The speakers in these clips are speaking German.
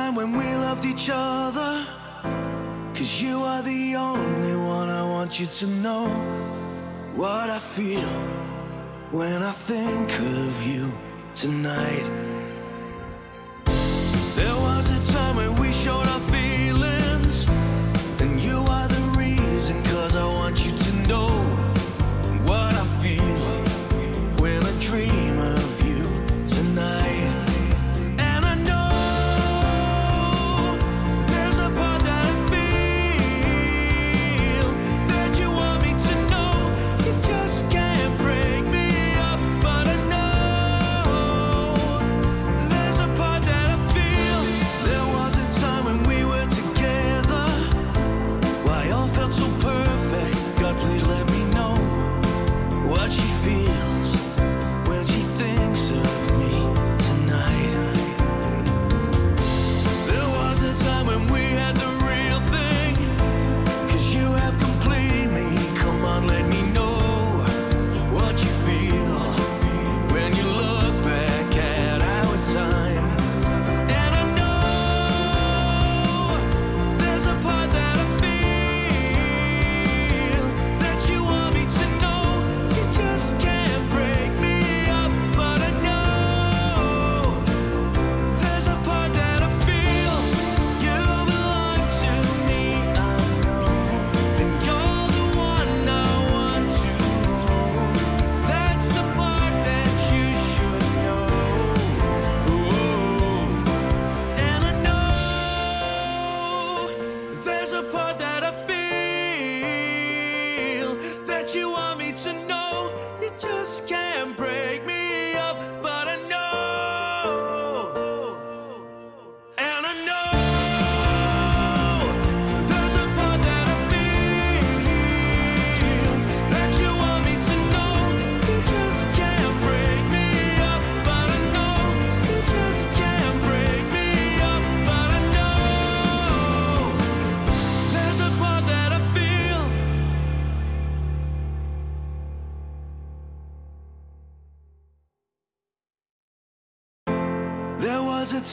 time when we loved each other Cause you are the only one I want you to know What I feel when I think of you tonight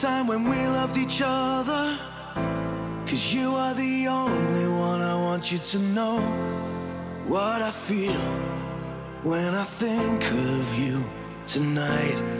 time when we loved each other Cause you are the only one I want you to know What I feel when I think of you tonight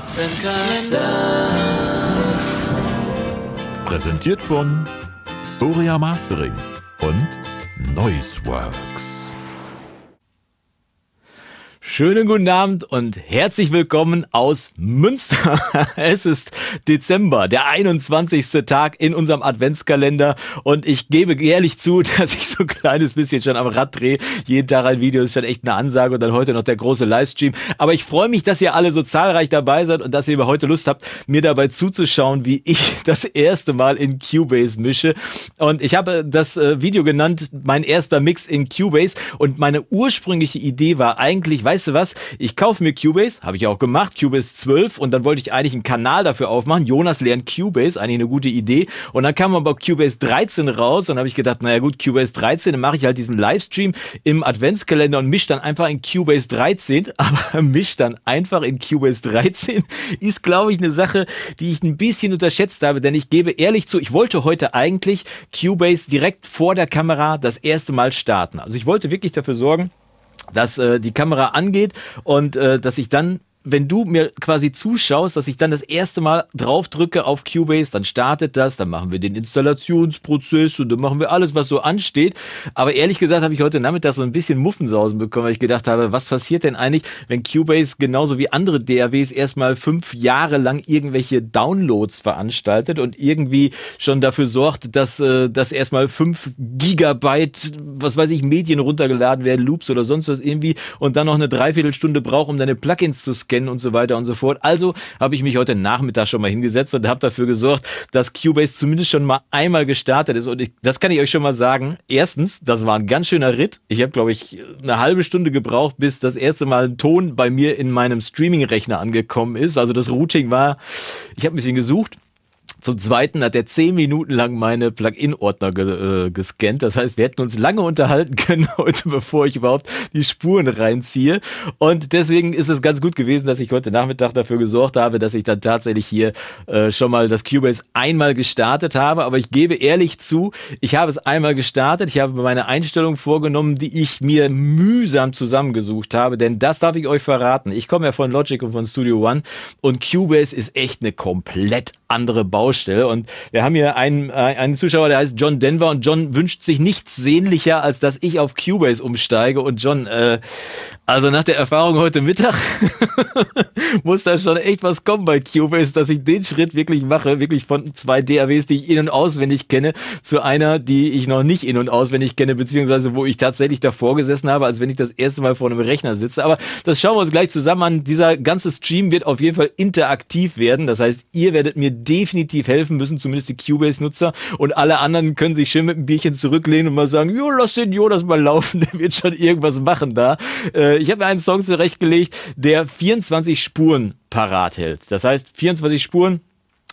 Plattenkalender. Präsentiert von Storia Mastering und Noiseworks. Schönen guten Abend und herzlich willkommen aus Münster. Es ist Dezember, der 21. Tag in unserem Adventskalender und ich gebe ehrlich zu, dass ich so ein kleines bisschen schon am Rad drehe. Jeden Tag ein Video ist schon echt eine Ansage und dann heute noch der große Livestream. Aber ich freue mich, dass ihr alle so zahlreich dabei seid und dass ihr heute Lust habt, mir dabei zuzuschauen, wie ich das erste Mal in Cubase mische. Und ich habe das äh, Video genannt, mein erster Mix in Cubase und meine ursprüngliche Idee war eigentlich, weißt du, du was, ich kaufe mir Cubase, habe ich auch gemacht, Cubase 12 und dann wollte ich eigentlich einen Kanal dafür aufmachen, Jonas lernt Cubase, eigentlich eine gute Idee und dann kam aber Cubase 13 raus und habe ich gedacht, naja gut, Cubase 13, dann mache ich halt diesen Livestream im Adventskalender und mische dann einfach in Cubase 13, aber mische dann einfach in Cubase 13 ist, glaube ich, eine Sache, die ich ein bisschen unterschätzt habe, denn ich gebe ehrlich zu, ich wollte heute eigentlich Cubase direkt vor der Kamera das erste Mal starten. Also ich wollte wirklich dafür sorgen, dass äh, die Kamera angeht und äh, dass ich dann wenn du mir quasi zuschaust, dass ich dann das erste Mal drauf drücke auf Cubase, dann startet das, dann machen wir den Installationsprozess und dann machen wir alles, was so ansteht. Aber ehrlich gesagt habe ich heute Nachmittag so ein bisschen Muffensausen bekommen, weil ich gedacht habe, was passiert denn eigentlich, wenn Cubase genauso wie andere DAWs erstmal fünf Jahre lang irgendwelche Downloads veranstaltet und irgendwie schon dafür sorgt, dass, äh, dass erstmal fünf Gigabyte, was weiß ich, Medien runtergeladen werden, Loops oder sonst was irgendwie und dann noch eine Dreiviertelstunde braucht, um deine Plugins zu scannen Blockchain und so weiter und so fort. Also habe ich mich heute Nachmittag schon mal hingesetzt und habe dafür gesorgt, dass Cubase zumindest schon mal einmal gestartet ist. Und ich, das kann ich euch schon mal sagen. Erstens, das war ein ganz schöner Ritt. Ich habe, glaube ich, eine halbe Stunde gebraucht, bis das erste Mal ein Ton bei mir in meinem Streaming-Rechner angekommen ist. Also das Routing war, ich habe ein bisschen gesucht. Zum Zweiten hat er zehn Minuten lang meine Plugin-Ordner ge äh, gescannt. Das heißt, wir hätten uns lange unterhalten können heute, bevor ich überhaupt die Spuren reinziehe. Und deswegen ist es ganz gut gewesen, dass ich heute Nachmittag dafür gesorgt habe, dass ich dann tatsächlich hier äh, schon mal das Cubase einmal gestartet habe. Aber ich gebe ehrlich zu, ich habe es einmal gestartet. Ich habe meine Einstellung vorgenommen, die ich mir mühsam zusammengesucht habe. Denn das darf ich euch verraten. Ich komme ja von Logic und von Studio One und Cubase ist echt eine komplett andere Baustelle Baustelle. Und wir haben hier einen, äh, einen Zuschauer, der heißt John Denver und John wünscht sich nichts sehnlicher, als dass ich auf Cubase umsteige. Und John, äh, also nach der Erfahrung heute Mittag muss da schon echt was kommen bei Cubase, dass ich den Schritt wirklich mache, wirklich von zwei DAWs, die ich in- und auswendig kenne, zu einer, die ich noch nicht in- und auswendig kenne, beziehungsweise wo ich tatsächlich davor gesessen habe, als wenn ich das erste Mal vor einem Rechner sitze. Aber das schauen wir uns gleich zusammen an. Dieser ganze Stream wird auf jeden Fall interaktiv werden. Das heißt, ihr werdet mir definitiv definitiv helfen müssen, zumindest die Cubase-Nutzer. Und alle anderen können sich schön mit einem Bierchen zurücklehnen und mal sagen, jo, lass den Jonas mal laufen, der wird schon irgendwas machen da. Äh, ich habe mir einen Song zurechtgelegt, der 24 Spuren parat hält. Das heißt, 24 Spuren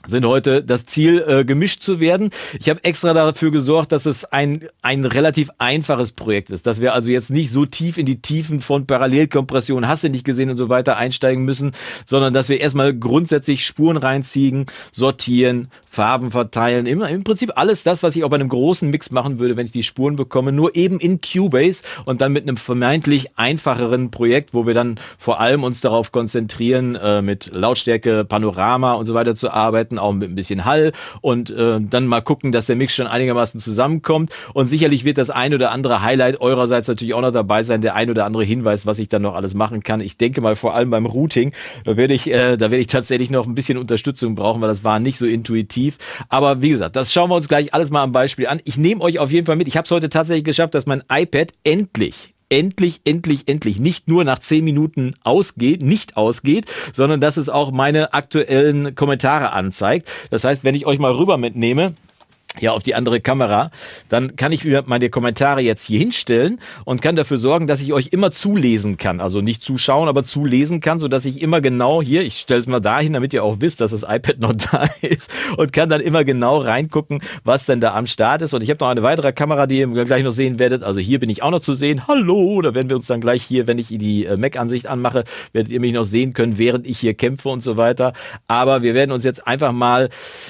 sind heute das Ziel, äh, gemischt zu werden. Ich habe extra dafür gesorgt, dass es ein, ein relativ einfaches Projekt ist, dass wir also jetzt nicht so tief in die Tiefen von Parallelkompression, hast du nicht gesehen und so weiter einsteigen müssen, sondern dass wir erstmal grundsätzlich Spuren reinziehen, sortieren, Farben verteilen, immer im Prinzip alles das, was ich auch bei einem großen Mix machen würde, wenn ich die Spuren bekomme, nur eben in Cubase und dann mit einem vermeintlich einfacheren Projekt, wo wir dann vor allem uns darauf konzentrieren, äh, mit Lautstärke, Panorama und so weiter zu arbeiten Seiten auch mit ein bisschen Hall und äh, dann mal gucken, dass der Mix schon einigermaßen zusammenkommt. Und sicherlich wird das ein oder andere Highlight eurerseits natürlich auch noch dabei sein, der ein oder andere Hinweis, was ich dann noch alles machen kann. Ich denke mal vor allem beim Routing, da werde ich, äh, da werde ich tatsächlich noch ein bisschen Unterstützung brauchen, weil das war nicht so intuitiv. Aber wie gesagt, das schauen wir uns gleich alles mal am Beispiel an. Ich nehme euch auf jeden Fall mit. Ich habe es heute tatsächlich geschafft, dass mein iPad endlich endlich, endlich, endlich nicht nur nach zehn Minuten ausgeht, nicht ausgeht, sondern dass es auch meine aktuellen Kommentare anzeigt. Das heißt, wenn ich euch mal rüber mitnehme, ja, auf die andere Kamera, dann kann ich mir meine Kommentare jetzt hier hinstellen und kann dafür sorgen, dass ich euch immer zulesen kann. Also nicht zuschauen, aber zulesen kann, sodass ich immer genau hier, ich stelle es mal dahin, damit ihr auch wisst, dass das iPad noch da ist und kann dann immer genau reingucken, was denn da am Start ist. Und ich habe noch eine weitere Kamera, die ihr gleich noch sehen werdet. Also hier bin ich auch noch zu sehen. Hallo, da werden wir uns dann gleich hier, wenn ich die äh, Mac-Ansicht anmache, werdet ihr mich noch sehen können, während ich hier kämpfe und so weiter. Aber wir werden uns jetzt einfach mal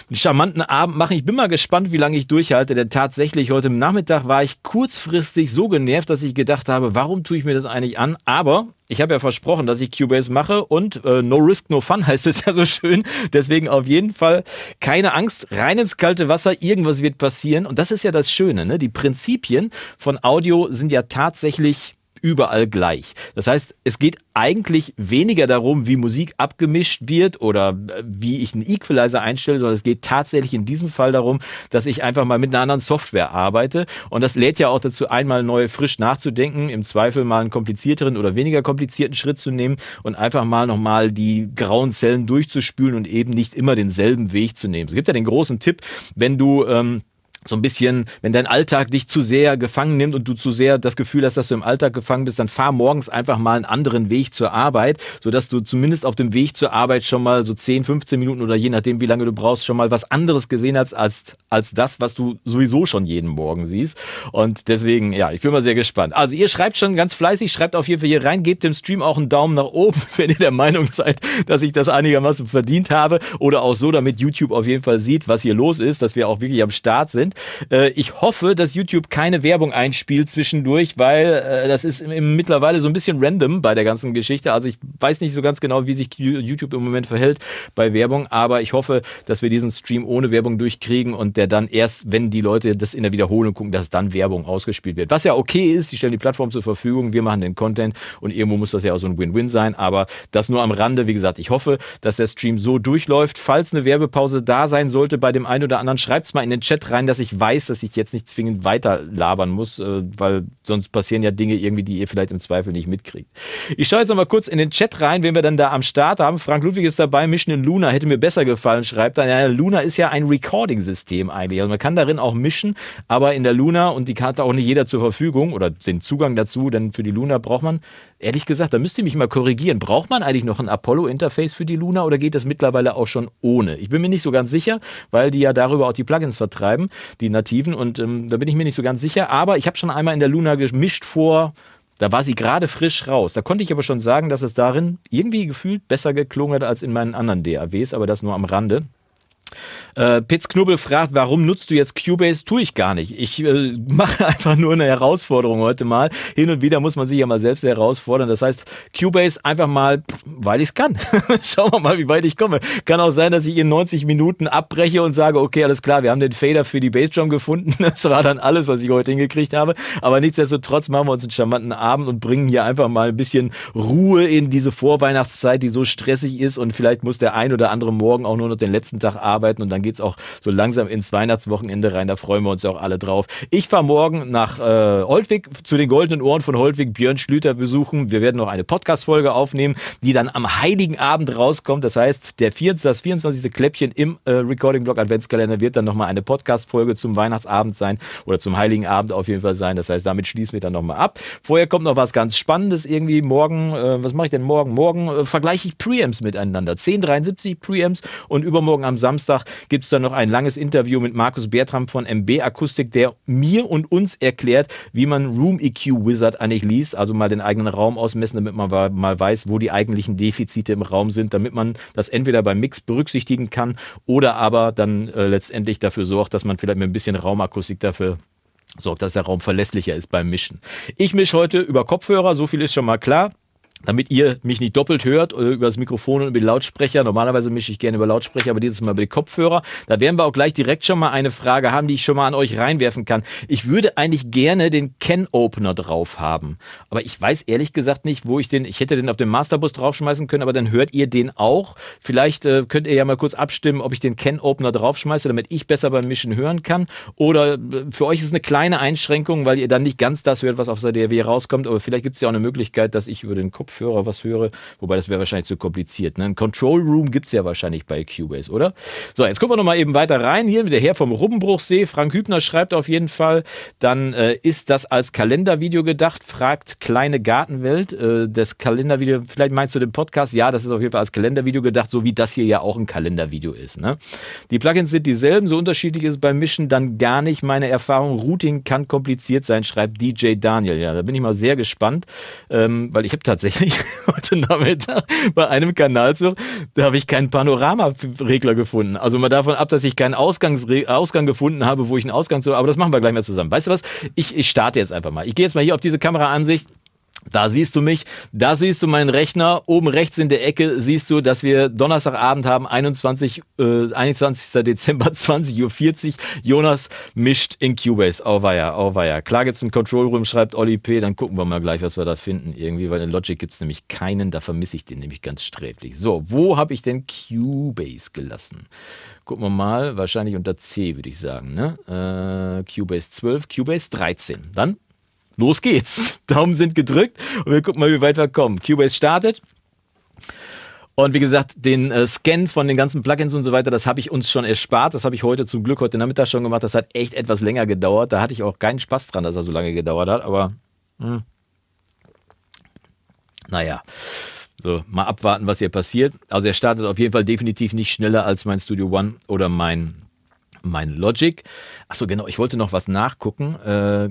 einen charmanten Abend machen. Ich bin mal gespannt, wie wie lange ich durchhalte, denn tatsächlich heute Nachmittag war ich kurzfristig so genervt, dass ich gedacht habe, warum tue ich mir das eigentlich an? Aber ich habe ja versprochen, dass ich Cubase mache und äh, No Risk, No Fun heißt es ja so schön. Deswegen auf jeden Fall keine Angst, rein ins kalte Wasser, irgendwas wird passieren. Und das ist ja das Schöne. Ne? Die Prinzipien von Audio sind ja tatsächlich überall gleich. Das heißt, es geht eigentlich weniger darum, wie Musik abgemischt wird oder äh, wie ich einen Equalizer einstelle, sondern es geht tatsächlich in diesem Fall darum, dass ich einfach mal mit einer anderen Software arbeite. Und das lädt ja auch dazu, einmal neu frisch nachzudenken, im Zweifel mal einen komplizierteren oder weniger komplizierten Schritt zu nehmen und einfach mal nochmal die grauen Zellen durchzuspülen und eben nicht immer denselben Weg zu nehmen. Es gibt ja den großen Tipp, wenn du ähm, so ein bisschen, wenn dein Alltag dich zu sehr gefangen nimmt und du zu sehr das Gefühl hast, dass du im Alltag gefangen bist, dann fahr morgens einfach mal einen anderen Weg zur Arbeit, sodass du zumindest auf dem Weg zur Arbeit schon mal so 10, 15 Minuten oder je nachdem, wie lange du brauchst, schon mal was anderes gesehen hast als, als das, was du sowieso schon jeden Morgen siehst. Und deswegen, ja, ich bin mal sehr gespannt. Also ihr schreibt schon ganz fleißig, schreibt auf jeden Fall hier rein, gebt dem Stream auch einen Daumen nach oben, wenn ihr der Meinung seid, dass ich das einigermaßen verdient habe oder auch so, damit YouTube auf jeden Fall sieht, was hier los ist, dass wir auch wirklich am Start sind. Äh, ich hoffe, dass YouTube keine Werbung einspielt zwischendurch, weil äh, das ist mittlerweile so ein bisschen random bei der ganzen Geschichte. Also ich weiß nicht so ganz genau, wie sich YouTube im Moment verhält bei Werbung, aber ich hoffe, dass wir diesen Stream ohne Werbung durchkriegen und der dann erst, wenn die Leute das in der Wiederholung gucken, dass dann Werbung ausgespielt wird. Was ja okay ist, die stellen die Plattform zur Verfügung, wir machen den Content und irgendwo muss das ja auch so ein Win-Win sein, aber das nur am Rande. Wie gesagt, ich hoffe, dass der Stream so durchläuft. Falls eine Werbepause da sein sollte bei dem einen oder anderen, schreibt es mal in den Chat rein, dass ich ich weiß, dass ich jetzt nicht zwingend weiter labern muss, äh, weil sonst passieren ja Dinge irgendwie, die ihr vielleicht im Zweifel nicht mitkriegt. Ich schaue jetzt nochmal kurz in den Chat rein, wen wir dann da am Start haben. Frank Ludwig ist dabei, Mischen in Luna hätte mir besser gefallen, schreibt dann. Ja, Luna ist ja ein Recording-System eigentlich. Also man kann darin auch mischen, aber in der Luna und die Karte auch nicht jeder zur Verfügung oder den Zugang dazu, denn für die Luna braucht man ehrlich gesagt, da müsst ihr mich mal korrigieren. Braucht man eigentlich noch ein Apollo-Interface für die Luna oder geht das mittlerweile auch schon ohne? Ich bin mir nicht so ganz sicher, weil die ja darüber auch die Plugins vertreiben, die nativen. Und ähm, da bin ich mir nicht so ganz sicher. Aber ich habe schon einmal in der Luna gemischt vor. Da war sie gerade frisch raus. Da konnte ich aber schon sagen, dass es darin irgendwie gefühlt besser geklungen hat als in meinen anderen DAWs, aber das nur am Rande. Äh, Pitz Knubbel fragt, warum nutzt du jetzt Cubase? Tue ich gar nicht. Ich äh, mache einfach nur eine Herausforderung heute mal. Hin und wieder muss man sich ja mal selbst herausfordern. Das heißt, Cubase einfach mal, weil ich es kann. Schauen wir mal, wie weit ich komme. Kann auch sein, dass ich in 90 Minuten abbreche und sage, okay, alles klar, wir haben den Fader für die Bassdrum gefunden. Das war dann alles, was ich heute hingekriegt habe. Aber nichtsdestotrotz machen wir uns einen charmanten Abend und bringen hier einfach mal ein bisschen Ruhe in diese Vorweihnachtszeit, die so stressig ist. Und vielleicht muss der ein oder andere morgen auch nur noch den letzten Tag arbeiten arbeiten und dann geht es auch so langsam ins Weihnachtswochenende rein. Da freuen wir uns auch alle drauf. Ich fahre morgen nach äh, Holtwig zu den goldenen Ohren von Holtwig Björn Schlüter besuchen. Wir werden noch eine Podcast-Folge aufnehmen, die dann am Heiligen Abend rauskommt. Das heißt, der 4, das 24. Kläppchen im äh, Recording-Blog Adventskalender wird dann nochmal eine Podcast-Folge zum Weihnachtsabend sein oder zum Heiligen Abend auf jeden Fall sein. Das heißt, damit schließen wir dann nochmal ab. Vorher kommt noch was ganz Spannendes irgendwie. Morgen, äh, was mache ich denn morgen? Morgen äh, vergleiche ich Preamps miteinander. 1073 Preamps und übermorgen am Samstag Samstag gibt es dann noch ein langes Interview mit Markus Bertram von MB Akustik, der mir und uns erklärt, wie man Room EQ Wizard eigentlich liest, also mal den eigenen Raum ausmessen, damit man mal weiß, wo die eigentlichen Defizite im Raum sind, damit man das entweder beim Mix berücksichtigen kann oder aber dann äh, letztendlich dafür sorgt, dass man vielleicht mit ein bisschen Raumakustik dafür sorgt, dass der Raum verlässlicher ist beim Mischen. Ich mische heute über Kopfhörer, so viel ist schon mal klar damit ihr mich nicht doppelt hört oder über das Mikrofon und über die Lautsprecher. Normalerweise mische ich gerne über Lautsprecher, aber dieses Mal über die Kopfhörer. Da werden wir auch gleich direkt schon mal eine Frage haben, die ich schon mal an euch reinwerfen kann. Ich würde eigentlich gerne den ken opener drauf haben, aber ich weiß ehrlich gesagt nicht, wo ich den, ich hätte den auf dem Masterbus draufschmeißen können, aber dann hört ihr den auch. Vielleicht äh, könnt ihr ja mal kurz abstimmen, ob ich den ken opener draufschmeiße, damit ich besser beim Mischen hören kann. Oder äh, für euch ist es eine kleine Einschränkung, weil ihr dann nicht ganz das hört, was auf der DRW rauskommt, aber vielleicht gibt es ja auch eine Möglichkeit, dass ich über den Kopf Kopfhörer was höre. Wobei das wäre wahrscheinlich zu kompliziert. Ne? Ein Control Room gibt es ja wahrscheinlich bei Cubase, oder? So, jetzt gucken wir nochmal eben weiter rein. Hier wieder her vom Rubbenbruchsee. Frank Hübner schreibt auf jeden Fall, dann äh, ist das als Kalendervideo gedacht, fragt Kleine Gartenwelt. Äh, das Kalendervideo, vielleicht meinst du den Podcast? Ja, das ist auf jeden Fall als Kalendervideo gedacht, so wie das hier ja auch ein Kalendervideo ist. Ne? Die Plugins sind dieselben, so unterschiedlich ist es beim Mischen dann gar nicht meine Erfahrung. Routing kann kompliziert sein, schreibt DJ Daniel. Ja, da bin ich mal sehr gespannt, ähm, weil ich habe tatsächlich tatsächlich heute Nachmittag bei einem Kanalzug, da habe ich keinen Panoramaregler gefunden. Also mal davon ab, dass ich keinen Ausgangs Ausgang gefunden habe, wo ich einen Ausgang zu, aber das machen wir gleich mal zusammen. Weißt du was? Ich, ich starte jetzt einfach mal. Ich gehe jetzt mal hier auf diese Kameraansicht. Da siehst du mich, da siehst du meinen Rechner. Oben rechts in der Ecke siehst du, dass wir Donnerstagabend haben, 21, äh, 21. Dezember, 20.40 Uhr. Jonas mischt in Cubase. Auweia, auweia. Klar gibt es einen Control Room, schreibt Oli P. Dann gucken wir mal gleich, was wir da finden. Irgendwie, weil in Logic gibt es nämlich keinen. Da vermisse ich den nämlich ganz sträflich. So, wo habe ich denn Cubase gelassen? Gucken wir mal. Wahrscheinlich unter C, würde ich sagen. Ne? Äh, Cubase 12, Cubase 13. Dann los geht's. Daumen sind gedrückt und wir gucken mal, wie weit wir kommen. Cubase startet. Und wie gesagt, den äh, Scan von den ganzen Plugins und so weiter, das habe ich uns schon erspart. Das habe ich heute zum Glück heute Nachmittag schon gemacht. Das hat echt etwas länger gedauert. Da hatte ich auch keinen Spaß dran, dass er so lange gedauert hat. Aber mh. Hm. naja, so mal abwarten, was hier passiert. Also er startet auf jeden Fall definitiv nicht schneller als mein Studio One oder mein mein Logic. Achso, genau, ich wollte noch was nachgucken. Äh,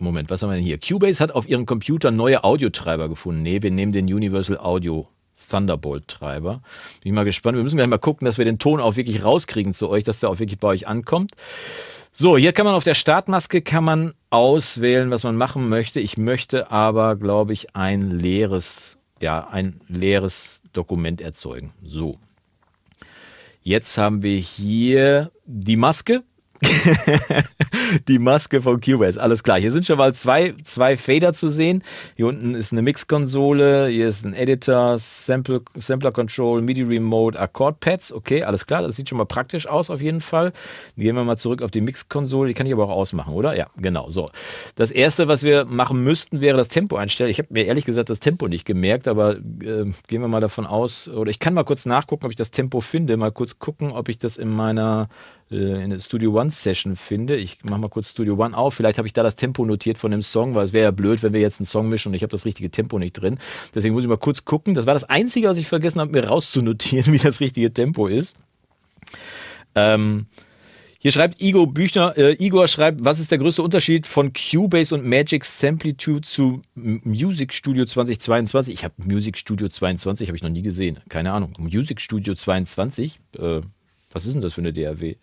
Moment, was haben wir denn hier? Cubase hat auf ihrem Computer neue Audiotreiber gefunden. Nee, wir nehmen den Universal Audio Thunderbolt-Treiber. Bin ich mal gespannt. Wir müssen gleich mal gucken, dass wir den Ton auch wirklich rauskriegen zu euch, dass der auch wirklich bei euch ankommt. So, hier kann man auf der Startmaske kann man auswählen, was man machen möchte. Ich möchte aber, glaube ich, ein leeres, ja, ein leeres Dokument erzeugen. So. Jetzt haben wir hier die Maske. die Maske von Cubase, alles klar. Hier sind schon mal zwei, zwei Fader zu sehen. Hier unten ist eine Mixkonsole, hier ist ein Editor, Sample, Sampler Control, MIDI Remote, Akkordpads. Okay, alles klar, das sieht schon mal praktisch aus auf jeden Fall. Gehen wir mal zurück auf die Mixkonsole, die kann ich aber auch ausmachen, oder? Ja, genau, so. Das erste, was wir machen müssten, wäre das Tempo einstellen. Ich habe mir ehrlich gesagt das Tempo nicht gemerkt, aber äh, gehen wir mal davon aus, oder ich kann mal kurz nachgucken, ob ich das Tempo finde, mal kurz gucken, ob ich das in meiner äh, eine Studio One Session finde. Ich mache mal kurz Studio One auf. Vielleicht habe ich da das Tempo notiert von dem Song, weil es wäre ja blöd, wenn wir jetzt einen Song mischen und ich habe das richtige Tempo nicht drin. Deswegen muss ich mal kurz gucken. Das war das Einzige, was ich vergessen habe, mir rauszunotieren, wie das richtige Tempo ist. Ähm, hier schreibt Igor Büchner, äh, Igor schreibt, was ist der größte Unterschied von Cubase und Magic Samplitude zu Music Studio 2022? Ich habe Music Studio 22, habe ich noch nie gesehen. Keine Ahnung. Music Studio 22, äh, was ist denn das für eine DAW?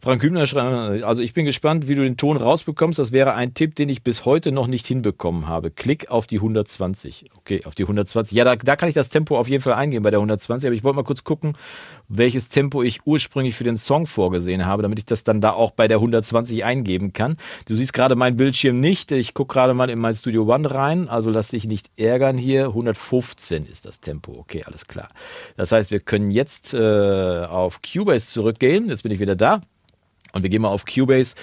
Frank Hübner schreibt, also ich bin gespannt, wie du den Ton rausbekommst. Das wäre ein Tipp, den ich bis heute noch nicht hinbekommen habe. Klick auf die 120. Okay, auf die 120. Ja, da, da kann ich das Tempo auf jeden Fall eingehen bei der 120. Aber ich wollte mal kurz gucken, welches Tempo ich ursprünglich für den Song vorgesehen habe, damit ich das dann da auch bei der 120 eingeben kann. Du siehst gerade meinen Bildschirm nicht. Ich gucke gerade mal in mein Studio One rein, also lass dich nicht ärgern hier. 115 ist das Tempo. Okay, alles klar. Das heißt, wir können jetzt äh, auf Cubase zurückgehen. Jetzt bin ich wieder da. Und wir gehen mal auf Cubase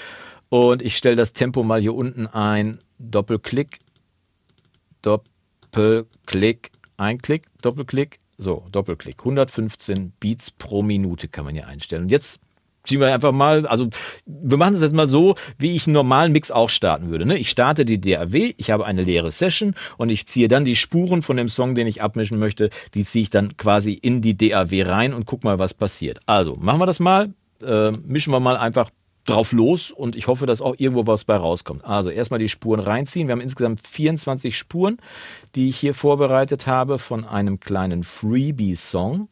und ich stelle das Tempo mal hier unten ein. Doppelklick, Doppelklick, ein Klick, Doppelklick, so, Doppelklick. 115 Beats pro Minute kann man hier einstellen. Und jetzt ziehen wir einfach mal, also wir machen es jetzt mal so, wie ich einen normalen Mix auch starten würde. Ne? Ich starte die DAW, ich habe eine leere Session und ich ziehe dann die Spuren von dem Song, den ich abmischen möchte, die ziehe ich dann quasi in die DAW rein und guck mal, was passiert. Also machen wir das mal, äh, mischen wir mal einfach drauf los und ich hoffe, dass auch irgendwo was bei rauskommt. Also erstmal die Spuren reinziehen. Wir haben insgesamt 24 Spuren, die ich hier vorbereitet habe von einem kleinen Freebie-Song.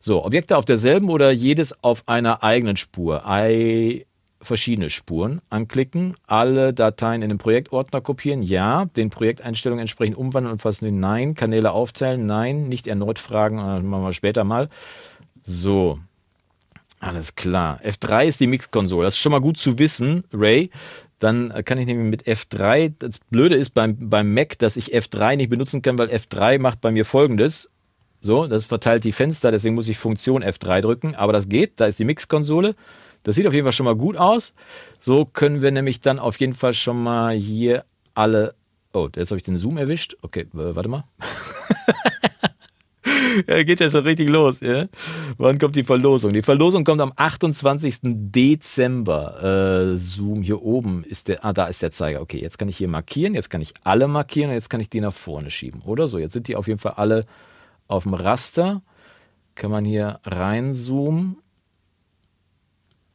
So, Objekte auf derselben oder jedes auf einer eigenen Spur. I verschiedene Spuren anklicken, alle Dateien in den Projektordner kopieren, ja, den Projekteinstellungen entsprechend umwandeln und fassen, nein, Kanäle aufteilen, nein, nicht erneut fragen, äh, machen wir später mal. So, alles klar. F3 ist die Mix-Konsole. Das ist schon mal gut zu wissen, Ray. Dann äh, kann ich nämlich mit F3. Das Blöde ist beim, beim Mac, dass ich F3 nicht benutzen kann, weil F3 macht bei mir folgendes. So, das verteilt die Fenster, deswegen muss ich Funktion F3 drücken. Aber das geht. Da ist die Mix-Konsole. Das sieht auf jeden Fall schon mal gut aus. So können wir nämlich dann auf jeden Fall schon mal hier alle. Oh, jetzt habe ich den Zoom erwischt. Okay, warte mal. ja, geht ja schon richtig los. Ja? Wann kommt die Verlosung? Die Verlosung kommt am 28. Dezember. Äh, Zoom hier oben ist der. Ah, da ist der Zeiger. Okay, jetzt kann ich hier markieren, jetzt kann ich alle markieren und jetzt kann ich die nach vorne schieben. Oder so. Jetzt sind die auf jeden Fall alle auf dem Raster. Kann man hier reinzoomen.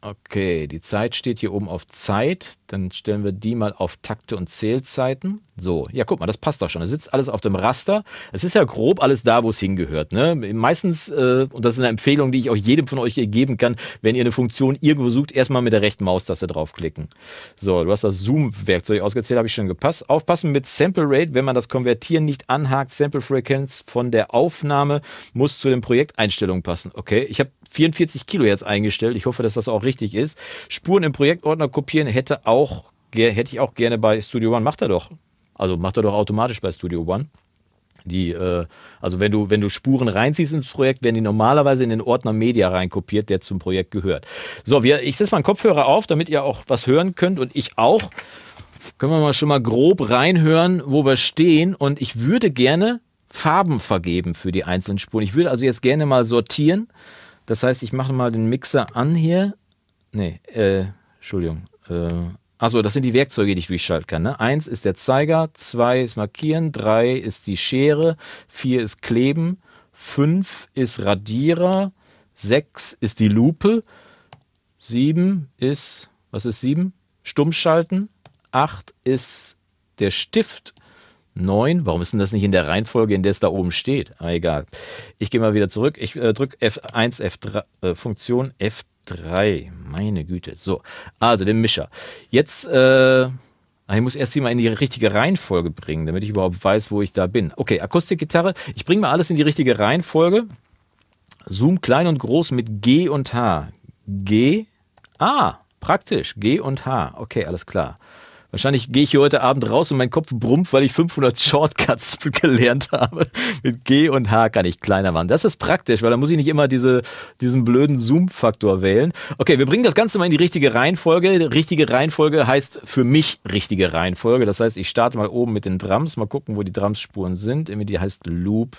Okay, die Zeit steht hier oben auf Zeit. Dann stellen wir die mal auf Takte und Zählzeiten. So, ja, guck mal, das passt doch schon. Da sitzt alles auf dem Raster. Es ist ja grob alles da, wo es hingehört. Ne? Meistens, äh, und das ist eine Empfehlung, die ich auch jedem von euch geben kann, wenn ihr eine Funktion irgendwo sucht, erstmal mit der rechten Maustaste draufklicken. So, du hast das Zoom-Werkzeug ausgezählt, habe ich schon gepasst. Aufpassen mit Sample Rate, wenn man das Konvertieren nicht anhakt. Sample Frequenz von der Aufnahme muss zu den Projekteinstellungen passen. Okay, ich habe 44 Kilo jetzt eingestellt. Ich hoffe, dass das auch richtig ist. Spuren im Projektordner kopieren hätte, auch, hätte ich auch gerne bei Studio One. Macht er doch. Also macht er doch automatisch bei Studio One. Die, äh, also wenn du, wenn du Spuren reinziehst ins Projekt, werden die normalerweise in den Ordner Media reinkopiert, der zum Projekt gehört. So, wir, ich setze mal einen Kopfhörer auf, damit ihr auch was hören könnt und ich auch. Können wir mal schon mal grob reinhören, wo wir stehen. Und ich würde gerne Farben vergeben für die einzelnen Spuren. Ich würde also jetzt gerne mal sortieren. Das heißt, ich mache mal den Mixer an hier. Nee, äh, Entschuldigung. Äh, Achso, das sind die Werkzeuge, die ich durchschalten kann. Ne? Eins ist der Zeiger, zwei ist Markieren, drei ist die Schere, vier ist Kleben, fünf ist Radierer, sechs ist die Lupe, sieben ist, was ist sieben? Stummschalten, acht ist der Stift 9. Warum ist denn das nicht in der Reihenfolge, in der es da oben steht? Ah, egal. Ich gehe mal wieder zurück. Ich äh, drücke F1, F3, äh, Funktion F3. Meine Güte. So, also den Mischer. Jetzt, äh, ich muss erst die mal in die richtige Reihenfolge bringen, damit ich überhaupt weiß, wo ich da bin. Okay, Akustikgitarre. Ich bringe mal alles in die richtige Reihenfolge. Zoom klein und groß mit G und H. G, ah, praktisch. G und H. Okay, alles klar. Wahrscheinlich gehe ich hier heute Abend raus und mein Kopf brummt, weil ich 500 Shortcuts gelernt habe. Mit G und H kann ich kleiner machen. Das ist praktisch, weil da muss ich nicht immer diese, diesen blöden Zoom-Faktor wählen. Okay, wir bringen das Ganze mal in die richtige Reihenfolge. richtige Reihenfolge heißt für mich richtige Reihenfolge. Das heißt, ich starte mal oben mit den Drums. Mal gucken, wo die Drums-Spuren sind. die heißt Loop.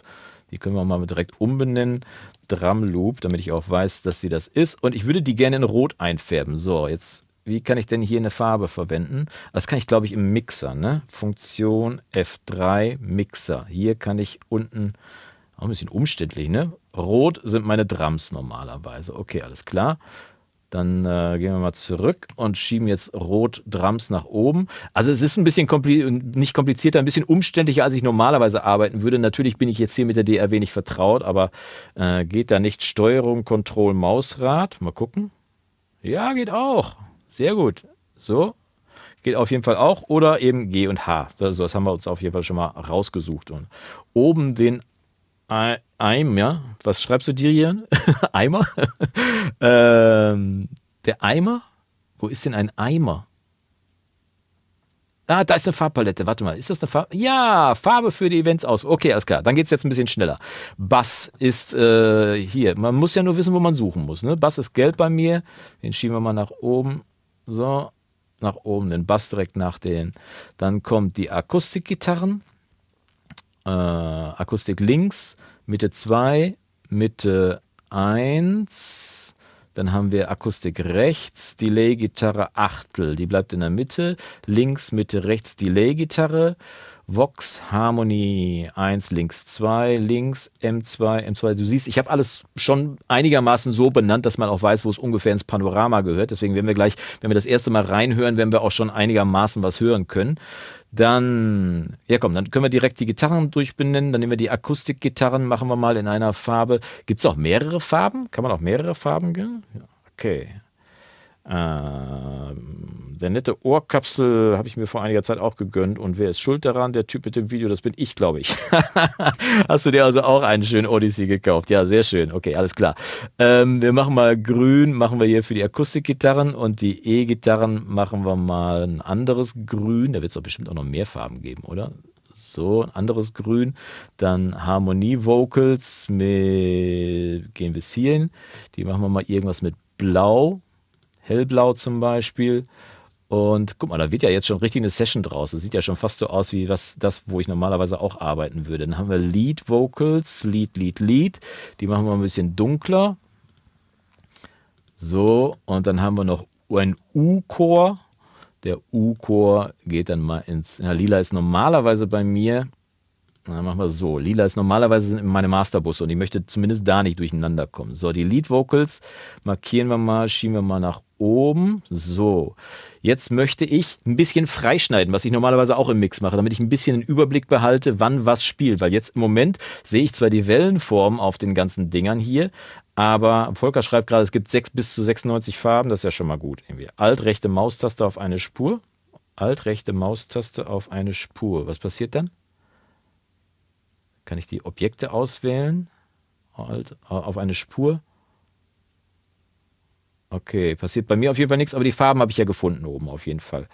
Die können wir mal direkt umbenennen. Drum Loop, damit ich auch weiß, dass sie das ist. Und ich würde die gerne in Rot einfärben. So, jetzt wie kann ich denn hier eine Farbe verwenden? Das kann ich, glaube ich, im Mixer, ne? Funktion F3 Mixer. Hier kann ich unten, auch ein bisschen umständlich, ne? Rot sind meine Drums normalerweise. Okay, alles klar. Dann äh, gehen wir mal zurück und schieben jetzt Rot Drums nach oben. Also es ist ein bisschen kompli nicht komplizierter, ein bisschen umständlicher, als ich normalerweise arbeiten würde. Natürlich bin ich jetzt hier mit der DRW nicht vertraut, aber äh, geht da nicht Steuerung, Control, Mausrad? Mal gucken. Ja, geht auch. Sehr gut. So. Geht auf jeden Fall auch. Oder eben G und H. Also das haben wir uns auf jeden Fall schon mal rausgesucht. Und oben den Eimer. Was schreibst du dir hier? Eimer? ähm, der Eimer? Wo ist denn ein Eimer? Ah, da ist eine Farbpalette. Warte mal, ist das eine Farbe? Ja, Farbe für die Events aus. Okay, alles klar. Dann geht es jetzt ein bisschen schneller. Bass ist äh, hier. Man muss ja nur wissen, wo man suchen muss. Ne? Bass ist gelb bei mir. Den schieben wir mal nach oben. So, nach oben, den Bass direkt nach den. Dann kommt die Akustikgitarren. Äh, Akustik links, Mitte 2, Mitte 1. Dann haben wir Akustik rechts, Delay-Gitarre Achtel. Die bleibt in der Mitte. Links, Mitte, rechts, Delay-Gitarre. Vox Harmony 1 links 2 links M2 M2 du siehst ich habe alles schon einigermaßen so benannt dass man auch weiß wo es ungefähr ins Panorama gehört deswegen werden wir gleich wenn wir das erste Mal reinhören werden wir auch schon einigermaßen was hören können dann ja komm dann können wir direkt die Gitarren durchbenennen dann nehmen wir die Akustikgitarren machen wir mal in einer Farbe gibt es auch mehrere Farben kann man auch mehrere Farben gehen ja, okay ähm, der nette Ohrkapsel habe ich mir vor einiger Zeit auch gegönnt. Und wer ist schuld daran? Der Typ mit dem Video, das bin ich, glaube ich. Hast du dir also auch einen schönen Odyssey gekauft? Ja, sehr schön. Okay, alles klar. Ähm, wir machen mal grün, machen wir hier für die Akustikgitarren und die E-Gitarren machen wir mal ein anderes grün. Da wird es doch bestimmt auch noch mehr Farben geben, oder? So, ein anderes Grün. Dann Harmonie-Vocals mit, gehen wir es hier hin. Die machen wir mal irgendwas mit Blau hellblau zum Beispiel. Und guck mal, da wird ja jetzt schon richtig eine Session draus. Das sieht ja schon fast so aus wie was, das, wo ich normalerweise auch arbeiten würde. Dann haben wir Lead Vocals, Lead, Lead, Lead. Die machen wir ein bisschen dunkler. So, und dann haben wir noch ein U-Chor. Der U-Chor geht dann mal ins. Ja, lila ist normalerweise bei mir dann machen wir so. Lila ist normalerweise meine Masterbusse und ich möchte zumindest da nicht durcheinander kommen. So, die Lead Vocals markieren wir mal, schieben wir mal nach oben. So, jetzt möchte ich ein bisschen freischneiden, was ich normalerweise auch im Mix mache, damit ich ein bisschen einen Überblick behalte, wann was spielt. Weil jetzt im Moment sehe ich zwar die Wellenform auf den ganzen Dingern hier, aber Volker schreibt gerade, es gibt 6 bis zu 96 Farben, das ist ja schon mal gut. Irgendwie. Alt, rechte Maustaste auf eine Spur. Alt, rechte Maustaste auf eine Spur. Was passiert dann? kann ich die Objekte auswählen äh, auf eine Spur. Okay, passiert bei mir auf jeden Fall nichts, aber die Farben habe ich ja gefunden oben auf jeden Fall.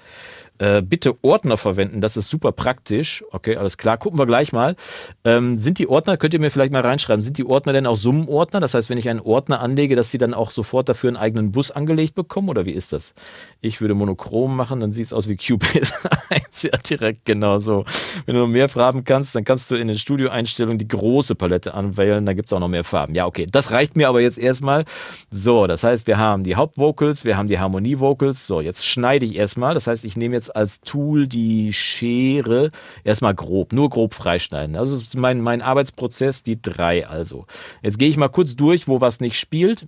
Äh, bitte Ordner verwenden. Das ist super praktisch. Okay, alles klar. Gucken wir gleich mal. Ähm, sind die Ordner, könnt ihr mir vielleicht mal reinschreiben, sind die Ordner denn auch Summenordner? Das heißt, wenn ich einen Ordner anlege, dass die dann auch sofort dafür einen eigenen Bus angelegt bekommen? Oder wie ist das? Ich würde monochrom machen, dann sieht es aus wie Cubase 1. ja, direkt genauso. Wenn du mehr Farben kannst, dann kannst du in den Studio-Einstellungen die große Palette anwählen. Da gibt es auch noch mehr Farben. Ja, okay. Das reicht mir aber jetzt erstmal. So, das heißt, wir haben die Hauptvocals, wir haben die Harmonievocals. So, jetzt schneide ich erstmal. Das heißt, ich nehme jetzt jetzt als Tool die Schere erstmal grob, nur grob freischneiden. Also das mein, mein Arbeitsprozess, die drei also. Jetzt gehe ich mal kurz durch, wo was nicht spielt.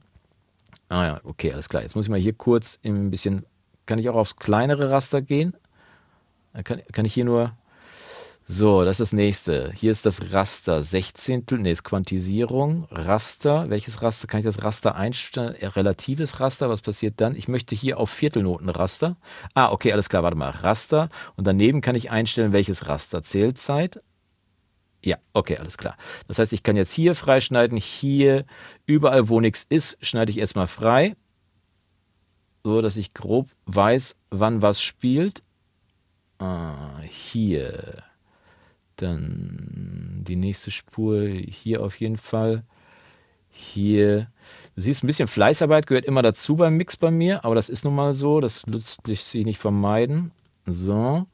Ah ja, okay, alles klar. Jetzt muss ich mal hier kurz ein bisschen, kann ich auch aufs kleinere Raster gehen? Äh, kann, kann ich hier nur, so, das ist das nächste. Hier ist das Raster. 16. Ne, ist Quantisierung. Raster. Welches Raster kann ich das Raster einstellen? Äh, relatives Raster. Was passiert dann? Ich möchte hier auf Viertelnoten Raster. Ah, okay, alles klar. Warte mal. Raster. Und daneben kann ich einstellen, welches Raster. Zählzeit. Ja, okay, alles klar. Das heißt, ich kann jetzt hier freischneiden. Hier, überall, wo nichts ist, schneide ich erstmal frei. So, dass ich grob weiß, wann was spielt. Ah, hier. Dann die nächste Spur hier auf jeden Fall. Hier. Du siehst, ein bisschen Fleißarbeit gehört immer dazu beim Mix bei mir, aber das ist nun mal so. Das lässt sich nicht vermeiden. So.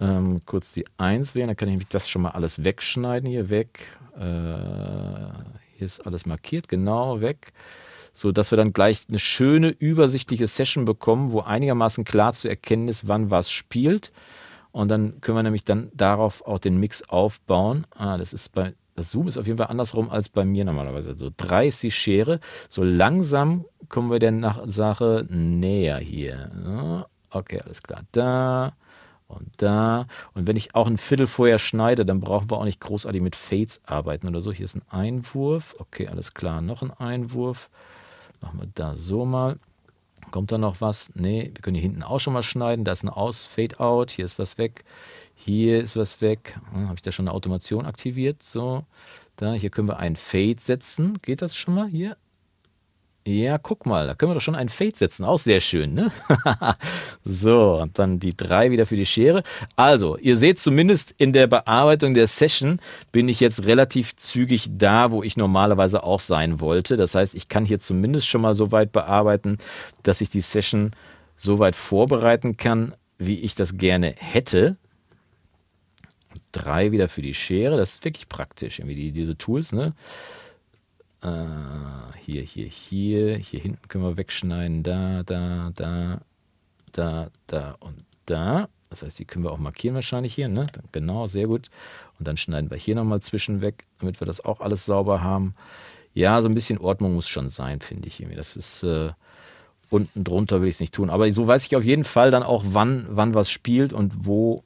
Ähm, kurz die 1 wählen, dann kann ich nämlich das schon mal alles wegschneiden. Hier weg. Äh, hier ist alles markiert. Genau, weg so dass wir dann gleich eine schöne übersichtliche Session bekommen, wo einigermaßen klar zu erkennen ist, wann was spielt. Und dann können wir nämlich dann darauf auch den Mix aufbauen. Ah, das ist bei das Zoom ist auf jeden Fall andersrum als bei mir normalerweise. So also 30 Schere. So langsam kommen wir der Sache näher hier. Okay, alles klar. Da und da. Und wenn ich auch ein Viertel vorher schneide, dann brauchen wir auch nicht großartig mit Fades arbeiten oder so. Hier ist ein Einwurf. Okay, alles klar. Noch ein Einwurf. Machen wir da so mal. Kommt da noch was? Nee, wir können hier hinten auch schon mal schneiden. Da ist ein Aus, Fade-Out, hier ist was weg, hier ist was weg. Hm, Habe ich da schon eine Automation aktiviert? So, da, hier können wir ein Fade setzen. Geht das schon mal hier? Ja, guck mal, da können wir doch schon ein Fade setzen. Auch sehr schön, ne? so, und dann die drei wieder für die Schere. Also, ihr seht zumindest in der Bearbeitung der Session bin ich jetzt relativ zügig da, wo ich normalerweise auch sein wollte. Das heißt, ich kann hier zumindest schon mal so weit bearbeiten, dass ich die Session so weit vorbereiten kann, wie ich das gerne hätte. Drei wieder für die Schere, das ist wirklich praktisch, irgendwie die, diese Tools, ne? Ah, hier, hier, hier. Hier hinten können wir wegschneiden. Da, da, da, da, da und da. Das heißt, die können wir auch markieren wahrscheinlich hier. Ne? Genau, sehr gut. Und dann schneiden wir hier nochmal zwischen weg, damit wir das auch alles sauber haben. Ja, so ein bisschen Ordnung muss schon sein, finde ich irgendwie. Das ist äh, unten drunter will ich es nicht tun. Aber so weiß ich auf jeden Fall dann auch, wann, wann was spielt und wo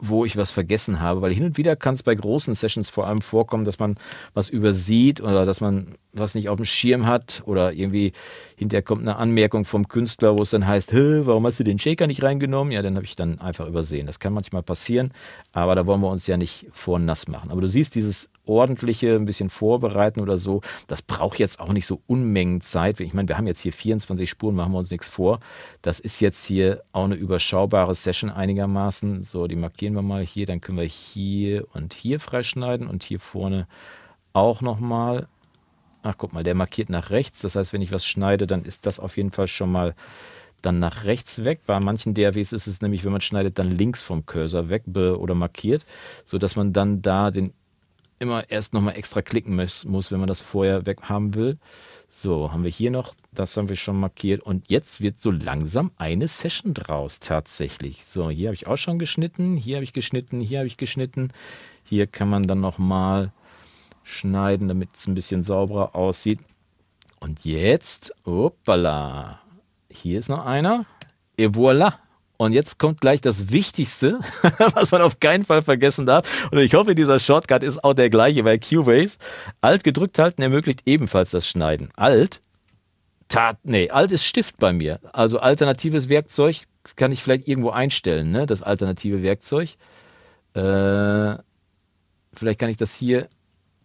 wo ich was vergessen habe, weil hin und wieder kann es bei großen Sessions vor allem vorkommen, dass man was übersieht oder dass man was nicht auf dem Schirm hat oder irgendwie hinterher kommt eine Anmerkung vom Künstler, wo es dann heißt, warum hast du den Shaker nicht reingenommen? Ja, den habe ich dann einfach übersehen. Das kann manchmal passieren, aber da wollen wir uns ja nicht vor nass machen. Aber du siehst dieses ordentliche, ein bisschen vorbereiten oder so. Das braucht jetzt auch nicht so Unmengen Zeit. Ich meine, wir haben jetzt hier 24 Spuren, machen wir uns nichts vor. Das ist jetzt hier auch eine überschaubare Session einigermaßen. So, die markieren wir mal hier. Dann können wir hier und hier freischneiden und hier vorne auch nochmal. Ach, guck mal, der markiert nach rechts. Das heißt, wenn ich was schneide, dann ist das auf jeden Fall schon mal dann nach rechts weg. Bei manchen DAWs ist es nämlich, wenn man schneidet, dann links vom Cursor weg oder markiert, sodass man dann da den immer erst nochmal extra klicken muss, muss, wenn man das vorher weg haben will. So, haben wir hier noch, das haben wir schon markiert. Und jetzt wird so langsam eine Session draus tatsächlich. So, hier habe ich auch schon geschnitten, hier habe ich geschnitten, hier habe ich geschnitten. Hier kann man dann nochmal schneiden, damit es ein bisschen sauberer aussieht. Und jetzt, hoppala, hier ist noch einer. Et voilà, und jetzt kommt gleich das Wichtigste, was man auf keinen Fall vergessen darf. Und ich hoffe, dieser Shortcut ist auch der gleiche, weil Cubase Alt gedrückt halten ermöglicht ebenfalls das Schneiden. Alt, Tat, nee, Alt ist Stift bei mir. Also alternatives Werkzeug kann ich vielleicht irgendwo einstellen, ne? das alternative Werkzeug. Äh, vielleicht kann ich das hier,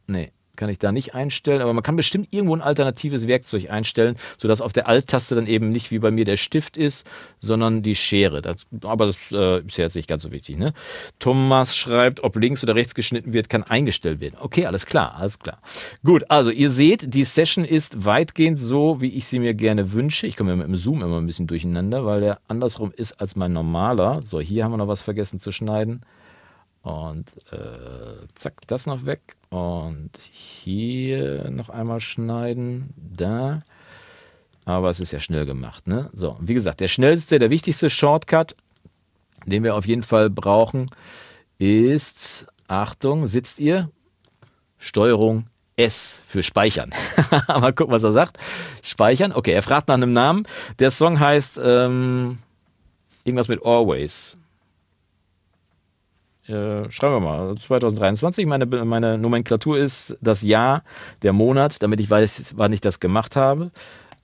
nee, kann ich da nicht einstellen, aber man kann bestimmt irgendwo ein alternatives Werkzeug einstellen, sodass auf der Alt-Taste dann eben nicht wie bei mir der Stift ist, sondern die Schere. Das, aber das äh, ist ja jetzt nicht ganz so wichtig. Ne? Thomas schreibt, ob links oder rechts geschnitten wird, kann eingestellt werden. Okay, alles klar, alles klar. Gut, also ihr seht, die Session ist weitgehend so, wie ich sie mir gerne wünsche. Ich komme ja mit dem Zoom immer ein bisschen durcheinander, weil der andersrum ist als mein normaler. So, hier haben wir noch was vergessen zu schneiden. Und äh, zack, das noch weg. Und hier noch einmal schneiden. Da. Aber es ist ja schnell gemacht. Ne? So, wie gesagt, der schnellste, der wichtigste Shortcut, den wir auf jeden Fall brauchen, ist, Achtung, sitzt ihr? Steuerung S für Speichern. Mal gucken, was er sagt. Speichern. Okay, er fragt nach einem Namen. Der Song heißt ähm, irgendwas mit Always. Äh, schreiben wir mal, 2023. Meine, meine Nomenklatur ist das Jahr, der Monat, damit ich weiß, wann ich das gemacht habe.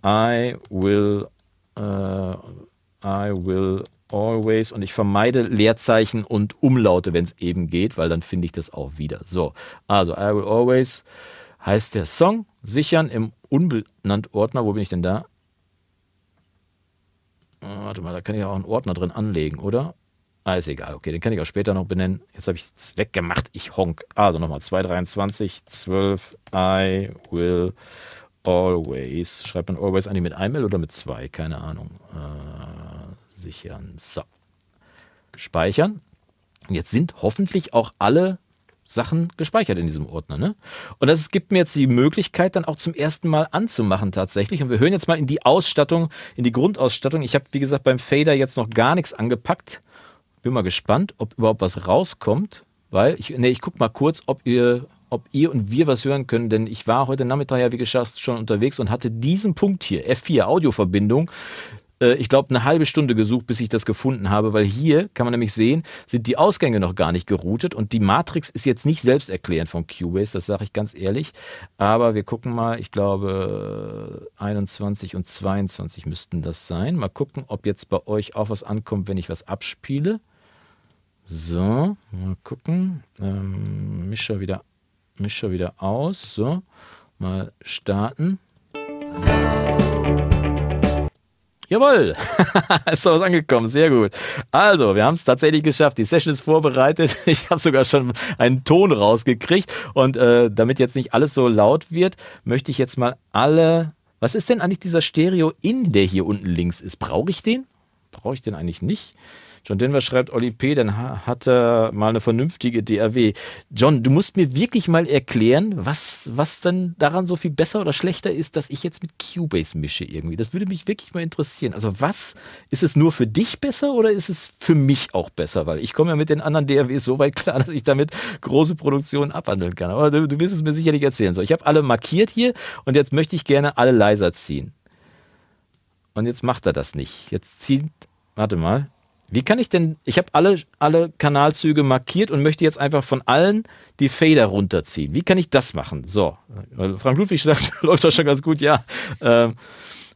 I will, äh, I will always und ich vermeide Leerzeichen und Umlaute, wenn es eben geht, weil dann finde ich das auch wieder. So, also I will always heißt der Song. Sichern im unbenannt Ordner. Wo bin ich denn da? Äh, warte mal, da kann ich auch einen Ordner drin anlegen, oder? Alles ah, egal. Okay, den kann ich auch später noch benennen. Jetzt habe ich es weggemacht. Ich honk. Also nochmal 223, 12, I will always. Schreibt man always an die mit einem L oder mit zwei? Keine Ahnung. Äh, sichern. So. Speichern. Und jetzt sind hoffentlich auch alle Sachen gespeichert in diesem Ordner. Ne? Und das gibt mir jetzt die Möglichkeit, dann auch zum ersten Mal anzumachen tatsächlich. Und wir hören jetzt mal in die Ausstattung, in die Grundausstattung. Ich habe, wie gesagt, beim Fader jetzt noch gar nichts angepackt. Bin mal gespannt, ob überhaupt was rauskommt, weil ich, nee, ich guck mal kurz, ob ihr, ob ihr und wir was hören können, denn ich war heute Nachmittag ja, wie gesagt, schon unterwegs und hatte diesen Punkt hier, F4 Audioverbindung, äh, ich glaube, eine halbe Stunde gesucht, bis ich das gefunden habe, weil hier kann man nämlich sehen, sind die Ausgänge noch gar nicht geroutet und die Matrix ist jetzt nicht selbsterklärend von Cubase, das sage ich ganz ehrlich. Aber wir gucken mal, ich glaube, 21 und 22 müssten das sein. Mal gucken, ob jetzt bei euch auch was ankommt, wenn ich was abspiele. So, mal gucken. Ähm, Mischer wieder, Mischer wieder aus. So, mal starten. Jawohl, ist was angekommen, sehr gut. Also, wir haben es tatsächlich geschafft. Die Session ist vorbereitet. Ich habe sogar schon einen Ton rausgekriegt. Und äh, damit jetzt nicht alles so laut wird, möchte ich jetzt mal alle. Was ist denn eigentlich dieser Stereo in, der hier unten links ist? Brauche ich den? Brauche ich den eigentlich nicht? John Denver schreibt, Oli P., dann hat er mal eine vernünftige DAW. John, du musst mir wirklich mal erklären, was, was dann daran so viel besser oder schlechter ist, dass ich jetzt mit Cubase mische irgendwie. Das würde mich wirklich mal interessieren. Also was, ist es nur für dich besser oder ist es für mich auch besser? Weil ich komme ja mit den anderen DAWs so weit klar, dass ich damit große Produktionen abwandeln kann. Aber du, du wirst es mir sicherlich erzählen. So, ich habe alle markiert hier und jetzt möchte ich gerne alle leiser ziehen. Und jetzt macht er das nicht. Jetzt zieht, warte mal, wie kann ich denn, ich habe alle, alle Kanalzüge markiert und möchte jetzt einfach von allen die Fader runterziehen. Wie kann ich das machen? So, äh, Frank Ludwig sagt, läuft das schon ganz gut, ja. Ähm,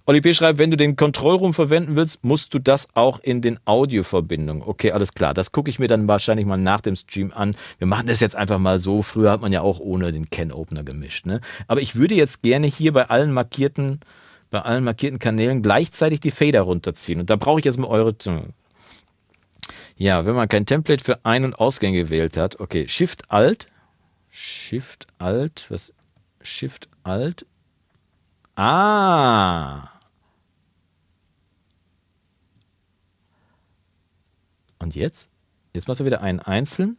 Olli P. schreibt, wenn du den Kontrollraum verwenden willst, musst du das auch in den Audioverbindungen. Okay, alles klar. Das gucke ich mir dann wahrscheinlich mal nach dem Stream an. Wir machen das jetzt einfach mal so. Früher hat man ja auch ohne den Can-Opener gemischt. Ne? Aber ich würde jetzt gerne hier bei allen markierten, bei allen markierten Kanälen gleichzeitig die Fader runterziehen. Und da brauche ich jetzt mal eure. Ja, wenn man kein Template für Ein- und Ausgänge gewählt hat. Okay, Shift-Alt. Shift-Alt. Was? Shift-Alt. Ah. Und jetzt? Jetzt macht er wieder einen einzeln.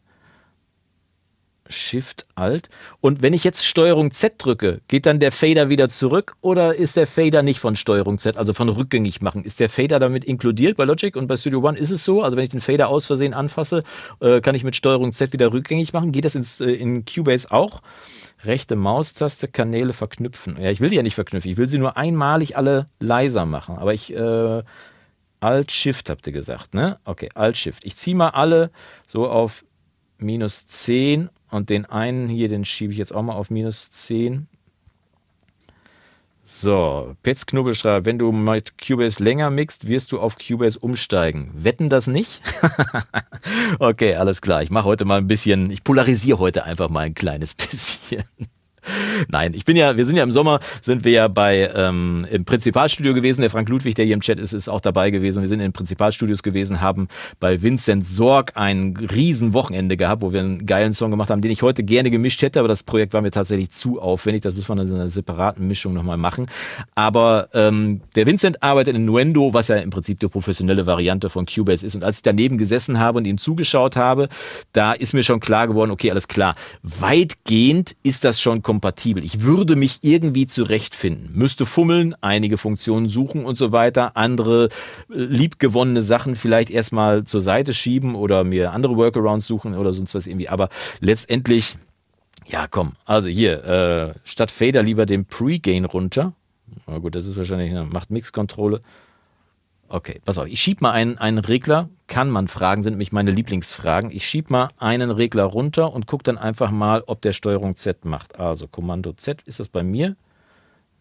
Shift Alt. Und wenn ich jetzt Steuerung Z drücke, geht dann der Fader wieder zurück oder ist der Fader nicht von Steuerung Z, also von rückgängig machen? Ist der Fader damit inkludiert bei Logic und bei Studio One ist es so? Also wenn ich den Fader aus Versehen anfasse, äh, kann ich mit Steuerung Z wieder rückgängig machen? Geht das ins, äh, in Cubase auch? Rechte Maustaste, Kanäle verknüpfen. Ja, ich will die ja nicht verknüpfen. Ich will sie nur einmalig alle leiser machen. Aber ich äh, Alt-Shift habt ihr gesagt, ne? Okay, Alt-Shift. Ich ziehe mal alle so auf minus 10 und den einen hier, den schiebe ich jetzt auch mal auf minus 10. So, Petz Knubbel schreibt, wenn du mit Cubase länger mixt, wirst du auf Cubase umsteigen. Wetten das nicht? okay, alles klar. Ich mache heute mal ein bisschen, ich polarisiere heute einfach mal ein kleines bisschen. Nein, ich bin ja, wir sind ja im Sommer, sind wir ja bei ähm, im Prinzipalstudio gewesen. Der Frank Ludwig, der hier im Chat ist, ist auch dabei gewesen. Wir sind in den Prinzipalstudios gewesen, haben bei Vincent Sorg ein riesen Wochenende gehabt, wo wir einen geilen Song gemacht haben, den ich heute gerne gemischt hätte, aber das Projekt war mir tatsächlich zu aufwendig. Das muss man in einer separaten Mischung nochmal machen. Aber ähm, der Vincent arbeitet in Nuendo, was ja im Prinzip die professionelle Variante von Cubase ist. Und als ich daneben gesessen habe und ihm zugeschaut habe, da ist mir schon klar geworden, okay, alles klar. Weitgehend ist das schon komplett kompatibel. Ich würde mich irgendwie zurechtfinden, müsste fummeln, einige Funktionen suchen und so weiter, andere äh, liebgewonnene Sachen vielleicht erstmal zur Seite schieben oder mir andere Workarounds suchen oder sonst was irgendwie. Aber letztendlich, ja komm, also hier, äh, statt Fader lieber den Pre-Gain runter. Na gut, das ist wahrscheinlich, eine macht Mix-Kontrolle. Okay, pass auf. Ich schieb mal einen, einen Regler. Kann man fragen, sind mich meine Lieblingsfragen. Ich schieb mal einen Regler runter und guck dann einfach mal, ob der Steuerung Z macht. Also Kommando Z, ist das bei mir?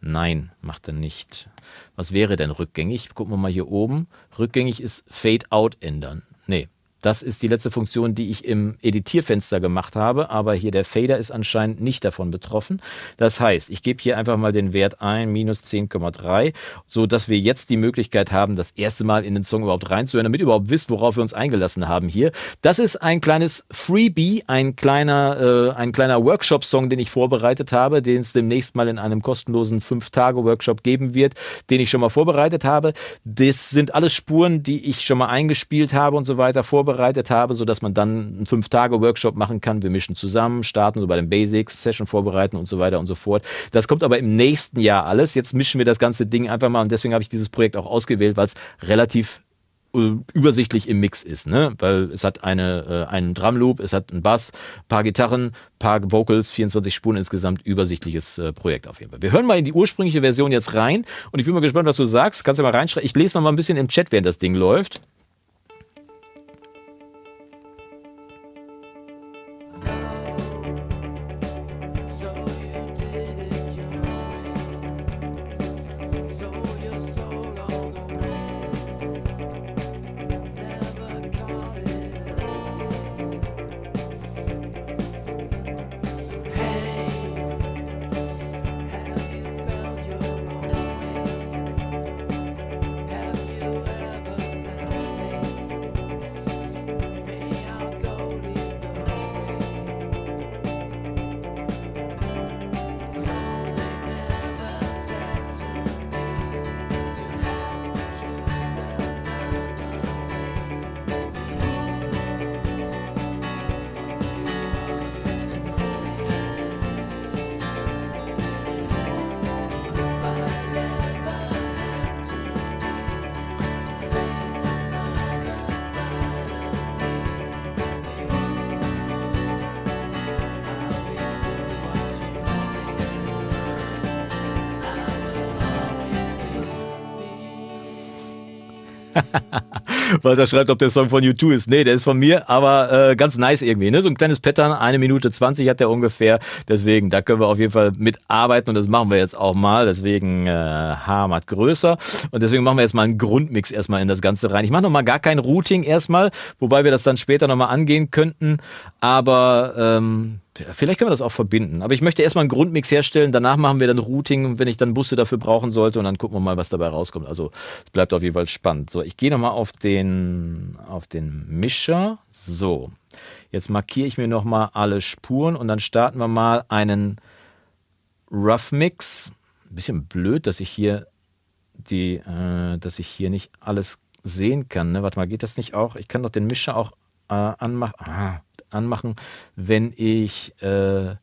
Nein, macht er nicht. Was wäre denn rückgängig? Gucken wir mal hier oben. Rückgängig ist Fade Out ändern. Nee, das ist die letzte Funktion, die ich im Editierfenster gemacht habe, aber hier der Fader ist anscheinend nicht davon betroffen. Das heißt, ich gebe hier einfach mal den Wert ein, minus 10,3, sodass wir jetzt die Möglichkeit haben, das erste Mal in den Song überhaupt reinzuhören, damit ihr überhaupt wisst, worauf wir uns eingelassen haben hier. Das ist ein kleines Freebie, ein kleiner, äh, ein kleiner Workshop-Song, den ich vorbereitet habe, den es demnächst mal in einem kostenlosen 5-Tage-Workshop geben wird, den ich schon mal vorbereitet habe. Das sind alles Spuren, die ich schon mal eingespielt habe und so weiter, vorbereitet vorbereitet habe, sodass man dann einen Fünf-Tage-Workshop machen kann. Wir mischen zusammen, starten so bei den Basics, Session vorbereiten und so weiter und so fort. Das kommt aber im nächsten Jahr alles. Jetzt mischen wir das ganze Ding einfach mal und deswegen habe ich dieses Projekt auch ausgewählt, weil es relativ äh, übersichtlich im Mix ist, ne? Weil es hat eine, äh, einen Drumloop, es hat einen Bass, paar Gitarren, paar Vocals, 24 Spuren insgesamt, übersichtliches äh, Projekt auf jeden Fall. Wir hören mal in die ursprüngliche Version jetzt rein und ich bin mal gespannt, was du sagst. Kannst du mal reinschreiben? Ich lese noch mal ein bisschen im Chat, während das Ding läuft. er schreibt, ob der Song von U2 ist. Nee, der ist von mir, aber äh, ganz nice irgendwie. Ne? So ein kleines Pattern, eine Minute 20 hat der ungefähr. Deswegen, da können wir auf jeden Fall mitarbeiten und das machen wir jetzt auch mal. Deswegen äh, Hamad größer. Und deswegen machen wir jetzt mal einen Grundmix erstmal in das Ganze rein. Ich mache nochmal gar kein Routing erstmal, wobei wir das dann später nochmal angehen könnten. Aber ähm, Vielleicht können wir das auch verbinden. Aber ich möchte erstmal einen Grundmix herstellen. Danach machen wir dann Routing, wenn ich dann Busse dafür brauchen sollte. Und dann gucken wir mal, was dabei rauskommt. Also es bleibt auf jeden Fall spannend. So, ich gehe nochmal auf den, auf den Mischer. So, jetzt markiere ich mir nochmal alle Spuren. Und dann starten wir mal einen Rough Mix. Ein bisschen blöd, dass ich hier die, äh, dass ich hier nicht alles sehen kann. Ne? Warte mal, geht das nicht auch? Ich kann doch den Mischer auch äh, anmachen. Ah anmachen, wenn ich äh,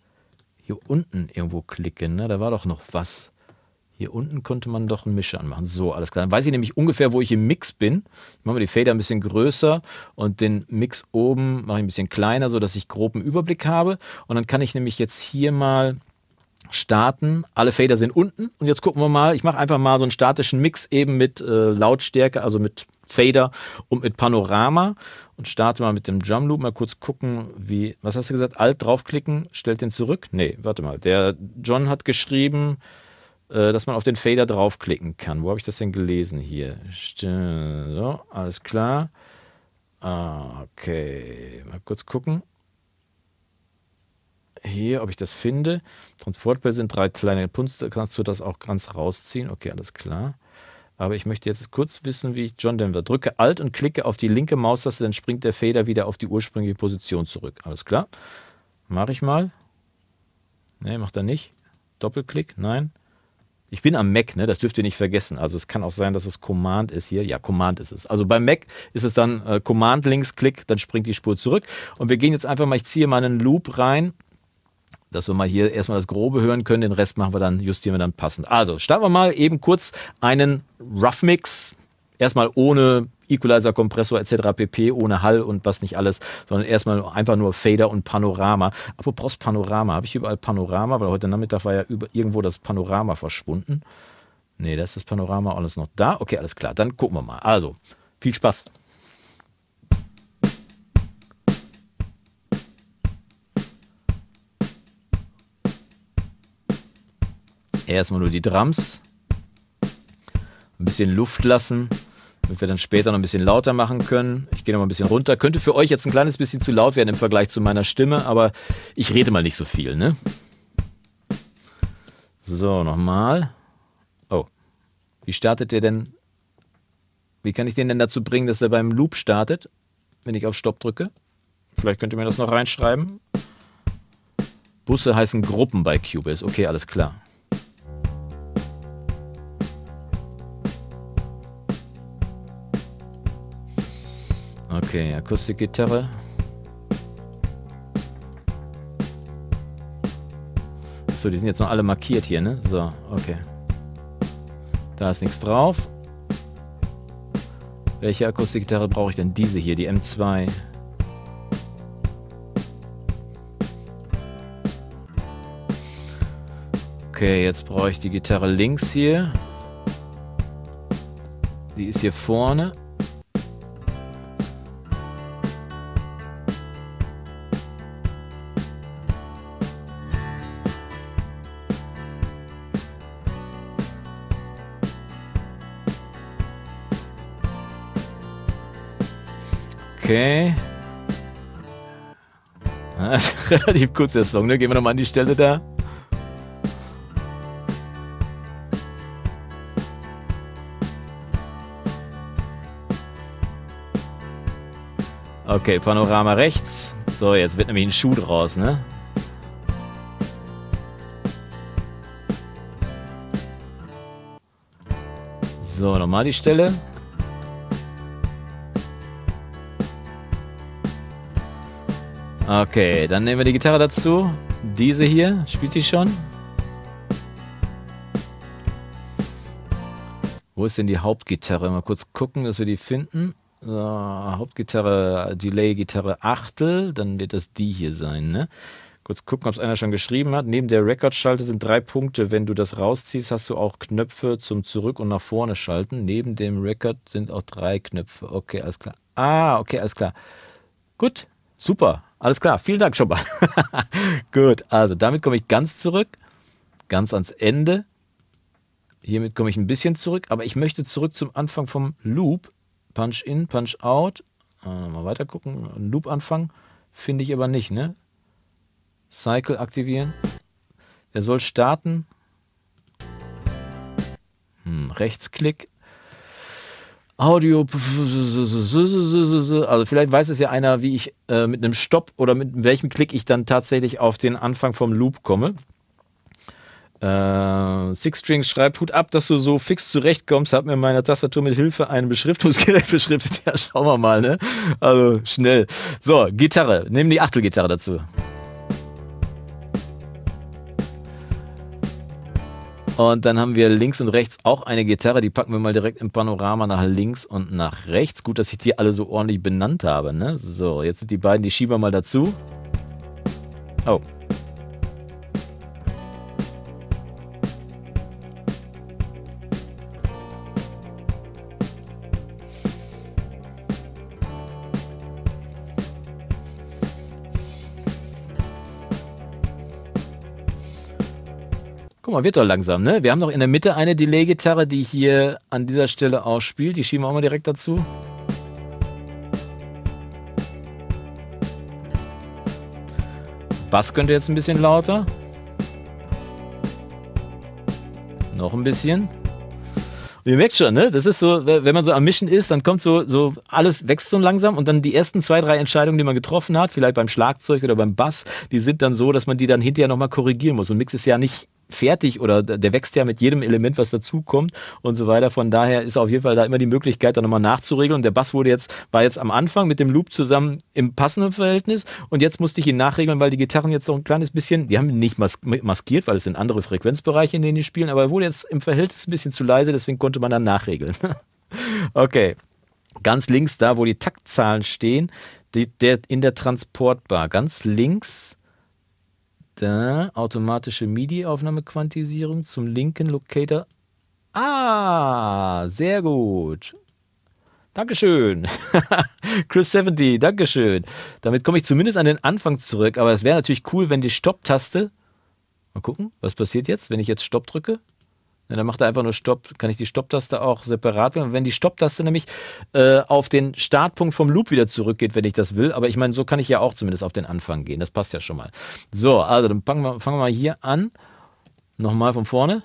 hier unten irgendwo klicke. Ne? Da war doch noch was. Hier unten konnte man doch einen Mischer anmachen. So, alles klar. Dann weiß ich nämlich ungefähr, wo ich im Mix bin. Ich mache mir die Fader ein bisschen größer und den Mix oben mache ich ein bisschen kleiner, sodass ich groben Überblick habe. Und dann kann ich nämlich jetzt hier mal starten. Alle Fader sind unten. Und jetzt gucken wir mal. Ich mache einfach mal so einen statischen Mix eben mit äh, Lautstärke, also mit Fader und mit Panorama und starte mal mit dem Drum Loop. Mal kurz gucken, wie, was hast du gesagt? Alt draufklicken, stellt den zurück? Nee, warte mal. Der John hat geschrieben, äh, dass man auf den Fader draufklicken kann. Wo habe ich das denn gelesen hier? So, alles klar. Ah, okay. Mal kurz gucken. Hier, ob ich das finde. Transportbild sind drei kleine Punste. Kannst du das auch ganz rausziehen? Okay, alles klar. Aber ich möchte jetzt kurz wissen, wie ich John Denver drücke. Alt und klicke auf die linke Maustaste, dann springt der Fader wieder auf die ursprüngliche Position zurück. Alles klar. Mache ich mal. Ne, macht er nicht. Doppelklick, nein. Ich bin am Mac, ne? das dürft ihr nicht vergessen. Also es kann auch sein, dass es Command ist hier. Ja, Command ist es. Also beim Mac ist es dann äh, Command links, Klick, dann springt die Spur zurück. Und wir gehen jetzt einfach mal, ich ziehe mal einen Loop rein dass wir mal hier erstmal das Grobe hören können, den Rest machen wir dann, justieren wir dann passend. Also, starten wir mal eben kurz einen Rough Mix. Erstmal ohne Equalizer, Kompressor etc. pp, ohne Hall und was nicht alles, sondern erstmal einfach nur Fader und Panorama. Apropos Panorama, habe ich überall Panorama, weil heute Nachmittag war ja über, irgendwo das Panorama verschwunden. Nee, da ist das Panorama alles noch da. Okay, alles klar, dann gucken wir mal. Also, viel Spaß. Erstmal nur die Drums. Ein bisschen Luft lassen, damit wir dann später noch ein bisschen lauter machen können. Ich gehe noch mal ein bisschen runter. Könnte für euch jetzt ein kleines bisschen zu laut werden im Vergleich zu meiner Stimme, aber ich rede mal nicht so viel, ne? So, nochmal. Oh. Wie startet ihr denn? Wie kann ich den denn dazu bringen, dass er beim Loop startet, wenn ich auf Stopp drücke? Vielleicht könnt ihr mir das noch reinschreiben. Busse heißen Gruppen bei Cubase. Okay, alles klar. Okay, Akustikgitarre. So, die sind jetzt noch alle markiert hier, ne? So, okay. Da ist nichts drauf. Welche Akustikgitarre brauche ich denn? Diese hier, die M2. Okay, jetzt brauche ich die Gitarre links hier. Die ist hier vorne. relativ kurz der Song, ne? Gehen wir nochmal an die Stelle da. Okay, Panorama rechts. So, jetzt wird nämlich ein Schuh draus, ne? So, nochmal die Stelle. Okay, dann nehmen wir die Gitarre dazu. Diese hier, spielt die schon? Wo ist denn die Hauptgitarre? Mal kurz gucken, dass wir die finden. So, Hauptgitarre, Delay-Gitarre Achtel, dann wird das die hier sein, ne? Kurz gucken, ob es einer schon geschrieben hat. Neben der Record-Schalte sind drei Punkte. Wenn du das rausziehst, hast du auch Knöpfe zum Zurück- und nach vorne schalten. Neben dem Record sind auch drei Knöpfe. Okay, alles klar. Ah, okay, alles klar. Gut, super. Alles klar, vielen Dank schon mal. Gut, also damit komme ich ganz zurück, ganz ans Ende. Hiermit komme ich ein bisschen zurück, aber ich möchte zurück zum Anfang vom Loop. Punch in, Punch out. Ah, mal weiter gucken. Loop anfangen finde ich aber nicht, ne? Cycle aktivieren. Der soll starten. Hm, Rechtsklick. Audio, also vielleicht weiß es ja einer, wie ich äh, mit einem Stopp oder mit welchem Klick ich dann tatsächlich auf den Anfang vom Loop komme. Äh, Six Strings schreibt, Hut ab, dass du so fix zurechtkommst, hat mir meine Tastatur mit Hilfe ein Beschriftungsgerät beschriftet. Ja, schauen wir mal, ne? Also schnell. So, Gitarre, nimm die Achtelgitarre dazu. Und dann haben wir links und rechts auch eine Gitarre. Die packen wir mal direkt im Panorama nach links und nach rechts. Gut, dass ich die alle so ordentlich benannt habe. Ne? So, jetzt sind die beiden, die schieben wir mal dazu. Oh, Guck mal, wird doch langsam, ne? Wir haben noch in der Mitte eine Delay-Gitarre, die hier an dieser Stelle auch spielt. Die schieben wir auch mal direkt dazu. Bass könnte jetzt ein bisschen lauter. Noch ein bisschen. ihr merkt schon, ne? Das ist so, wenn man so am Mischen ist, dann kommt so, so alles wächst so langsam und dann die ersten zwei, drei Entscheidungen, die man getroffen hat, vielleicht beim Schlagzeug oder beim Bass, die sind dann so, dass man die dann hinterher nochmal korrigieren muss. Und Mix ist ja nicht fertig oder der wächst ja mit jedem Element, was dazukommt und so weiter. Von daher ist auf jeden Fall da immer die Möglichkeit, da nochmal nachzuregeln. Und der Bass wurde jetzt, war jetzt am Anfang mit dem Loop zusammen im passenden Verhältnis und jetzt musste ich ihn nachregeln, weil die Gitarren jetzt so ein kleines bisschen, die haben ihn nicht mas maskiert, weil es sind andere Frequenzbereiche, in denen die spielen, aber er wurde jetzt im Verhältnis ein bisschen zu leise, deswegen konnte man dann nachregeln. okay. Ganz links da, wo die Taktzahlen stehen, die, der, in der Transportbar. Ganz links da, automatische MIDI-Aufnahmequantisierung zum linken Locator. Ah, sehr gut. Dankeschön. Chris70, Dankeschön. Damit komme ich zumindest an den Anfang zurück, aber es wäre natürlich cool, wenn die Stopp-Taste. Mal gucken, was passiert jetzt, wenn ich jetzt Stopp drücke? Ja, dann macht er einfach nur Stopp, kann ich die Stopptaste auch separat wählen. Wenn die Stopptaste nämlich äh, auf den Startpunkt vom Loop wieder zurückgeht, wenn ich das will. Aber ich meine, so kann ich ja auch zumindest auf den Anfang gehen. Das passt ja schon mal. So, also dann fangen wir, fangen wir mal hier an. Nochmal von vorne.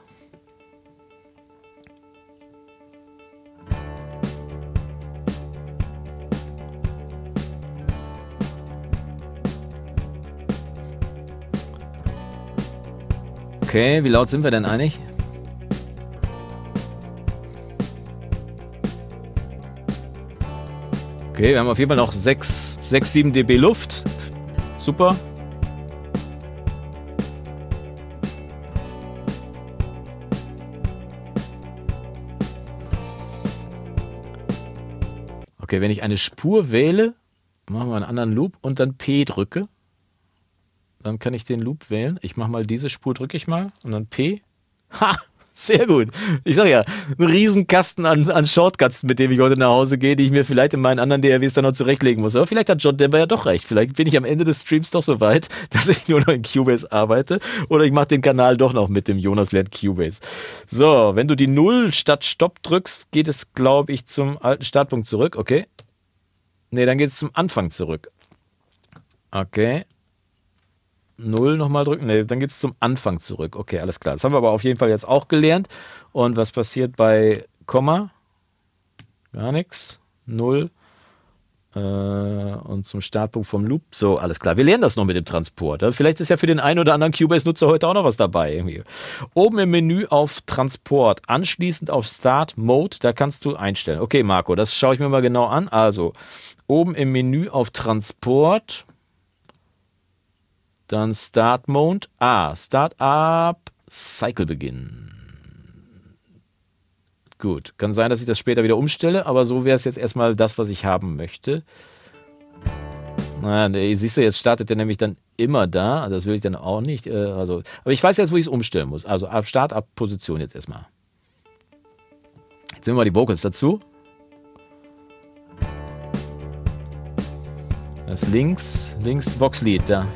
Okay, wie laut sind wir denn eigentlich? Okay, wir haben auf jeden Fall noch 6, 6 7 dB Luft. Super. Okay, wenn ich eine Spur wähle, machen wir einen anderen Loop und dann P drücke, dann kann ich den Loop wählen. Ich mache mal diese Spur, drücke ich mal und dann P. Ha! Sehr gut. Ich sag ja, ein Riesenkasten an, an Shortcuts, mit dem ich heute nach Hause gehe, die ich mir vielleicht in meinen anderen DRWs dann noch zurechtlegen muss. Aber vielleicht hat John Denver ja doch recht. Vielleicht bin ich am Ende des Streams doch so weit, dass ich nur noch in Cubase arbeite oder ich mache den Kanal doch noch mit dem Jonas lernt Cubase. So, wenn du die Null statt Stopp drückst, geht es, glaube ich, zum alten Startpunkt zurück. Okay. Nee, dann geht es zum Anfang zurück. Okay. 0 nochmal drücken? Ne, dann geht es zum Anfang zurück. Okay, alles klar. Das haben wir aber auf jeden Fall jetzt auch gelernt. Und was passiert bei Komma? Gar nichts. Äh, 0. und zum Startpunkt vom Loop. So, alles klar. Wir lernen das noch mit dem Transport. Also vielleicht ist ja für den einen oder anderen Cubase-Nutzer heute auch noch was dabei. Irgendwie. Oben im Menü auf Transport, anschließend auf Start Mode, da kannst du einstellen. Okay, Marco, das schaue ich mir mal genau an. Also, oben im Menü auf Transport dann Start Mode A. Start up Cycle Beginn. Gut, kann sein, dass ich das später wieder umstelle, aber so wäre es jetzt erstmal das, was ich haben möchte. Na, siehst du, jetzt startet der nämlich dann immer da. Das will ich dann auch nicht. Äh, also, aber ich weiß jetzt, wo ich es umstellen muss. Also ab Start, ab Position jetzt erstmal. Jetzt nehmen wir die Vocals dazu. Das links, links Vox-Lied da.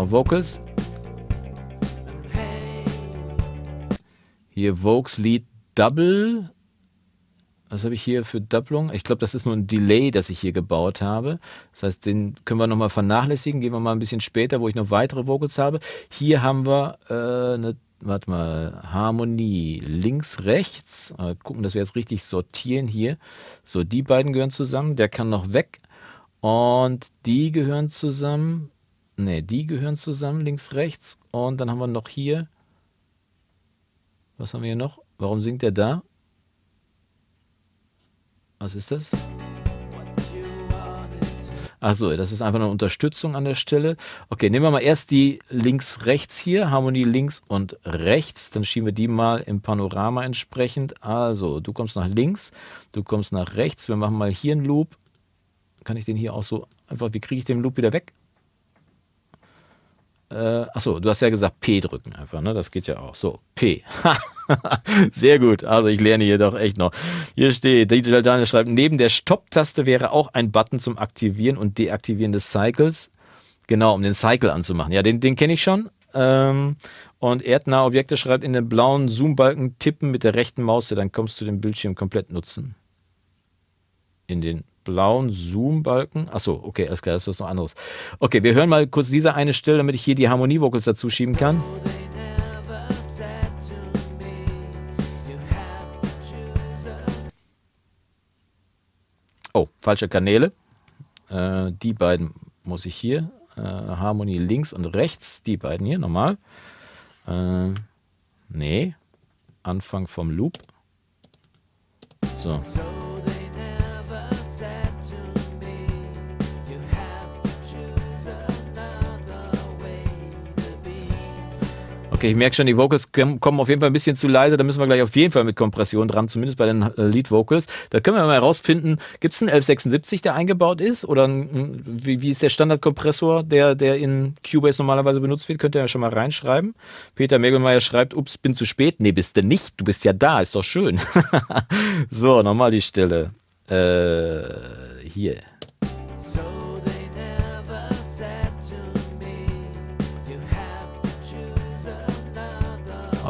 noch Vocals. Hier Vokes Lead Double. Was habe ich hier für Doublung? Ich glaube, das ist nur ein Delay, das ich hier gebaut habe. Das heißt, den können wir nochmal vernachlässigen. Gehen wir mal ein bisschen später, wo ich noch weitere Vocals habe. Hier haben wir äh, eine, warte mal, Harmonie links, rechts. Mal gucken, dass wir jetzt richtig sortieren hier. So, die beiden gehören zusammen. Der kann noch weg. Und die gehören zusammen. Ne, die gehören zusammen, links, rechts. Und dann haben wir noch hier. Was haben wir hier noch? Warum singt der da? Was ist das? Achso, das ist einfach eine Unterstützung an der Stelle. Okay, nehmen wir mal erst die links, rechts hier. Harmonie links und rechts. Dann schieben wir die mal im Panorama entsprechend. Also, du kommst nach links, du kommst nach rechts. Wir machen mal hier einen Loop. Kann ich den hier auch so einfach, wie kriege ich den Loop wieder weg? Äh, achso, du hast ja gesagt P drücken einfach, ne? Das geht ja auch. So, P. Sehr gut. Also ich lerne hier doch echt noch. Hier steht, Digital Daniel schreibt, neben der Stopp-Taste wäre auch ein Button zum Aktivieren und Deaktivieren des Cycles. Genau, um den Cycle anzumachen. Ja, den, den kenne ich schon. Ähm, und erdnahe Objekte schreibt, in den blauen Zoom-Balken tippen mit der rechten Mauste, dann kommst du den Bildschirm komplett nutzen. In den blauen Zoom-Balken. Achso, okay, alles klar, das ist was anderes. Okay, wir hören mal kurz diese eine Stelle, damit ich hier die Harmonie-Vocals dazu schieben kann. Oh, falsche Kanäle. Äh, die beiden muss ich hier. Äh, Harmonie links und rechts. Die beiden hier, nochmal. Äh, nee. Anfang vom Loop. So. Okay, ich merke schon, die Vocals kommen auf jeden Fall ein bisschen zu leise. Da müssen wir gleich auf jeden Fall mit Kompression dran, zumindest bei den äh, Lead Vocals. Da können wir mal herausfinden, gibt es einen 1176, der eingebaut ist? Oder ein, wie, wie, ist der Standardkompressor, der, der in Cubase normalerweise benutzt wird? Könnt ihr ja schon mal reinschreiben. Peter Megelmeier schreibt, ups, bin zu spät. Nee, bist du nicht. Du bist ja da, ist doch schön. so, nochmal die Stelle. Äh, hier.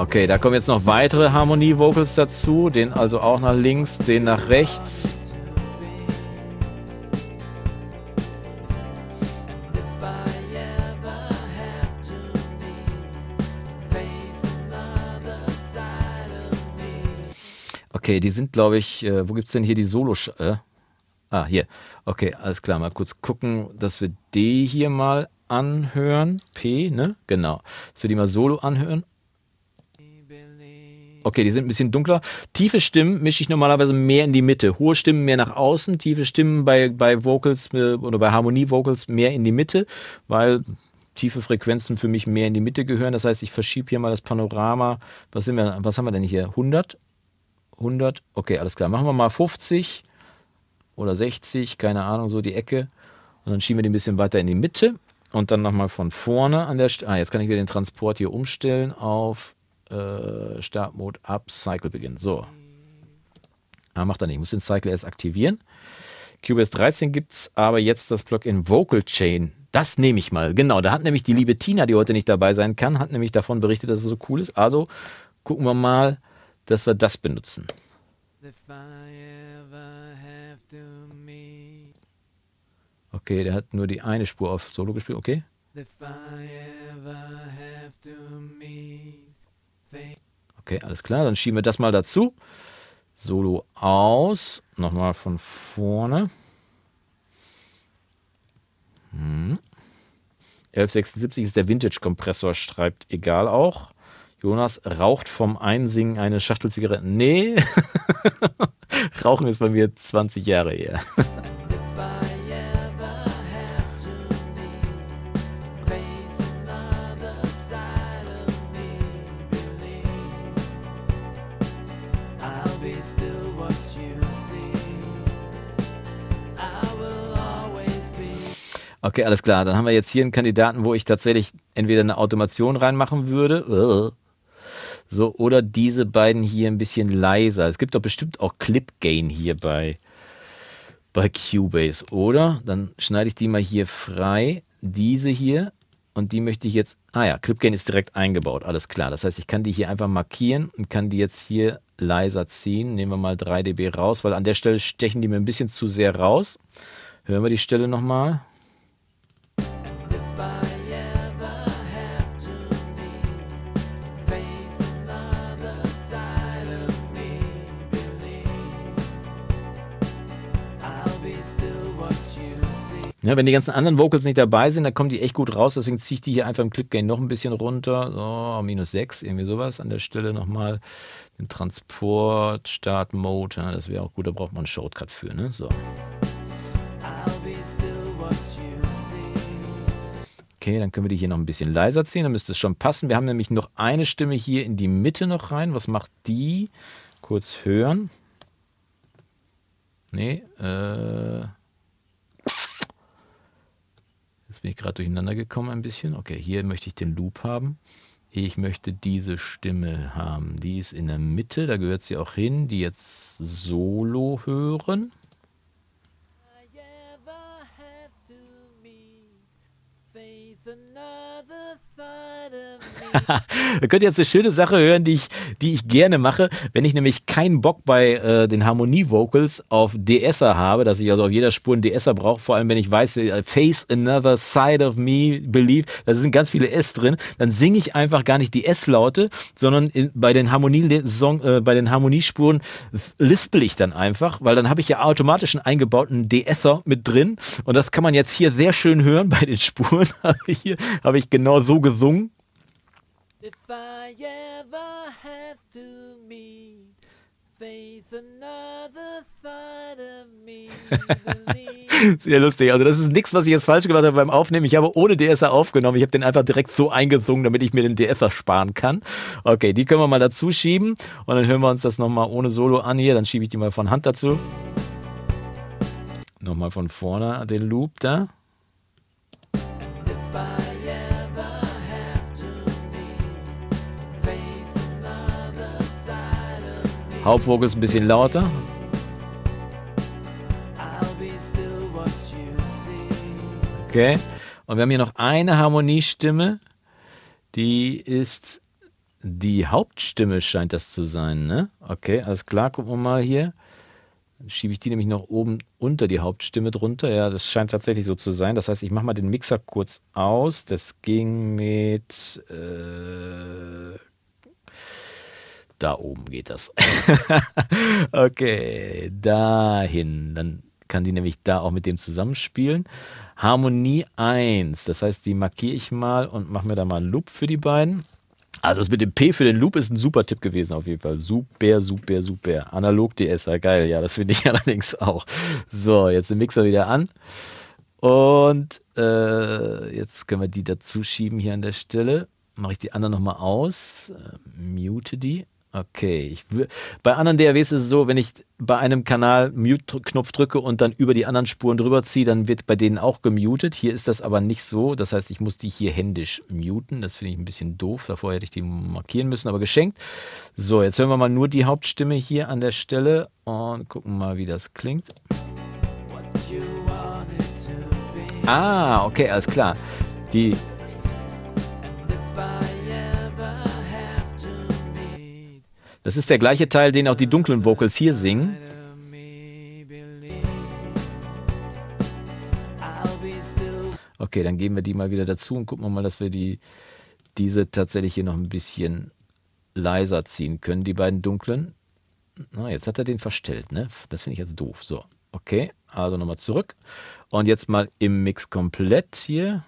Okay, da kommen jetzt noch weitere Harmonie-Vocals dazu. Den also auch nach links, den nach rechts. Okay, die sind, glaube ich, äh, wo gibt es denn hier die solo äh? Ah, hier. Okay, alles klar. Mal kurz gucken, dass wir die hier mal anhören. P, ne? Genau. Dass wir die mal solo anhören. Okay, die sind ein bisschen dunkler. Tiefe Stimmen mische ich normalerweise mehr in die Mitte. Hohe Stimmen mehr nach außen, tiefe Stimmen bei, bei Vocals äh, oder bei Harmonie-Vocals mehr in die Mitte, weil tiefe Frequenzen für mich mehr in die Mitte gehören. Das heißt, ich verschiebe hier mal das Panorama. Was, sind wir, was haben wir denn hier? 100? 100? Okay, alles klar. Machen wir mal 50 oder 60, keine Ahnung, so die Ecke. Und dann schieben wir die ein bisschen weiter in die Mitte. Und dann nochmal von vorne an der Stelle. Ah, jetzt kann ich wieder den Transport hier umstellen auf äh, Startmode ab, Cycle beginnen. So. Ah, macht er nicht. Ich muss den Cycle erst aktivieren. QBS 13 gibt es aber jetzt das Plugin Vocal Chain. Das nehme ich mal. Genau, da hat nämlich die liebe Tina, die heute nicht dabei sein kann, hat nämlich davon berichtet, dass es so cool ist. Also gucken wir mal, dass wir das benutzen. Okay, der hat nur die eine Spur auf Solo gespielt. Okay. If I ever have to Okay, alles klar, dann schieben wir das mal dazu. Solo aus, nochmal von vorne. Hm. 1176 ist der Vintage-Kompressor, schreibt egal auch. Jonas raucht vom Einsingen eine Schachtel Zigaretten. Nee, Rauchen ist bei mir 20 Jahre her. Okay, alles klar. Dann haben wir jetzt hier einen Kandidaten, wo ich tatsächlich entweder eine Automation reinmachen würde. Äh, so, oder diese beiden hier ein bisschen leiser. Es gibt doch bestimmt auch Clip Gain hier bei, bei Cubase, oder? Dann schneide ich die mal hier frei. Diese hier. Und die möchte ich jetzt. Ah ja, Clip Gain ist direkt eingebaut. Alles klar. Das heißt, ich kann die hier einfach markieren und kann die jetzt hier leiser ziehen. Nehmen wir mal 3 dB raus, weil an der Stelle stechen die mir ein bisschen zu sehr raus. Hören wir die Stelle nochmal. mal. Ne, wenn die ganzen anderen Vocals nicht dabei sind, dann kommen die echt gut raus. Deswegen ziehe ich die hier einfach im Clip Gain noch ein bisschen runter. So, minus 6, irgendwie sowas. An der Stelle nochmal den Transport, Start Mode. Ja, das wäre auch gut. Da braucht man einen Shortcut für. Ne? So. Okay, dann können wir die hier noch ein bisschen leiser ziehen. Dann müsste es schon passen. Wir haben nämlich noch eine Stimme hier in die Mitte noch rein. Was macht die? Kurz hören. Nee, äh. Jetzt bin ich gerade durcheinander gekommen ein bisschen. Okay, hier möchte ich den Loop haben. Ich möchte diese Stimme haben. Die ist in der Mitte, da gehört sie auch hin, die jetzt solo hören. da könnt ihr jetzt eine schöne Sache hören, die ich, die ich gerne mache, wenn ich nämlich keinen Bock bei äh, den Harmonie-Vocals auf DSer habe, dass ich also auf jeder Spur einen DSer brauche, vor allem wenn ich weiß, äh, Face Another Side of Me Believe, da sind ganz viele S drin, dann singe ich einfach gar nicht die S-Laute, sondern in, bei, den Harmonie Song, äh, bei den Harmoniespuren lispel ich dann einfach, weil dann habe ich ja automatisch einen eingebauten DSer mit drin und das kann man jetzt hier sehr schön hören bei den Spuren. hier habe ich genau so gesungen If I ever have to meet face another side of me. Sehr lustig. Also das ist nichts, was ich jetzt falsch gemacht habe beim Aufnehmen. Ich habe ohne DSer aufgenommen. Ich habe den einfach direkt so eingesungen, damit ich mir den DSer sparen kann. Okay, die können wir mal dazu schieben. Und dann hören wir uns das nochmal ohne Solo an hier. Dann schiebe ich die mal von Hand dazu. Nochmal von vorne den Loop da. Hauptvogel ist ein bisschen lauter. Okay. Und wir haben hier noch eine Harmoniestimme. Die ist die Hauptstimme, scheint das zu sein. Ne? Okay, alles klar. Gucken wir mal hier. Dann schiebe ich die nämlich noch oben unter die Hauptstimme drunter. Ja, das scheint tatsächlich so zu sein. Das heißt, ich mache mal den Mixer kurz aus. Das ging mit äh, da oben geht das. okay, dahin. Dann kann die nämlich da auch mit dem zusammenspielen. Harmonie 1, das heißt, die markiere ich mal und mache mir da mal einen Loop für die beiden. Also das mit dem P für den Loop ist ein super Tipp gewesen auf jeden Fall. Super, super, super. Analog DS, ja geil. Ja, das finde ich allerdings auch. So, jetzt den Mixer wieder an. Und äh, jetzt können wir die dazu schieben hier an der Stelle. Mache ich die anderen nochmal aus. Äh, mute die. Okay, ich, bei anderen DAWs ist es so, wenn ich bei einem Kanal Mute-Knopf drücke und dann über die anderen Spuren drüber ziehe, dann wird bei denen auch gemutet. Hier ist das aber nicht so. Das heißt, ich muss die hier händisch muten. Das finde ich ein bisschen doof. Davor hätte ich die markieren müssen, aber geschenkt. So, jetzt hören wir mal nur die Hauptstimme hier an der Stelle und gucken mal, wie das klingt. Ah, okay, alles klar. Die Das ist der gleiche Teil, den auch die dunklen Vocals hier singen. Okay, dann geben wir die mal wieder dazu und gucken wir mal, dass wir die, diese tatsächlich hier noch ein bisschen leiser ziehen können, die beiden dunklen. Na, ah, jetzt hat er den verstellt, ne? Das finde ich jetzt doof. So, okay, also nochmal zurück. Und jetzt mal im Mix komplett hier.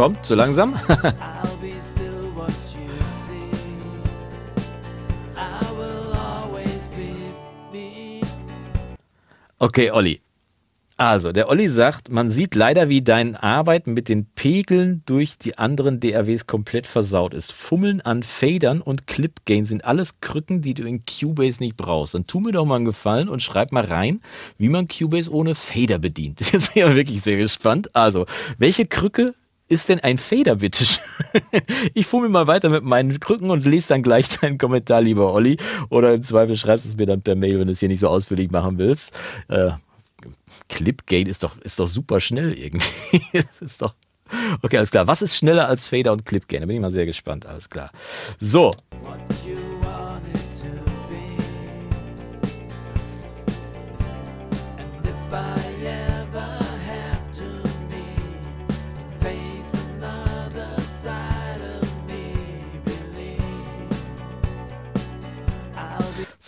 kommt, so langsam. okay, Olli. Also, der Olli sagt, man sieht leider, wie deine Arbeit mit den Pegeln durch die anderen DRWs komplett versaut ist. Fummeln an Federn und Clip Gain sind alles Krücken, die du in Cubase nicht brauchst. Dann tu mir doch mal einen Gefallen und schreib mal rein, wie man Cubase ohne Fader bedient. Jetzt bin ich wirklich sehr gespannt. Also, welche Krücke ist denn ein Fader, bitte? ich fuhr mir mal weiter mit meinen Krücken und lese dann gleich deinen Kommentar, lieber Olli. Oder im Zweifel schreibst du es mir dann per Mail, wenn du es hier nicht so ausführlich machen willst. Äh, Clipgate ist doch, ist doch super schnell irgendwie. ist doch. Okay, alles klar. Was ist schneller als Fader und Clipgain? Da bin ich mal sehr gespannt, alles klar. So.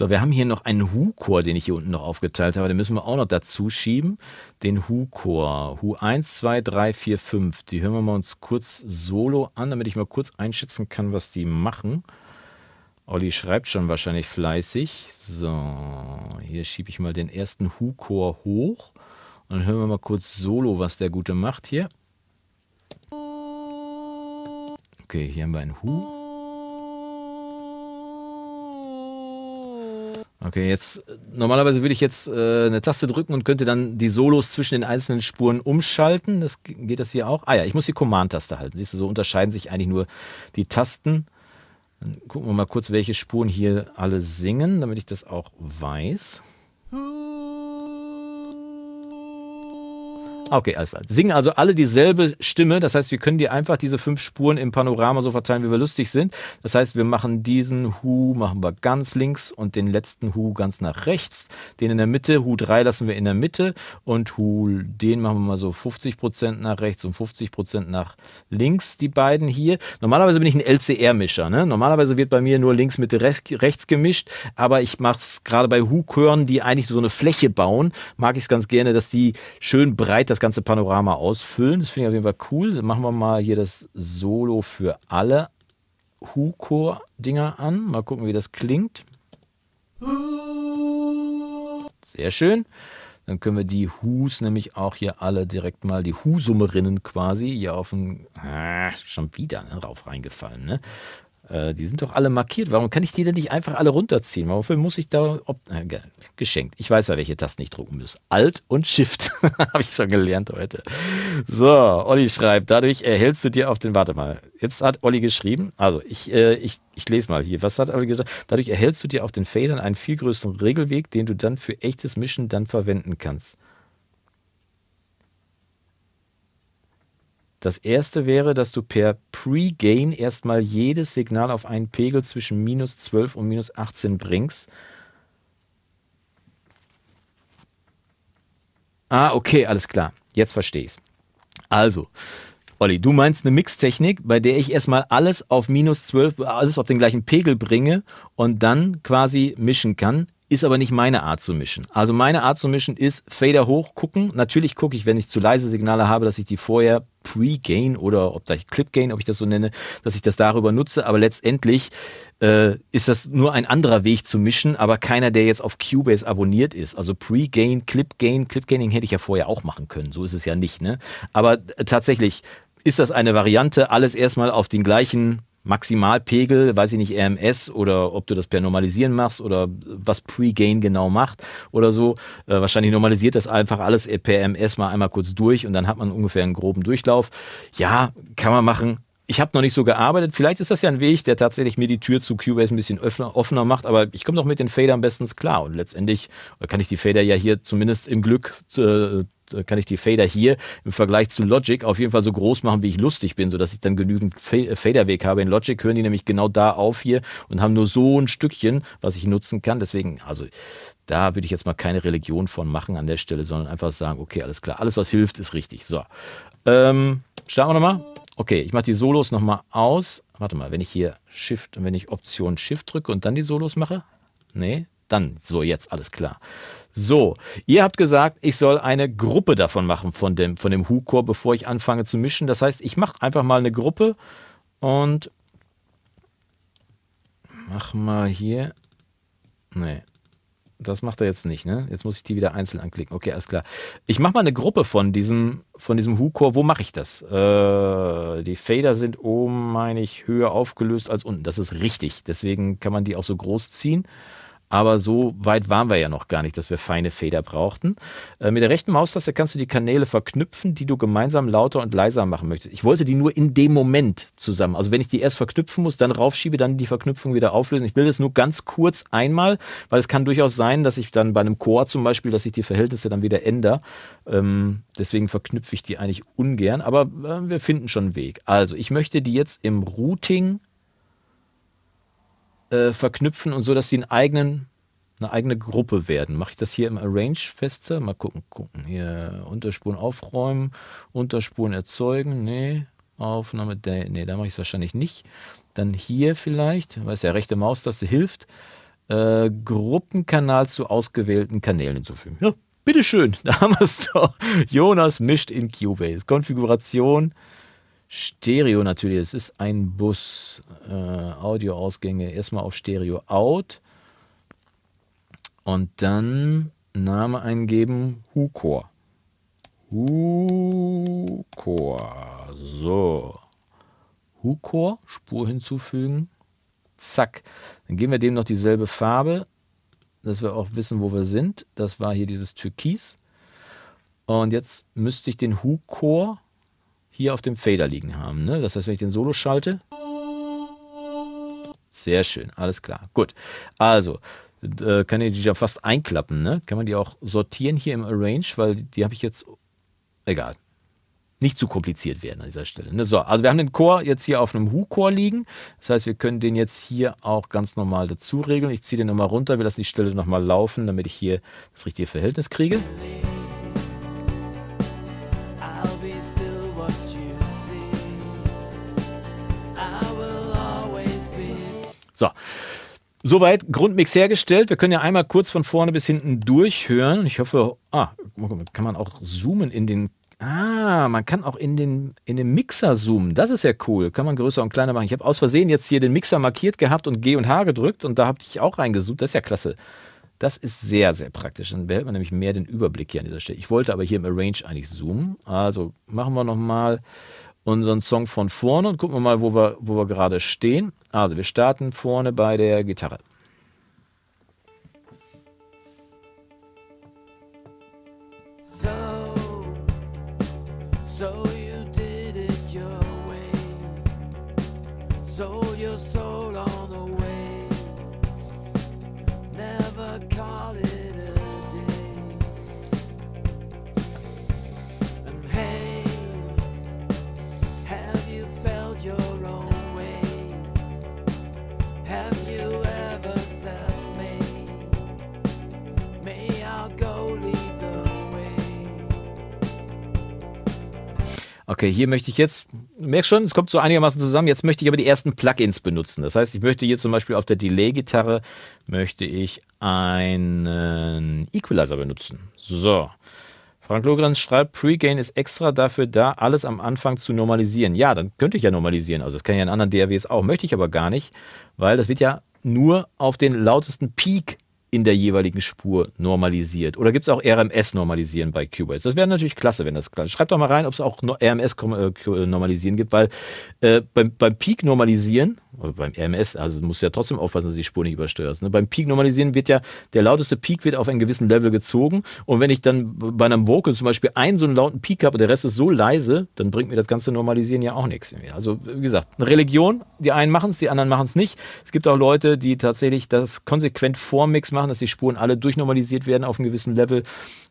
So, wir haben hier noch einen Hu-Chor, den ich hier unten noch aufgeteilt habe. Den müssen wir auch noch dazu schieben. Den Hu-Chor. Hu 1, 2, 3, 4, 5. Die hören wir mal uns kurz solo an, damit ich mal kurz einschätzen kann, was die machen. Olli schreibt schon wahrscheinlich fleißig. So, hier schiebe ich mal den ersten Hu-Chor hoch. Und dann hören wir mal kurz solo, was der Gute macht hier. Okay, hier haben wir einen Hu. Okay, jetzt normalerweise würde ich jetzt äh, eine Taste drücken und könnte dann die Solos zwischen den einzelnen Spuren umschalten. Das geht das hier auch. Ah ja, ich muss die Command-Taste halten. Siehst du, so unterscheiden sich eigentlich nur die Tasten. Dann gucken wir mal kurz, welche Spuren hier alle singen, damit ich das auch weiß. Ah, okay, alles klar. Singen also alle dieselbe Stimme. Das heißt, wir können dir einfach diese fünf Spuren im Panorama so verteilen, wie wir lustig sind. Das heißt, wir machen diesen Hu machen wir ganz links und den letzten Hu ganz nach rechts. Den in der Mitte, Hu 3 lassen wir in der Mitte und Hu den machen wir mal so 50% nach rechts und 50% nach links, die beiden hier. Normalerweise bin ich ein LCR-Mischer. Ne? Normalerweise wird bei mir nur links, Mitte, rechts gemischt, aber ich mache es gerade bei Hu-Chören, die eigentlich so eine Fläche bauen, mag ich es ganz gerne, dass die schön breit das ganze Panorama ausfüllen. Das finde ich auf jeden Fall cool. Dann machen wir mal hier das Solo für alle Huko-Dinger an. Mal gucken, wie das klingt. Sehr schön. Dann können wir die Hus nämlich auch hier alle direkt mal, die Husummerinnen quasi, hier auf den, ah, schon wieder ne, rauf reingefallen, ne? Äh, die sind doch alle markiert. Warum kann ich die denn nicht einfach alle runterziehen? Wofür muss ich da. Ob, äh, geschenkt. Ich weiß ja, welche Tasten ich drucken muss. Alt und Shift. Habe ich schon gelernt heute. So, Olli schreibt, dadurch erhältst du dir auf den. Warte mal. Jetzt hat Olli geschrieben. Also, ich, äh, ich, ich lese mal hier. Was hat Olli gesagt? Dadurch erhältst du dir auf den Federn einen viel größeren Regelweg, den du dann für echtes Mischen dann verwenden kannst. Das erste wäre, dass du per Pre-Gain erstmal jedes Signal auf einen Pegel zwischen minus 12 und minus 18 bringst. Ah, okay, alles klar. Jetzt verstehe ich's. Also, Olli, du meinst eine Mixtechnik, bei der ich erstmal alles auf minus 12, alles auf den gleichen Pegel bringe und dann quasi mischen kann, ist aber nicht meine Art zu mischen. Also meine Art zu mischen ist Fader hoch gucken. Natürlich gucke ich, wenn ich zu leise Signale habe, dass ich die vorher Pre-Gain oder ob da Clip-Gain, ob ich das so nenne, dass ich das darüber nutze. Aber letztendlich äh, ist das nur ein anderer Weg zu mischen, aber keiner, der jetzt auf Cubase abonniert ist. Also Pre-Gain, Clip-Gain, Clip-Gaining hätte ich ja vorher auch machen können. So ist es ja nicht. Ne? Aber äh, tatsächlich ist das eine Variante, alles erstmal auf den gleichen Maximalpegel, weiß ich nicht, RMS oder ob du das per Normalisieren machst oder was Pre-Gain genau macht oder so. Äh, wahrscheinlich normalisiert das einfach alles per RMS mal einmal kurz durch und dann hat man ungefähr einen groben Durchlauf. Ja, kann man machen, ich habe noch nicht so gearbeitet. Vielleicht ist das ja ein Weg, der tatsächlich mir die Tür zu Cubase ein bisschen öffner, offener macht, aber ich komme doch mit den Fadern bestens klar. Und letztendlich äh, kann ich die Fader ja hier zumindest im Glück äh, äh, kann ich die Fader hier im Vergleich zu Logic auf jeden Fall so groß machen, wie ich lustig bin, sodass ich dann genügend äh, Faderweg habe. In Logic hören die nämlich genau da auf hier und haben nur so ein Stückchen, was ich nutzen kann. Deswegen, also da würde ich jetzt mal keine Religion von machen an der Stelle, sondern einfach sagen, okay, alles klar, alles was hilft, ist richtig. So, ähm, starten wir nochmal. Okay, ich mache die Solos nochmal aus. Warte mal, wenn ich hier Shift und wenn ich Option Shift drücke und dann die Solos mache? Nee, dann so jetzt alles klar. So, ihr habt gesagt, ich soll eine Gruppe davon machen von dem von dem Huchor, bevor ich anfange zu mischen. Das heißt, ich mache einfach mal eine Gruppe und mach mal hier. Nee, das macht er jetzt nicht, ne? Jetzt muss ich die wieder einzeln anklicken. Okay, alles klar. Ich mache mal eine Gruppe von diesem, von diesem Hu-Core. Wo mache ich das? Äh, die Fader sind oben, meine ich, höher aufgelöst als unten. Das ist richtig. Deswegen kann man die auch so groß ziehen aber so weit waren wir ja noch gar nicht, dass wir feine Feder brauchten. Äh, mit der rechten Maustaste kannst du die Kanäle verknüpfen, die du gemeinsam lauter und leiser machen möchtest. Ich wollte die nur in dem Moment zusammen. Also wenn ich die erst verknüpfen muss, dann raufschiebe, dann die Verknüpfung wieder auflösen. Ich will das nur ganz kurz einmal, weil es kann durchaus sein, dass ich dann bei einem Chor zum Beispiel, dass ich die Verhältnisse dann wieder ändere. Ähm, deswegen verknüpfe ich die eigentlich ungern, aber äh, wir finden schon einen Weg. Also ich möchte die jetzt im Routing äh, verknüpfen und so, dass sie einen eigenen, eine eigene Gruppe werden. Mache ich das hier im Arrange fester? Mal gucken, gucken. Hier Unterspuren aufräumen, Unterspuren erzeugen. Nee, Aufnahme, nee, da mache ich es wahrscheinlich nicht. Dann hier vielleicht, weil es ja rechte Maustaste hilft, äh, Gruppenkanal zu ausgewählten Kanälen hinzufügen. Ja, bitteschön, da haben wir es doch. Jonas mischt in Cubase. Konfiguration Stereo natürlich, es ist ein Bus. Äh, Audioausgänge erstmal auf Stereo Out und dann Name eingeben, Hukor. Hukor. So. Hukor, Spur hinzufügen. Zack. Dann geben wir dem noch dieselbe Farbe, dass wir auch wissen, wo wir sind. Das war hier dieses Türkis. Und jetzt müsste ich den Hukor hier auf dem Fader liegen haben. Ne? Das heißt, wenn ich den Solo schalte... Sehr schön, alles klar. Gut, also äh, kann ich die ja fast einklappen. Ne? Kann man die auch sortieren hier im Arrange, weil die, die habe ich jetzt... Egal, nicht zu kompliziert werden an dieser Stelle. Ne? So, also wir haben den Chor jetzt hier auf einem Hu-Chor liegen. Das heißt, wir können den jetzt hier auch ganz normal dazu regeln. Ich ziehe den nochmal runter, wir lassen die Stelle nochmal laufen, damit ich hier das richtige Verhältnis kriege. So. Soweit Grundmix hergestellt. Wir können ja einmal kurz von vorne bis hinten durchhören. Ich hoffe, ah, kann man auch zoomen in den. Ah, man kann auch in den, in den Mixer zoomen. Das ist ja cool. Kann man größer und kleiner machen. Ich habe aus Versehen jetzt hier den Mixer markiert gehabt und G und H gedrückt und da habe ich auch reingezoomt. Das ist ja klasse. Das ist sehr, sehr praktisch. Dann behält man nämlich mehr den Überblick hier an dieser Stelle. Ich wollte aber hier im Arrange eigentlich zoomen. Also machen wir nochmal unseren Song von vorne und gucken wir mal, wo wir, wo wir gerade stehen. Also wir starten vorne bei der Gitarre. So, so you did it your way. So your soul. Kacke, hier möchte ich jetzt, merk schon, es kommt so einigermaßen zusammen, jetzt möchte ich aber die ersten Plugins benutzen. Das heißt, ich möchte hier zum Beispiel auf der Delay-Gitarre, möchte ich einen Equalizer benutzen. So. Frank Logrenz schreibt, Pre-Gain ist extra dafür da, alles am Anfang zu normalisieren. Ja, dann könnte ich ja normalisieren. Also das kann ja in anderen DAWs auch, möchte ich aber gar nicht, weil das wird ja nur auf den lautesten Peak in der jeweiligen Spur normalisiert. Oder gibt es auch RMS normalisieren bei Cubase? Das wäre natürlich klasse, wenn das ist. Schreibt doch mal rein, ob es auch RMS äh, äh, normalisieren gibt, weil äh, beim, beim Peak normalisieren, beim RMS, also musst ja trotzdem aufpassen, dass du die Spur nicht übersteuerst. Ne? Beim Peak normalisieren wird ja, der lauteste Peak wird auf einen gewissen Level gezogen und wenn ich dann bei einem Vocal zum Beispiel einen so einen lauten Peak habe und der Rest ist so leise, dann bringt mir das ganze Normalisieren ja auch nichts mehr. Also wie gesagt, eine Religion, die einen machen es, die anderen machen es nicht. Es gibt auch Leute, die tatsächlich das konsequent vormix machen machen, dass die Spuren alle durchnormalisiert werden auf einem gewissen Level,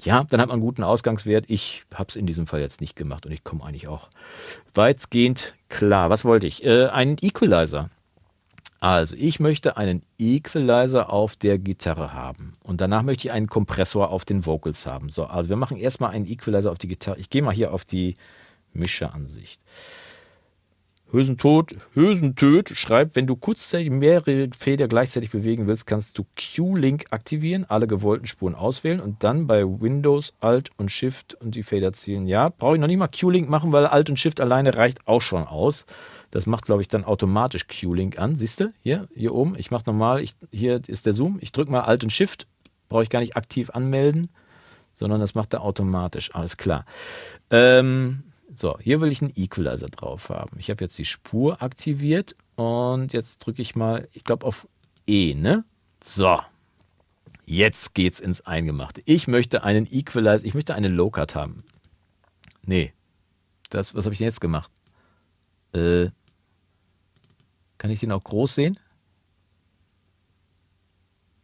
ja, dann hat man einen guten Ausgangswert. Ich habe es in diesem Fall jetzt nicht gemacht und ich komme eigentlich auch weitgehend klar. Was wollte ich? Äh, einen Equalizer. Also, ich möchte einen Equalizer auf der Gitarre haben. Und danach möchte ich einen Kompressor auf den Vocals haben. So, also wir machen erstmal einen Equalizer auf die Gitarre. Ich gehe mal hier auf die Mischeransicht. ansicht Hösentod, Hösentöd schreibt, wenn du kurzzeitig mehrere Feder gleichzeitig bewegen willst, kannst du Q-Link aktivieren, alle gewollten Spuren auswählen und dann bei Windows Alt und Shift und die Feder zielen. Ja, brauche ich noch nicht mal Q-Link machen, weil Alt und Shift alleine reicht auch schon aus. Das macht, glaube ich, dann automatisch Q-Link an. Siehst du? Hier, hier oben. Ich mache nochmal, hier ist der Zoom. Ich drücke mal Alt und Shift. Brauche ich gar nicht aktiv anmelden, sondern das macht er automatisch. Alles klar. Ähm, so, hier will ich einen Equalizer drauf haben. Ich habe jetzt die Spur aktiviert und jetzt drücke ich mal, ich glaube auf E, ne? So. Jetzt geht's ins Eingemachte. Ich möchte einen Equalizer, ich möchte eine Low-Cut haben. Nee. Das, was habe ich denn jetzt gemacht? Äh, kann ich den auch groß sehen?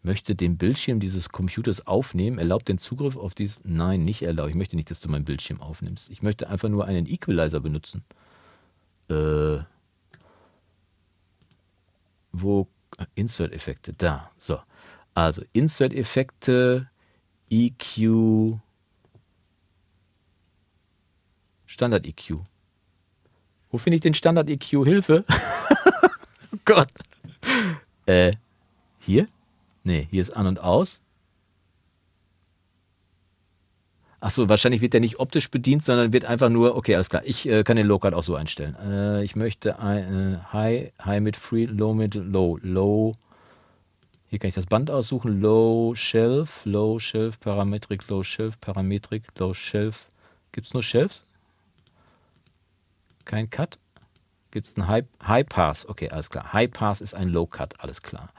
möchte den Bildschirm dieses Computers aufnehmen, erlaubt den Zugriff auf dieses. Nein, nicht erlaubt. Ich möchte nicht, dass du meinen Bildschirm aufnimmst. Ich möchte einfach nur einen Equalizer benutzen. Äh, wo Insert-Effekte? Da. So. Also Insert-Effekte, EQ, Standard-EQ. Wo finde ich den Standard-EQ? Hilfe! oh Gott. Äh, hier? Nee, hier ist an und aus. Achso, wahrscheinlich wird der nicht optisch bedient, sondern wird einfach nur, okay, alles klar, ich äh, kann den Low auch so einstellen. Äh, ich möchte ein, äh, High, High mit Free, Low mit Low, Low. Hier kann ich das Band aussuchen, Low Shelf, Low Shelf, Parametric, Low Shelf, Parametric, Low Shelf. Gibt es nur Shelves? Kein Cut? Gibt es einen High, High Pass? Okay, alles klar. High Pass ist ein Low Cut, alles klar.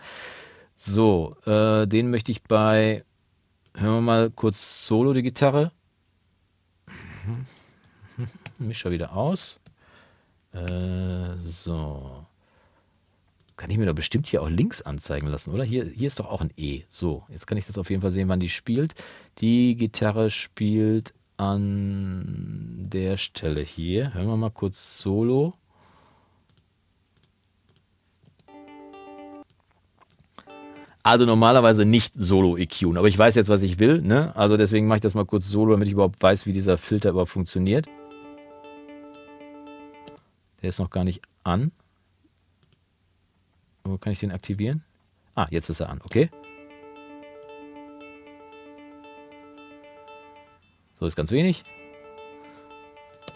So, äh, den möchte ich bei. Hören wir mal kurz solo die Gitarre. Mhm. Mischer wieder aus. Äh, so. Kann ich mir doch bestimmt hier auch links anzeigen lassen, oder? Hier, hier ist doch auch ein E. So, jetzt kann ich das auf jeden Fall sehen, wann die spielt. Die Gitarre spielt an der Stelle hier. Hören wir mal kurz Solo. Also normalerweise nicht solo EQ, ne? aber ich weiß jetzt, was ich will. Ne? Also deswegen mache ich das mal kurz solo, damit ich überhaupt weiß, wie dieser Filter überhaupt funktioniert. Der ist noch gar nicht an. Wo kann ich den aktivieren? Ah, jetzt ist er an, okay. So ist ganz wenig.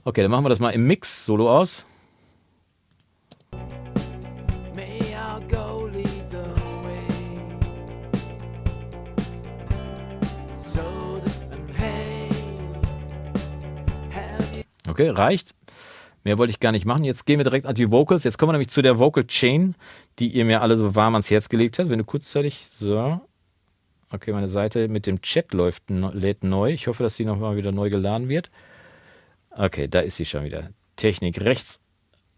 Okay, dann machen wir das mal im Mix solo aus. Okay, reicht. Mehr wollte ich gar nicht machen. Jetzt gehen wir direkt an die Vocals. Jetzt kommen wir nämlich zu der Vocal Chain, die ihr mir alle so warm ans Herz gelegt habt. Wenn du kurzzeitig so. Okay, meine Seite mit dem Chat läuft, lädt neu. Ich hoffe, dass sie nochmal wieder neu geladen wird. Okay, da ist sie schon wieder. Technik rechts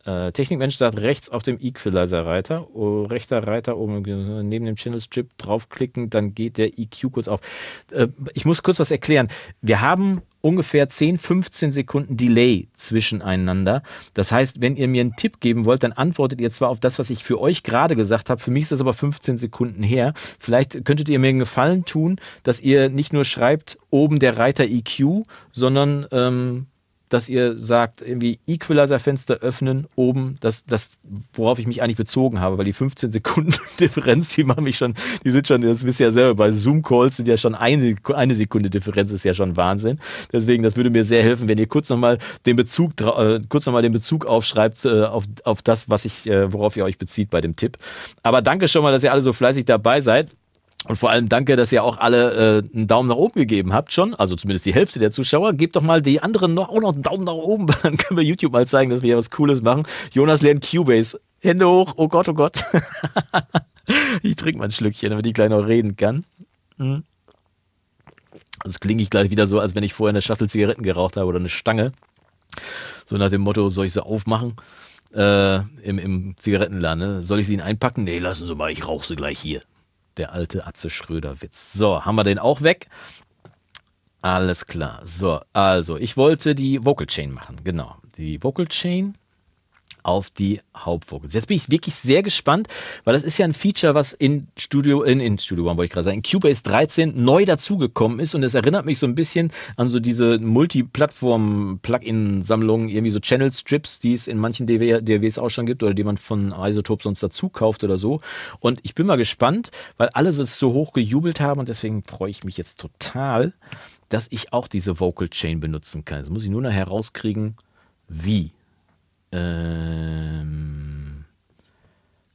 äh, Technikmensch sagt rechts auf dem Equalizer-Reiter, oh, rechter Reiter oben neben dem Channel-Strip draufklicken, dann geht der EQ kurz auf. Äh, ich muss kurz was erklären. Wir haben ungefähr 10, 15 Sekunden Delay zwischeneinander. Das heißt, wenn ihr mir einen Tipp geben wollt, dann antwortet ihr zwar auf das, was ich für euch gerade gesagt habe. Für mich ist das aber 15 Sekunden her. Vielleicht könntet ihr mir einen Gefallen tun, dass ihr nicht nur schreibt, oben der Reiter EQ, sondern ähm, dass ihr sagt, irgendwie Equalizer-Fenster öffnen oben, das, das, worauf ich mich eigentlich bezogen habe, weil die 15 Sekunden Differenz, die machen mich schon, die sind schon, das wisst ihr ja selber, bei Zoom-Calls sind ja schon eine, eine Sekunde Differenz, ist ja schon Wahnsinn. Deswegen, das würde mir sehr helfen, wenn ihr kurz nochmal den Bezug, äh, kurz nochmal den Bezug aufschreibt äh, auf, auf das, was ich, äh, worauf ihr euch bezieht bei dem Tipp. Aber danke schon mal, dass ihr alle so fleißig dabei seid. Und vor allem danke, dass ihr auch alle äh, einen Daumen nach oben gegeben habt schon. Also zumindest die Hälfte der Zuschauer. Gebt doch mal die anderen noch, auch noch einen Daumen nach oben. Dann können wir YouTube mal zeigen, dass wir hier was Cooles machen. Jonas lernt Cubase. Hände hoch. Oh Gott, oh Gott. ich trinke mal ein Schlückchen, damit ich gleich noch reden kann. Hm. Das klinge ich gleich wieder so, als wenn ich vorher eine Schachtel Zigaretten geraucht habe oder eine Stange. So nach dem Motto, soll ich sie aufmachen? Äh, im, im Zigarettenladen. Ne? Soll ich sie ihnen einpacken? Nee, lassen Sie mal, ich rauche sie gleich hier der alte Atze Schröder-Witz. So, haben wir den auch weg. Alles klar. So, also ich wollte die Vocal Chain machen, genau. Die Vocal Chain auf die Hauptfocus. Jetzt bin ich wirklich sehr gespannt, weil das ist ja ein Feature, was in Studio, in, in Studio One wollte ich gerade sagen, in Cubase 13 neu dazugekommen ist und es erinnert mich so ein bisschen an so diese Multiplattform-Plugin-Sammlungen, irgendwie so Channel-Strips, die es in manchen DW, DWs auch schon gibt oder die man von Isotope sonst dazu kauft oder so. Und ich bin mal gespannt, weil alle es so hoch gejubelt haben und deswegen freue ich mich jetzt total, dass ich auch diese Vocal Chain benutzen kann. Jetzt muss ich nur noch herauskriegen, wie ähm,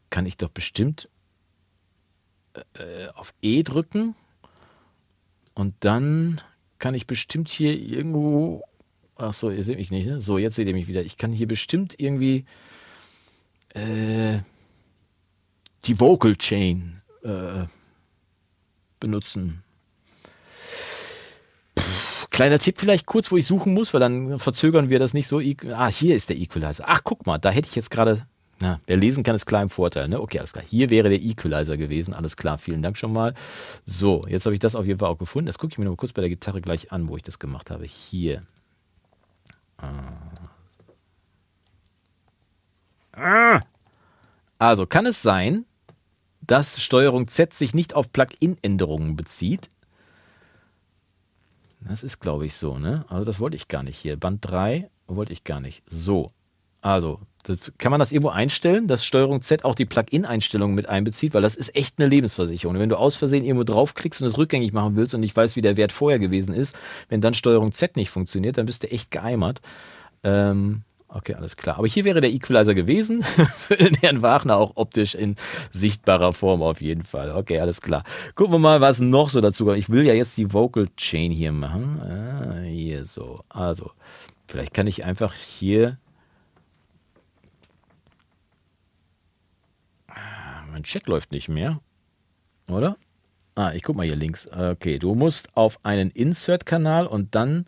kann ich doch bestimmt äh, äh, auf E drücken und dann kann ich bestimmt hier irgendwo. Ach so, ihr seht mich nicht, ne? So, jetzt seht ihr mich wieder. Ich kann hier bestimmt irgendwie äh, die Vocal Chain äh, benutzen. Kleiner Tipp vielleicht kurz, wo ich suchen muss, weil dann verzögern wir das nicht so. Ah, hier ist der Equalizer. Ach, guck mal, da hätte ich jetzt gerade. Na, wer lesen kann, ist klar im Vorteil. Ne? Okay, alles klar. Hier wäre der Equalizer gewesen. Alles klar, vielen Dank schon mal. So, jetzt habe ich das auf jeden Fall auch gefunden. Das gucke ich mir noch mal kurz bei der Gitarre gleich an, wo ich das gemacht habe. Hier. Ah. Ah. Also kann es sein, dass Steuerung Z sich nicht auf Plugin-Änderungen bezieht, das ist, glaube ich, so, ne? Also das wollte ich gar nicht hier. Band 3 wollte ich gar nicht. So. Also, das, kann man das irgendwo einstellen, dass Steuerung Z auch die Plugin-Einstellungen mit einbezieht, weil das ist echt eine Lebensversicherung. Und wenn du aus Versehen irgendwo draufklickst und es rückgängig machen willst und nicht weiß, wie der Wert vorher gewesen ist, wenn dann Steuerung Z nicht funktioniert, dann bist du echt geeimert. Ähm, Okay, alles klar. Aber hier wäre der Equalizer gewesen, für den Herrn Wagner auch optisch in sichtbarer Form auf jeden Fall. Okay, alles klar. Gucken wir mal, was noch so dazu kommt. Ich will ja jetzt die Vocal Chain hier machen. Ah, hier so. Also, vielleicht kann ich einfach hier... Ah, mein Chat läuft nicht mehr, oder? Ah, ich guck mal hier links. Okay, du musst auf einen Insert-Kanal und dann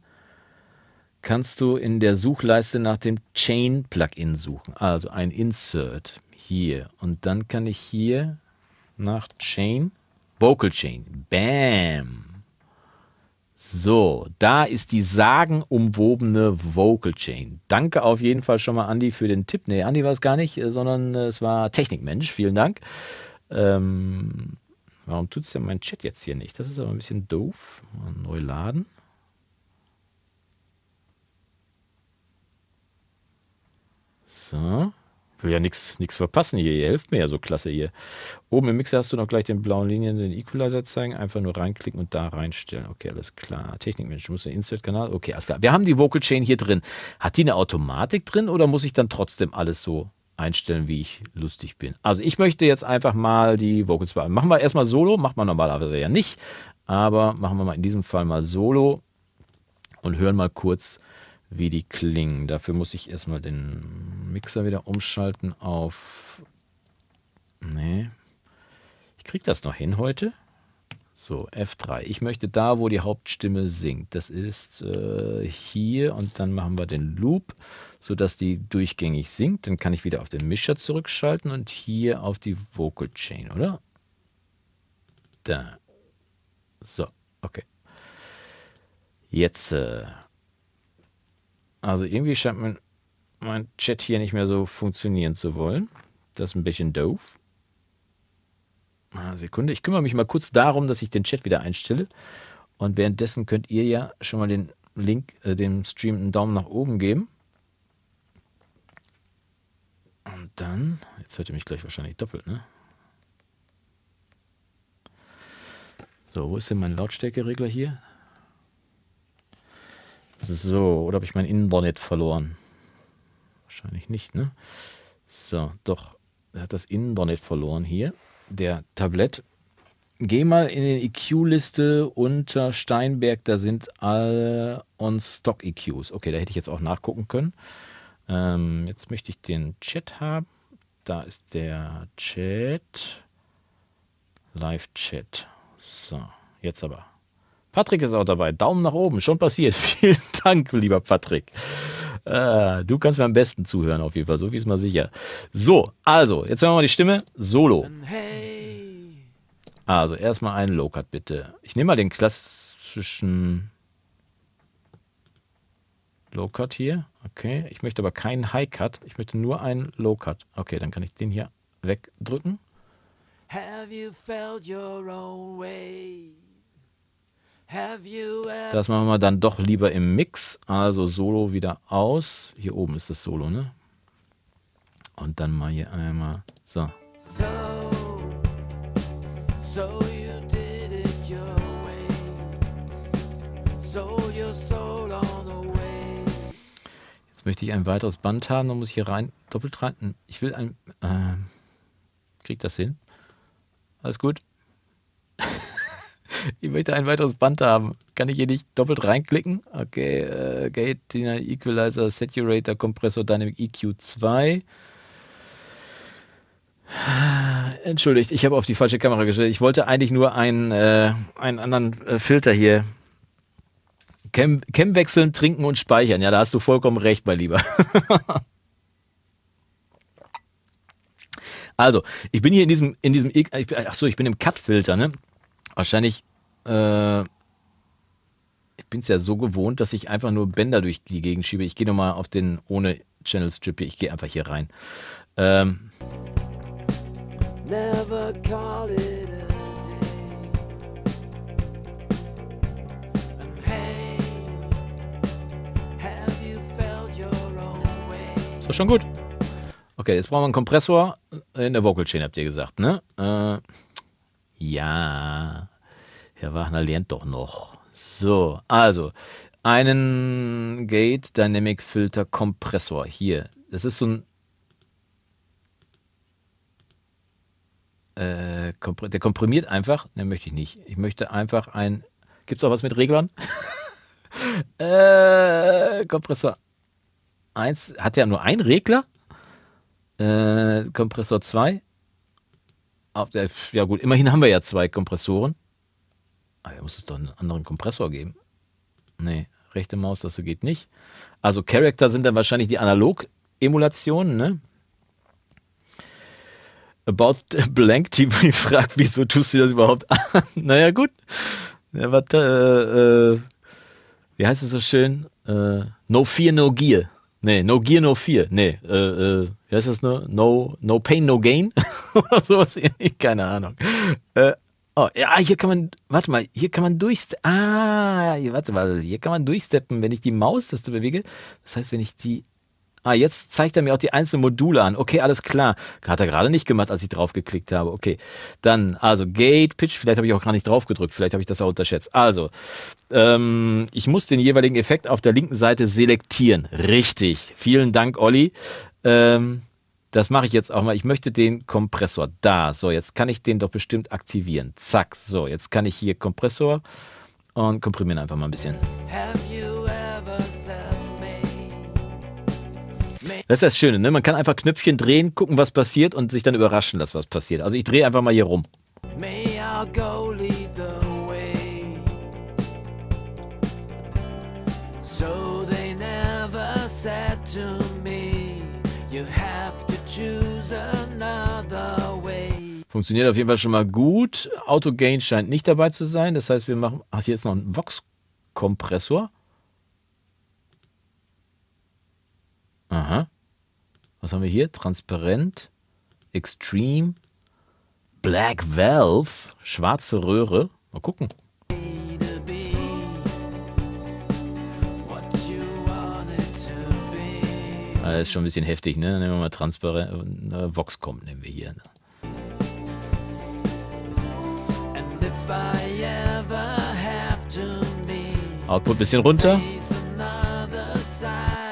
kannst du in der Suchleiste nach dem Chain-Plugin suchen, also ein Insert hier. Und dann kann ich hier nach Chain, Vocal Chain, bam. So, da ist die sagenumwobene Vocal Chain. Danke auf jeden Fall schon mal, Andi, für den Tipp. Nee, Andi war es gar nicht, äh, sondern äh, es war Technikmensch. Vielen Dank. Ähm, warum tut es denn mein Chat jetzt hier nicht? Das ist aber ein bisschen doof. Neu laden. So. Ich will ja nichts verpassen hier. Ihr helft mir ja so klasse hier. Oben im Mixer hast du noch gleich den blauen Linien den Equalizer zeigen. Einfach nur reinklicken und da reinstellen. Okay, alles klar. Technikmensch, muss den Insert-Kanal. Okay, alles klar. Wir haben die Vocal Chain hier drin. Hat die eine Automatik drin oder muss ich dann trotzdem alles so einstellen, wie ich lustig bin? Also ich möchte jetzt einfach mal die Vocals bearbeiten. Machen wir erstmal Solo. Macht man normalerweise ja nicht. Aber machen wir mal in diesem Fall mal Solo und hören mal kurz, wie die klingen. Dafür muss ich erstmal den Mixer wieder umschalten auf... Nee. Ich krieg das noch hin heute. So, F3. Ich möchte da, wo die Hauptstimme singt. Das ist äh, hier und dann machen wir den Loop, sodass die durchgängig singt. Dann kann ich wieder auf den Mischer zurückschalten und hier auf die Vocal Chain, oder? Da. So, okay. Jetzt. Äh, also irgendwie scheint man mein Chat hier nicht mehr so funktionieren zu wollen. Das ist ein bisschen doof. Eine ah, Sekunde, ich kümmere mich mal kurz darum, dass ich den Chat wieder einstelle. Und währenddessen könnt ihr ja schon mal den Link, äh, dem Stream einen Daumen nach oben geben. Und dann, jetzt hört ihr mich gleich wahrscheinlich doppelt, ne? So, wo ist denn mein Lautstärkeregler hier? So, oder habe ich mein Internet verloren? Wahrscheinlich nicht, ne? So, doch. Er hat das Innen doch nicht verloren hier. Der Tablett. Geh mal in die EQ-Liste unter Steinberg. Da sind alle On-Stock-EQs. Okay, da hätte ich jetzt auch nachgucken können. Ähm, jetzt möchte ich den Chat haben. Da ist der Chat. Live-Chat. So, jetzt aber. Patrick ist auch dabei. Daumen nach oben, schon passiert. Vielen Dank, lieber Patrick. Ah, du kannst mir am besten zuhören, auf jeden Fall. So wie ist mal sicher. So, also, jetzt hören wir mal die Stimme. Solo. Also, erstmal einen Low-Cut, bitte. Ich nehme mal den klassischen Low-Cut hier. Okay. Ich möchte aber keinen High-Cut. Ich möchte nur einen Low-Cut. Okay, dann kann ich den hier wegdrücken. Have you felt your own way? Das machen wir dann doch lieber im Mix. Also Solo wieder aus. Hier oben ist das Solo, ne? Und dann mal hier einmal. So. so, so Jetzt möchte ich ein weiteres Band haben, dann muss ich hier rein. Doppelt rein. Ich will ein. Äh, krieg das hin? Alles gut? ich möchte ein weiteres Band haben. Kann ich hier nicht doppelt reinklicken? Okay, äh, Gate, Tina, Equalizer, Saturator, Kompressor, Dynamic EQ 2. Entschuldigt, ich habe auf die falsche Kamera gestellt. Ich wollte eigentlich nur einen, äh, einen anderen äh, Filter hier. Cam, Cam wechseln, trinken und speichern. Ja, da hast du vollkommen recht, mein Lieber. also, ich bin hier in diesem, in diesem, e, achso, ich bin im Cut-Filter, ne? Wahrscheinlich äh, ich bin es ja so gewohnt, dass ich einfach nur Bänder durch die Gegend schiebe. Ich gehe nochmal auf den ohne Channel Strip hier. Ich gehe einfach hier rein. Ähm. Never call it a So, schon gut. Okay, jetzt brauchen wir einen Kompressor in der Vocal Chain, habt ihr gesagt, ne? Äh, ja. Herr Wachner lernt doch noch. So, also einen Gate Dynamic Filter Kompressor hier. Das ist so ein äh, der komprimiert einfach. Ne, möchte ich nicht. Ich möchte einfach ein. Gibt es auch was mit Reglern? äh, Kompressor 1 hat ja nur einen Regler. Äh, Kompressor 2. ja gut, immerhin haben wir ja zwei Kompressoren. Ah, da muss es doch einen anderen Kompressor geben. Nee, rechte Maus, das geht nicht. Also Character sind dann wahrscheinlich die Analog-Emulationen, ne? About Blank TV fragt, wieso tust du das überhaupt an? naja, gut. Ja, wat, äh, äh, wie heißt es so schön? Äh, no Fear, No Gear. Nee, No Gear, No Fear. Nee, äh, äh, wie heißt das nur? No, no Pain, No Gain? Oder sowas ähnlich, keine Ahnung. Äh, Oh, ja, hier kann man, warte mal, hier kann man durchsteppen. Ah, warte mal, hier kann man durchsteppen, wenn ich die Maustaste bewege. Das heißt, wenn ich die. Ah, jetzt zeigt er mir auch die einzelnen Module an. Okay, alles klar. Hat er gerade nicht gemacht, als ich drauf geklickt habe. Okay. Dann, also Gate, Pitch, vielleicht habe ich auch gar nicht drauf gedrückt, vielleicht habe ich das auch unterschätzt. Also, ähm, ich muss den jeweiligen Effekt auf der linken Seite selektieren. Richtig. Vielen Dank, Olli. Ähm, das mache ich jetzt auch mal. Ich möchte den Kompressor da. So, jetzt kann ich den doch bestimmt aktivieren. Zack, so, jetzt kann ich hier Kompressor und komprimieren einfach mal ein bisschen. Das ist das Schöne, ne? Man kann einfach Knöpfchen drehen, gucken, was passiert und sich dann überraschen, dass was passiert. Also ich drehe einfach mal hier rum. May I go lead the Funktioniert auf jeden Fall schon mal gut. Auto Gain scheint nicht dabei zu sein. Das heißt, wir machen. Ach, hier ist noch ein Vox-Kompressor. Aha. Was haben wir hier? Transparent, Extreme, Black Valve, schwarze Röhre. Mal gucken. Ah, das ist schon ein bisschen heftig, ne? Nehmen wir mal transparent. Äh, Vox kommt, nehmen wir hier. Ne? Output ein bisschen runter.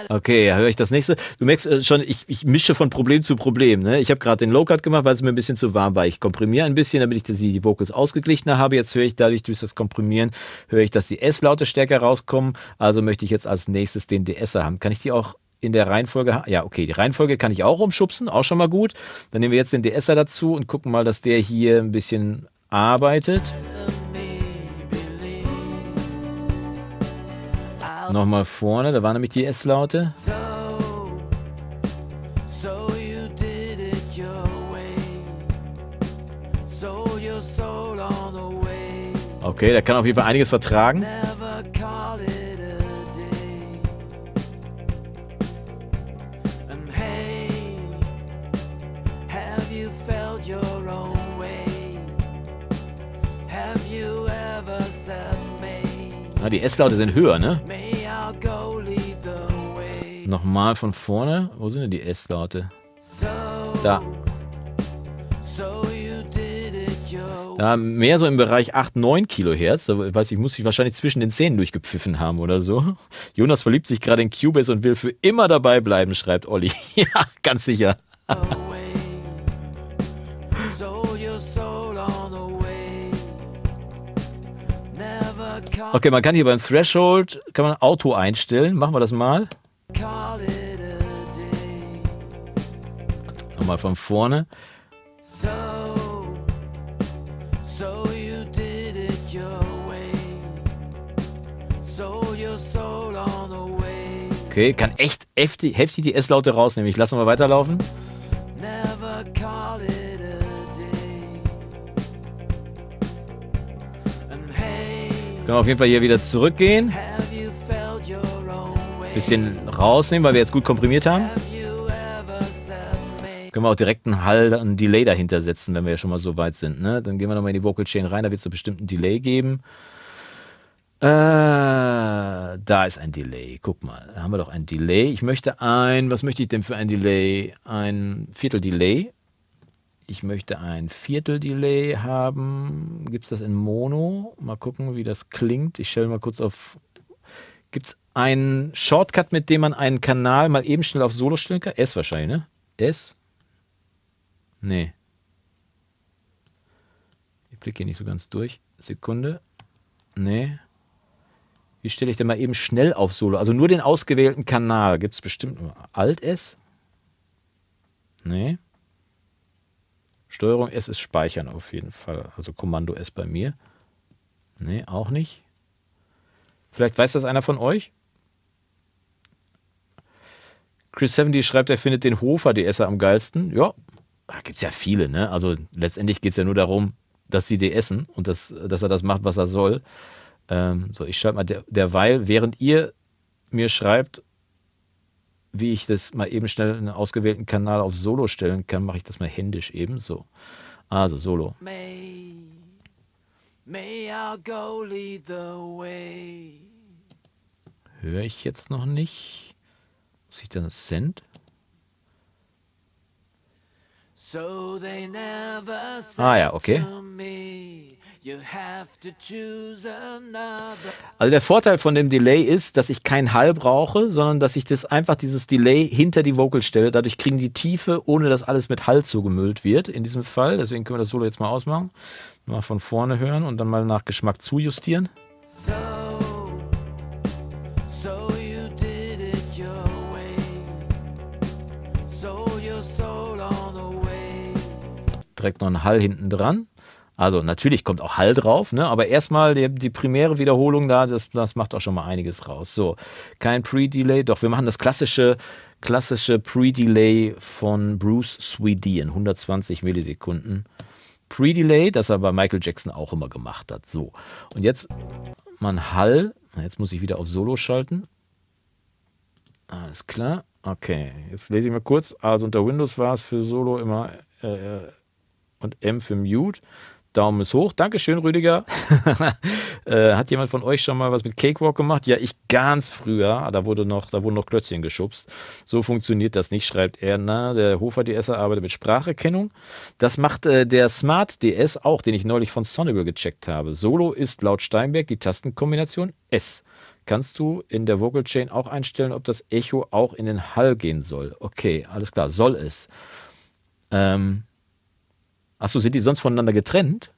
Okay, höre ich das nächste. Du merkst äh, schon, ich, ich mische von Problem zu Problem. Ne? Ich habe gerade den Low-Cut gemacht, weil es mir ein bisschen zu warm war. Ich komprimiere ein bisschen, damit ich die, die Vocals ausgeglichener habe. Jetzt höre ich dadurch, durch das Komprimieren, höre ich, dass die S-Laute stärker rauskommen. Also möchte ich jetzt als nächstes den DSer haben. Kann ich die auch in der Reihenfolge, haben? ja okay, die Reihenfolge kann ich auch rumschubsen, auch schon mal gut. Dann nehmen wir jetzt den DSer dazu und gucken mal, dass der hier ein bisschen arbeitet. Nochmal vorne, da waren nämlich die S-Laute. Okay, der kann auf jeden Fall einiges vertragen. Ah, die S-Laute sind höher, ne? Nochmal von vorne. Wo sind denn die S-Laute? Da. Da mehr so im Bereich 8, 9 Kilohertz. Da weiß ich, muss ich wahrscheinlich zwischen den Zähnen durchgepfiffen haben oder so. Jonas verliebt sich gerade in Cubase und will für immer dabei bleiben, schreibt Olli. ja, ganz sicher. Oh, Okay, man kann hier beim Threshold kann man Auto einstellen. Machen wir das mal. Nochmal von vorne. Okay, kann echt heftig, heftig die S-Laute rausnehmen. Ich lasse mal weiterlaufen. Können wir auf jeden Fall hier wieder zurückgehen. Bisschen rausnehmen, weil wir jetzt gut komprimiert haben. Können wir auch direkt einen Hall, einen Delay dahinter setzen, wenn wir ja schon mal so weit sind. Ne? Dann gehen wir nochmal in die Vocal Chain rein, da wird es so bestimmt einen Delay geben. Äh, da ist ein Delay. Guck mal, da haben wir doch ein Delay. Ich möchte ein, was möchte ich denn für ein Delay? Ein Viertel Delay ich möchte ein Viertel-Delay haben. Gibt es das in Mono? Mal gucken, wie das klingt. Ich stelle mal kurz auf. Gibt es einen Shortcut, mit dem man einen Kanal mal eben schnell auf Solo stellen kann? S wahrscheinlich, ne? S? Nee. Ich blicke hier nicht so ganz durch. Sekunde. Nee. Wie stelle ich denn mal eben schnell auf Solo? Also nur den ausgewählten Kanal. Gibt es bestimmt. Alt S? Nee. Steuerung S ist Speichern auf jeden Fall. Also Kommando S bei mir. Nee, auch nicht. Vielleicht weiß das einer von euch? Chris70 schreibt, er findet den Hofer DSer am geilsten. Ja, da gibt es ja viele, ne? Also letztendlich geht es ja nur darum, dass sie DSen und das, dass er das macht, was er soll. Ähm, so, ich schreibe mal, derweil, während ihr mir schreibt, wie ich das mal eben schnell in einen ausgewählten Kanal auf Solo stellen kann, mache ich das mal händisch eben so. Also Solo. May, may our go lead the way. Höre ich jetzt noch nicht. Muss ich dann das Send? So ah ja, okay. Also der Vorteil von dem Delay ist, dass ich kein Hall brauche, sondern dass ich das einfach dieses Delay hinter die Vocal stelle. Dadurch kriegen die Tiefe, ohne dass alles mit Hall zugemüllt wird in diesem Fall. Deswegen können wir das Solo jetzt mal ausmachen. Mal von vorne hören und dann mal nach Geschmack zujustieren. So, Direkt noch ein Hall hinten dran. Also natürlich kommt auch Hall drauf, ne? aber erstmal die, die, primäre Wiederholung da, das, das macht auch schon mal einiges raus. So, kein Pre-Delay, doch wir machen das klassische, klassische Pre-Delay von Bruce in 120 Millisekunden. Pre-Delay, das er bei Michael Jackson auch immer gemacht hat. So, und jetzt man Hall, jetzt muss ich wieder auf Solo schalten. Alles klar, okay, jetzt lese ich mal kurz. Also unter Windows war es für Solo immer äh, äh und M für Mute. Daumen ist hoch. Dankeschön, Rüdiger. äh, hat jemand von euch schon mal was mit Cakewalk gemacht? Ja, ich ganz früher. Ah, da, wurde noch, da wurden noch Klötzchen geschubst. So funktioniert das nicht, schreibt er. Na, der Hofer DS arbeitet mit Spracherkennung. Das macht äh, der Smart DS auch, den ich neulich von Sonible gecheckt habe. Solo ist laut Steinberg die Tastenkombination S. Kannst du in der Vocal Chain auch einstellen, ob das Echo auch in den Hall gehen soll? Okay, alles klar, soll es. Ähm, Achso, sind die sonst voneinander getrennt?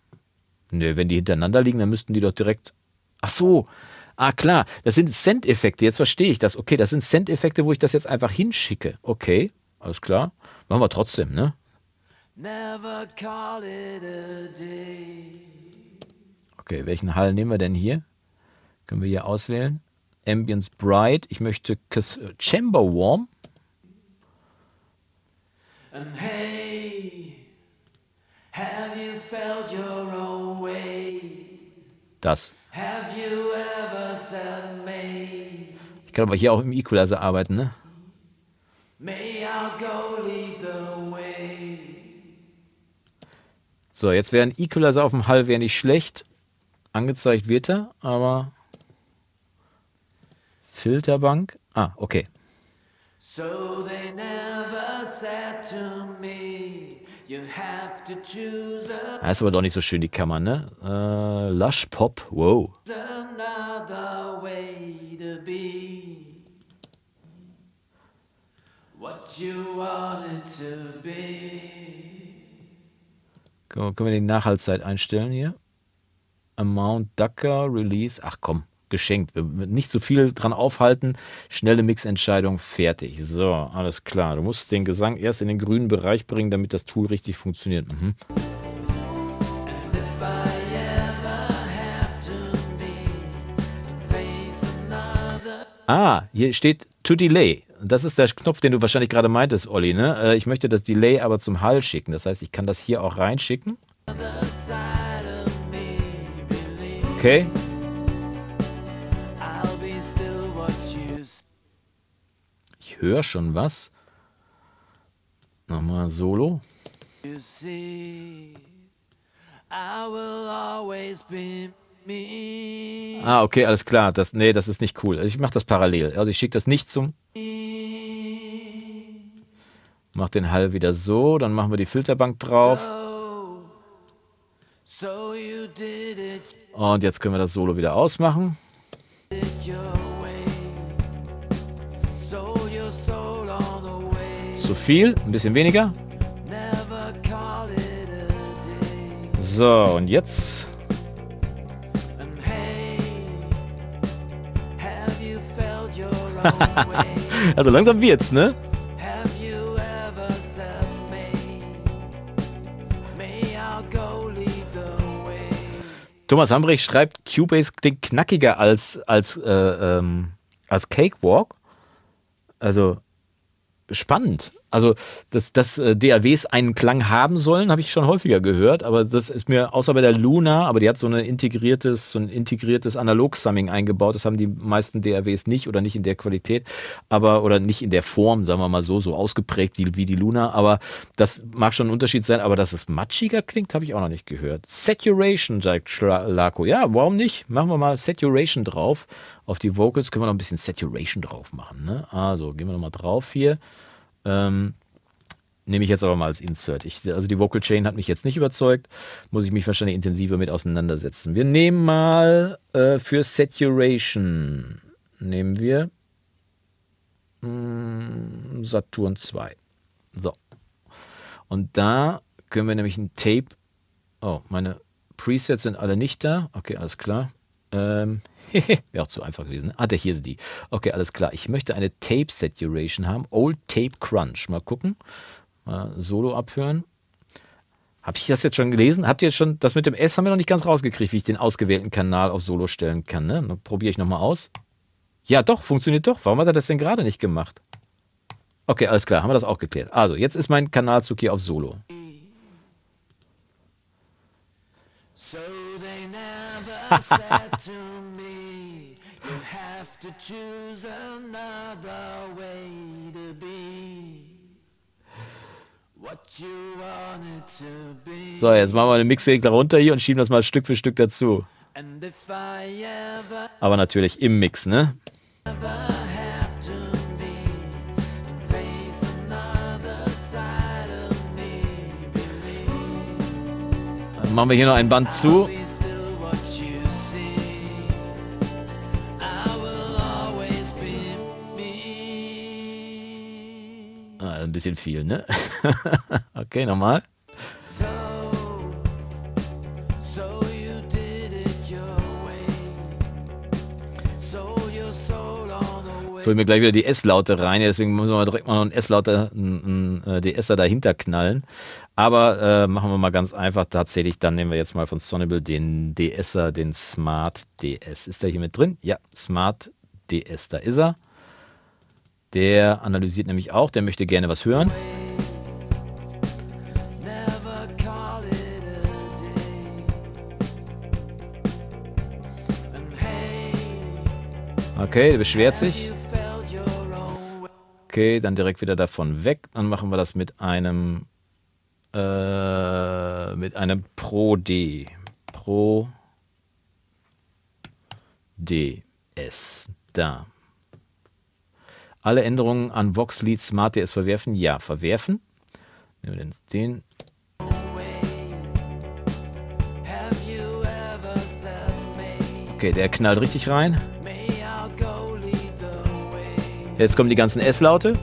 Nö, wenn die hintereinander liegen, dann müssten die doch direkt. Ach so. Ah, klar. Das sind send effekte Jetzt verstehe ich das. Okay, das sind send effekte wo ich das jetzt einfach hinschicke. Okay, alles klar. Machen wir trotzdem, ne? Okay, welchen Hall nehmen wir denn hier? Können wir hier auswählen? Ambience Bright. Ich möchte Cath Chamber Warm. And hey. Das. Ich kann aber hier auch im Equalizer arbeiten, ne? So, jetzt wäre ein Equalizer auf dem Hall wäre nicht schlecht. Angezeigt wird er, aber Filterbank. Ah, okay. So they never said to me ja, ist aber doch nicht so schön, die Kammer, ne? Äh, Lush Pop, wow. Können wir die Nachhaltzeit einstellen hier? Amount Ducker Release. Ach komm geschenkt. nicht zu so viel dran aufhalten. Schnelle Mixentscheidung, fertig. So, alles klar. Du musst den Gesang erst in den grünen Bereich bringen, damit das Tool richtig funktioniert. Mhm. Ah, hier steht To Delay. Das ist der Knopf, den du wahrscheinlich gerade meintest, Olli. Ne? Äh, ich möchte das Delay aber zum Hall schicken. Das heißt, ich kann das hier auch reinschicken. Okay. höre schon was. Nochmal Solo. You see, I will always be me. Ah, okay, alles klar. Das, nee, das ist nicht cool. Ich mache das parallel. Also ich schicke das nicht zum... Mach den Hall wieder so, dann machen wir die Filterbank drauf. Und jetzt können wir das Solo wieder ausmachen. zu viel, ein bisschen weniger. So, und jetzt... also langsam wird's, ne? Thomas Hambrecht schreibt, Cubase klingt knackiger als, als, äh, ähm, als Cakewalk. Also spannend. Also, dass, dass äh, DAWs einen Klang haben sollen, habe ich schon häufiger gehört, aber das ist mir, außer bei der Luna, aber die hat so, eine integriertes, so ein integriertes Analog-Summing eingebaut. Das haben die meisten DAWs nicht oder nicht in der Qualität, aber oder nicht in der Form, sagen wir mal so, so ausgeprägt wie, wie die Luna. Aber das mag schon ein Unterschied sein, aber dass es matschiger klingt, habe ich auch noch nicht gehört. Saturation, sagt Laco. Ja, warum nicht? Machen wir mal Saturation drauf. Auf die Vocals können wir noch ein bisschen Saturation drauf machen. Ne? Also, gehen wir nochmal drauf hier. Ähm, nehme ich jetzt aber mal als Insert. Ich, also die Vocal Chain hat mich jetzt nicht überzeugt. Muss ich mich wahrscheinlich intensiver mit auseinandersetzen. Wir nehmen mal äh, für Saturation nehmen wir mh, mm, Saturn 2. So. Und da können wir nämlich ein Tape. Oh, meine Presets sind alle nicht da. Okay, alles klar. Ähm, Wäre auch zu einfach gewesen. Ne? Ah, der hier sind die. Okay, alles klar. Ich möchte eine Tape Saturation haben. Old Tape Crunch. Mal gucken. Mal Solo abhören. Habe ich das jetzt schon gelesen? Habt ihr jetzt schon, das mit dem S haben wir noch nicht ganz rausgekriegt, wie ich den ausgewählten Kanal auf Solo stellen kann. Ne? Dann Probiere ich nochmal aus. Ja, doch, funktioniert doch. Warum hat er das denn gerade nicht gemacht? Okay, alles klar, haben wir das auch geklärt. Also, jetzt ist mein Kanalzug hier auf Solo. So so, jetzt machen wir den Mixregler runter hier und schieben das mal Stück für Stück dazu. Aber natürlich im Mix, ne? Dann machen wir hier noch ein Band zu. ein bisschen viel, ne? okay, nochmal. So, ich mir gleich wieder die S-Laute rein, deswegen müssen wir direkt mal noch einen S-Laute, einen, einen äh, dahinter knallen. Aber äh, machen wir mal ganz einfach tatsächlich, dann nehmen wir jetzt mal von Sonnable den DSer, den Smart DS. Ist der hier mit drin? Ja, Smart DS, da ist er. Der analysiert nämlich auch, der möchte gerne was hören. Okay, der beschwert sich. Okay, dann direkt wieder davon weg. Dann machen wir das mit einem äh, mit einem Pro D. Pro D S. Da. Alle Änderungen an Vox Lead Smart DS verwerfen? Ja, verwerfen. Nehmen wir den. Okay, der knallt richtig rein. Jetzt kommen die ganzen S-Laute.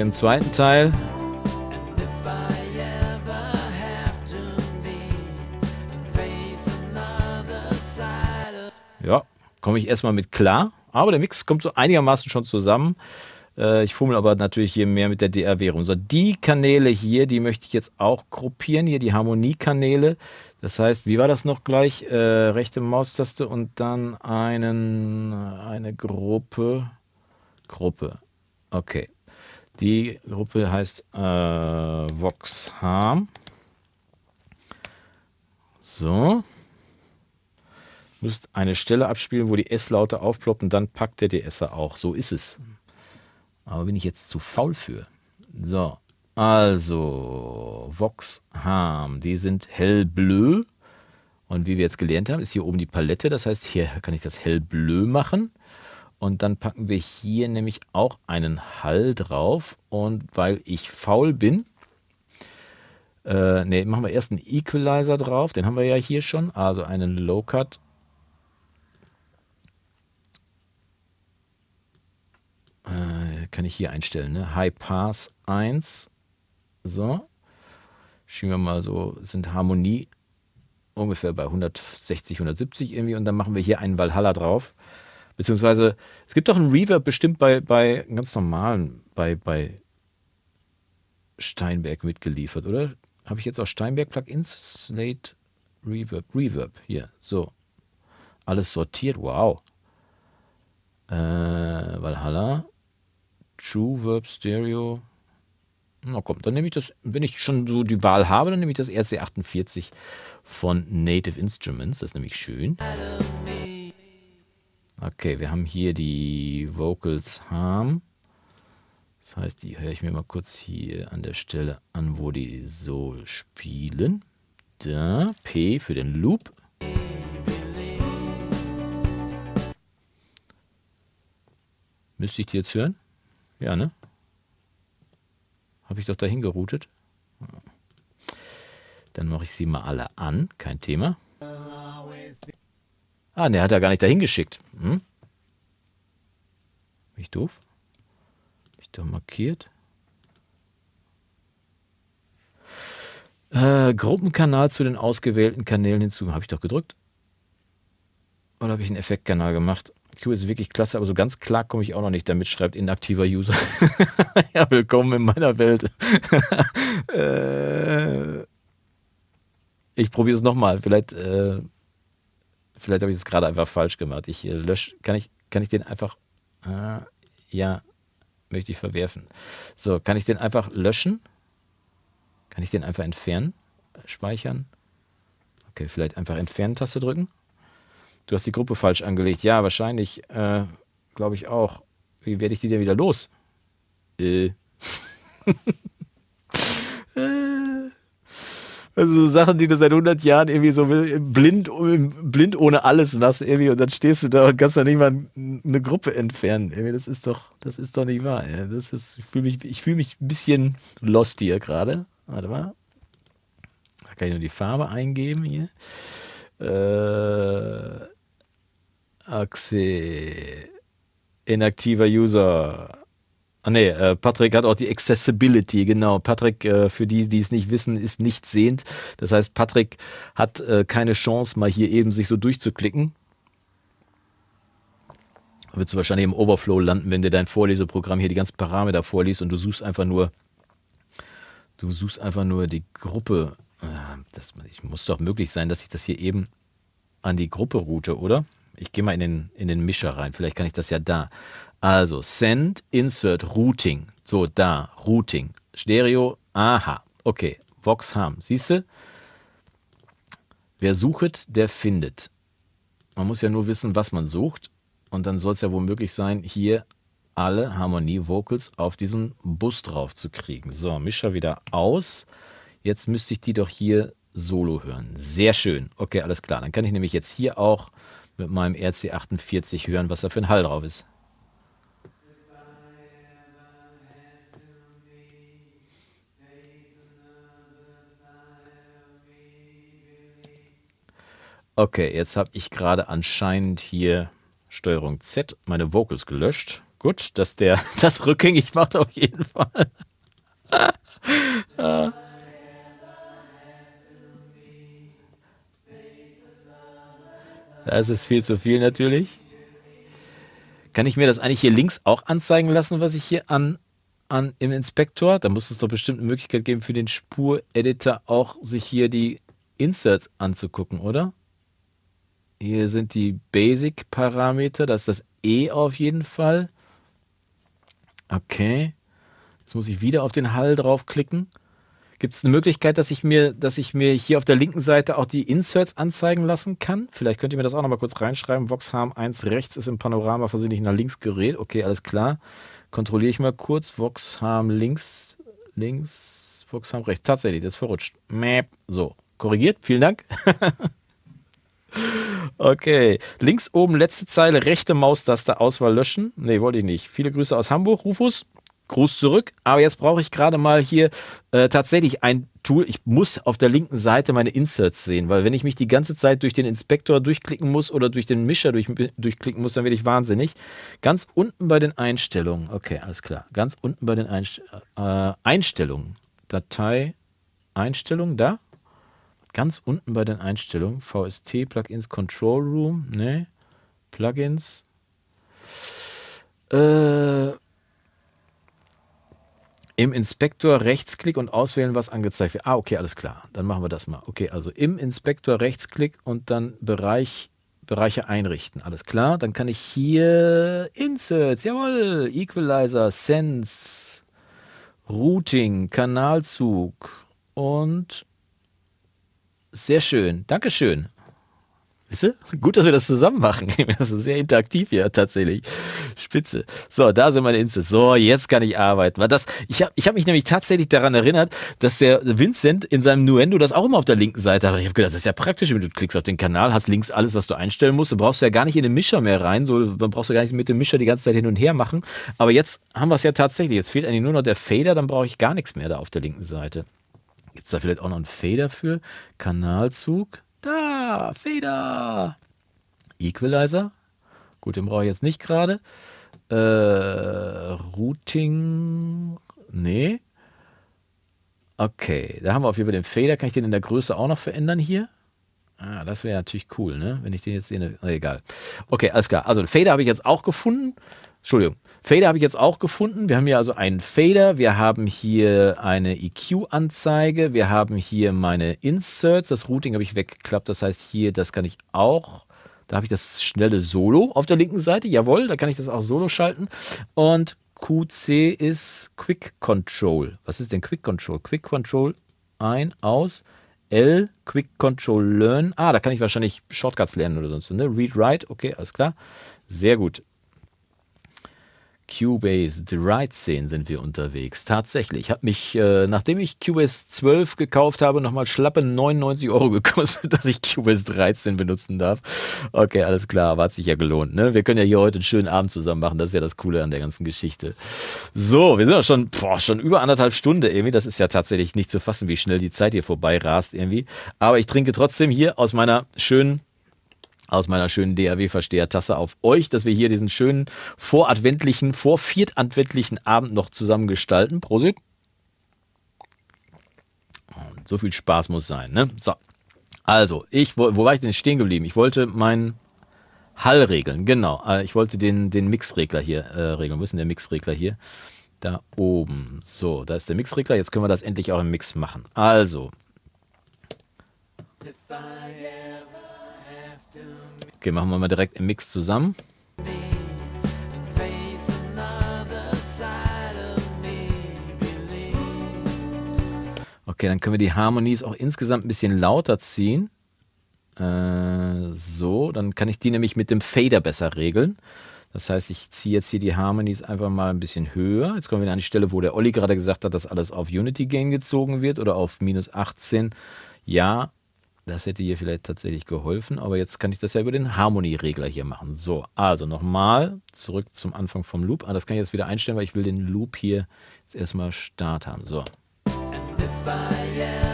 Im zweiten Teil ja, komme ich erstmal mit klar. Aber der Mix kommt so einigermaßen schon zusammen. Äh, ich fummel aber natürlich hier mehr mit der DRW rum. So, die Kanäle hier, die möchte ich jetzt auch gruppieren. Hier die Harmoniekanäle. Das heißt, wie war das noch gleich? Äh, rechte Maustaste und dann einen, eine Gruppe. Gruppe. Okay. Die Gruppe heißt äh, Vox Harm. So. Müsst eine Stelle abspielen, wo die S-Laute aufploppen, dann packt der DSer auch. So ist es. Aber bin ich jetzt zu faul für. So, also Vox Harm. Die sind hellblö. Und wie wir jetzt gelernt haben, ist hier oben die Palette. Das heißt, hier kann ich das hellblö machen. Und dann packen wir hier nämlich auch einen Hall drauf. Und weil ich faul bin, äh, ne, machen wir erst einen Equalizer drauf. Den haben wir ja hier schon. Also einen Low Cut. Äh, kann ich hier einstellen, ne? High Pass 1. So. Schieben wir mal so, sind Harmonie ungefähr bei 160, 170 irgendwie. Und dann machen wir hier einen Valhalla drauf. Beziehungsweise, es gibt doch einen Reverb bestimmt bei, bei ganz normalen, bei, bei Steinberg mitgeliefert, oder? Habe ich jetzt auch Steinberg Plugins? Slate Reverb, Reverb, hier, so. Alles sortiert, wow. Äh, Valhalla, True Verb Stereo. Na komm, dann nehme ich das, wenn ich schon so die Wahl habe, dann nehme ich das RC48 von Native Instruments, das ist nämlich schön. I Okay, wir haben hier die Vocals Harm. Das heißt, die höre ich mir mal kurz hier an der Stelle an, wo die so spielen. Da, P für den Loop. Müsste ich die jetzt hören? Ja, ne? Habe ich doch dahin geroutet. Dann mache ich sie mal alle an, kein Thema. Ah, ne, hat er gar nicht dahin geschickt. Hm? Bin ich doof? Bin ich da markiert? Äh, Gruppenkanal zu den ausgewählten Kanälen hinzu. Habe ich doch gedrückt. Oder habe ich einen Effektkanal gemacht? Q ist wirklich klasse, aber so ganz klar komme ich auch noch nicht damit, schreibt inaktiver User. ja, willkommen in meiner Welt. äh, ich probiere es nochmal. Vielleicht äh, Vielleicht habe ich das gerade einfach falsch gemacht. Ich äh, lösche, kann ich, kann ich den einfach, äh, ja, möchte ich verwerfen. So, kann ich den einfach löschen? Kann ich den einfach entfernen? Speichern? Okay, vielleicht einfach Entfernen-Taste drücken. Du hast die Gruppe falsch angelegt. Ja, wahrscheinlich, äh, glaube ich auch. Wie werde ich die denn wieder los? Äh. äh. Also so Sachen, die du seit 100 Jahren irgendwie so blind, blind ohne alles was irgendwie und dann stehst du da und kannst doch nicht mal eine Gruppe entfernen. Irgendwie, das ist doch, das ist doch nicht wahr. Ey. Das ist, ich fühle mich, ich fühle mich ein bisschen lost hier gerade. Warte mal. Da kann ich nur die Farbe eingeben hier. Äh, Axe. Inaktiver User. Ah nee, äh, Patrick hat auch die Accessibility, genau. Patrick, äh, für die, die es nicht wissen, ist nicht sehend. Das heißt, Patrick hat äh, keine Chance, mal hier eben sich so durchzuklicken. Da würdest du wahrscheinlich im Overflow landen, wenn dir dein Vorleseprogramm hier die ganzen Parameter vorliest und du suchst einfach nur, du suchst einfach nur die Gruppe. Ah, das muss doch möglich sein, dass ich das hier eben an die Gruppe route, oder? Ich gehe mal in den, in den Mischer rein. Vielleicht kann ich das ja da. Also send, insert, routing. So, da, routing. Stereo, aha. Okay, Vox ham. Siehste? Wer sucht, der findet. Man muss ja nur wissen, was man sucht. Und dann soll es ja womöglich sein, hier alle Harmonie-Vocals auf diesen Bus drauf zu kriegen. So, Mischer wieder aus. Jetzt müsste ich die doch hier solo hören. Sehr schön. Okay, alles klar. Dann kann ich nämlich jetzt hier auch mit meinem RC48 hören, was da für ein Hall drauf ist. Okay, jetzt habe ich gerade anscheinend hier Steuerung Z meine Vocals gelöscht. Gut, dass der das rückgängig macht auf jeden Fall. Das ist viel zu viel natürlich. Kann ich mir das eigentlich hier links auch anzeigen lassen, was ich hier an, an im Inspektor? Da muss es doch bestimmt eine Möglichkeit geben, für den Spur-Editor auch sich hier die Inserts anzugucken, oder? Hier sind die Basic-Parameter. Das ist das E auf jeden Fall. Okay. Jetzt muss ich wieder auf den Hall draufklicken. Gibt es eine Möglichkeit, dass ich, mir, dass ich mir hier auf der linken Seite auch die Inserts anzeigen lassen kann? Vielleicht könnt ihr mir das auch nochmal kurz reinschreiben. Voxharm 1 rechts ist im Panorama versehentlich nach links gerät. Okay, alles klar. Kontrolliere ich mal kurz. Voxharm links, links, Voxharm rechts. Tatsächlich, das ist verrutscht. Mäp. So, korrigiert. Vielen Dank. Okay. Links oben letzte Zeile, rechte Maustaste, Auswahl löschen. Nee, wollte ich nicht. Viele Grüße aus Hamburg, Rufus. Gruß zurück. Aber jetzt brauche ich gerade mal hier äh, tatsächlich ein Tool. Ich muss auf der linken Seite meine Inserts sehen, weil wenn ich mich die ganze Zeit durch den Inspektor durchklicken muss oder durch den Mischer durch, durchklicken muss, dann werde ich wahnsinnig. Ganz unten bei den Einstellungen. Okay, alles klar. Ganz unten bei den Einst äh, Einstellungen. Datei, Einstellungen, da ganz unten bei den Einstellungen, VST, Plugins, Control Room, ne, Plugins, äh, im Inspektor Rechtsklick und auswählen, was angezeigt wird. Ah, okay, alles klar. Dann machen wir das mal. Okay, also im Inspektor Rechtsklick und dann Bereich, Bereiche einrichten. Alles klar. Dann kann ich hier Inserts, jawohl, Equalizer, Sense, Routing, Kanalzug und sehr schön. Dankeschön. Wisse? Gut, dass wir das zusammen machen. Das ist sehr interaktiv hier tatsächlich. Spitze. So, da sind meine Instas. So, jetzt kann ich arbeiten. Weil das, ich habe ich hab mich nämlich tatsächlich daran erinnert, dass der Vincent in seinem Nuendo das auch immer auf der linken Seite hat. Und ich habe gedacht, das ist ja praktisch, wenn du klickst auf den Kanal, hast links alles, was du einstellen musst. Du brauchst ja gar nicht in den Mischer mehr rein. So, dann brauchst du gar nicht mit dem Mischer die ganze Zeit hin und her machen. Aber jetzt haben wir es ja tatsächlich. Jetzt fehlt eigentlich nur noch der Fader, dann brauche ich gar nichts mehr da auf der linken Seite. Gibt es da vielleicht auch noch einen Fader für? Kanalzug? Da, Fader! Equalizer? Gut, den brauche ich jetzt nicht gerade. Äh, Routing? Nee. Okay, da haben wir auf jeden Fall den Fader. Kann ich den in der Größe auch noch verändern hier? Ah, das wäre natürlich cool, ne? Wenn ich den jetzt sehe. Ne, egal. Okay, alles klar. Also, den Fader habe ich jetzt auch gefunden. Entschuldigung. Fader habe ich jetzt auch gefunden. Wir haben hier also einen Fader, wir haben hier eine EQ-Anzeige, wir haben hier meine Inserts, das Routing habe ich weggeklappt, das heißt hier, das kann ich auch, da habe ich das schnelle Solo auf der linken Seite, jawohl, da kann ich das auch Solo schalten und QC ist Quick Control. Was ist denn Quick Control? Quick Control ein, aus, L, Quick Control Learn. Ah, da kann ich wahrscheinlich Shortcuts lernen oder sonst. Ne? Read, Write, okay, alles klar. Sehr gut. Cubase 13 sind wir unterwegs. Tatsächlich. Hat mich, äh, nachdem ich Cubase 12 gekauft habe, nochmal schlappe 99 Euro gekostet, dass ich Cubase 13 benutzen darf. Okay, alles klar, aber hat sich ja gelohnt. Ne? Wir können ja hier heute einen schönen Abend zusammen machen. Das ist ja das Coole an der ganzen Geschichte. So, wir sind auch schon, boah, schon über anderthalb Stunden irgendwie. Das ist ja tatsächlich nicht zu fassen, wie schnell die Zeit hier vorbei rast irgendwie. Aber ich trinke trotzdem hier aus meiner schönen aus meiner schönen DAW-Versteher-Tasse auf euch, dass wir hier diesen schönen voradventlichen, vorviertadventlichen Abend noch zusammen gestalten. Prosit. So viel Spaß muss sein, ne? So. Also, ich, wo, wo war ich denn stehen geblieben? Ich wollte meinen Hall regeln, genau. Äh, ich wollte den, den Mixregler hier äh, regeln. Wo ist denn der Mixregler hier? Da oben. So, da ist der Mixregler. Jetzt können wir das endlich auch im Mix machen. Also. If I ever Okay, machen wir mal direkt im Mix zusammen. Okay, dann können wir die Harmonies auch insgesamt ein bisschen lauter ziehen. Äh, so, dann kann ich die nämlich mit dem Fader besser regeln. Das heißt, ich ziehe jetzt hier die Harmonies einfach mal ein bisschen höher. Jetzt kommen wir an die Stelle, wo der Olli gerade gesagt hat, dass alles auf Unity Gain gezogen wird oder auf minus 18. Ja, das hätte hier vielleicht tatsächlich geholfen, aber jetzt kann ich das ja über den Harmonieregler hier machen. So, also nochmal zurück zum Anfang vom Loop. Ah, das kann ich jetzt wieder einstellen, weil ich will den Loop hier jetzt erstmal Start haben. So. Amplifier.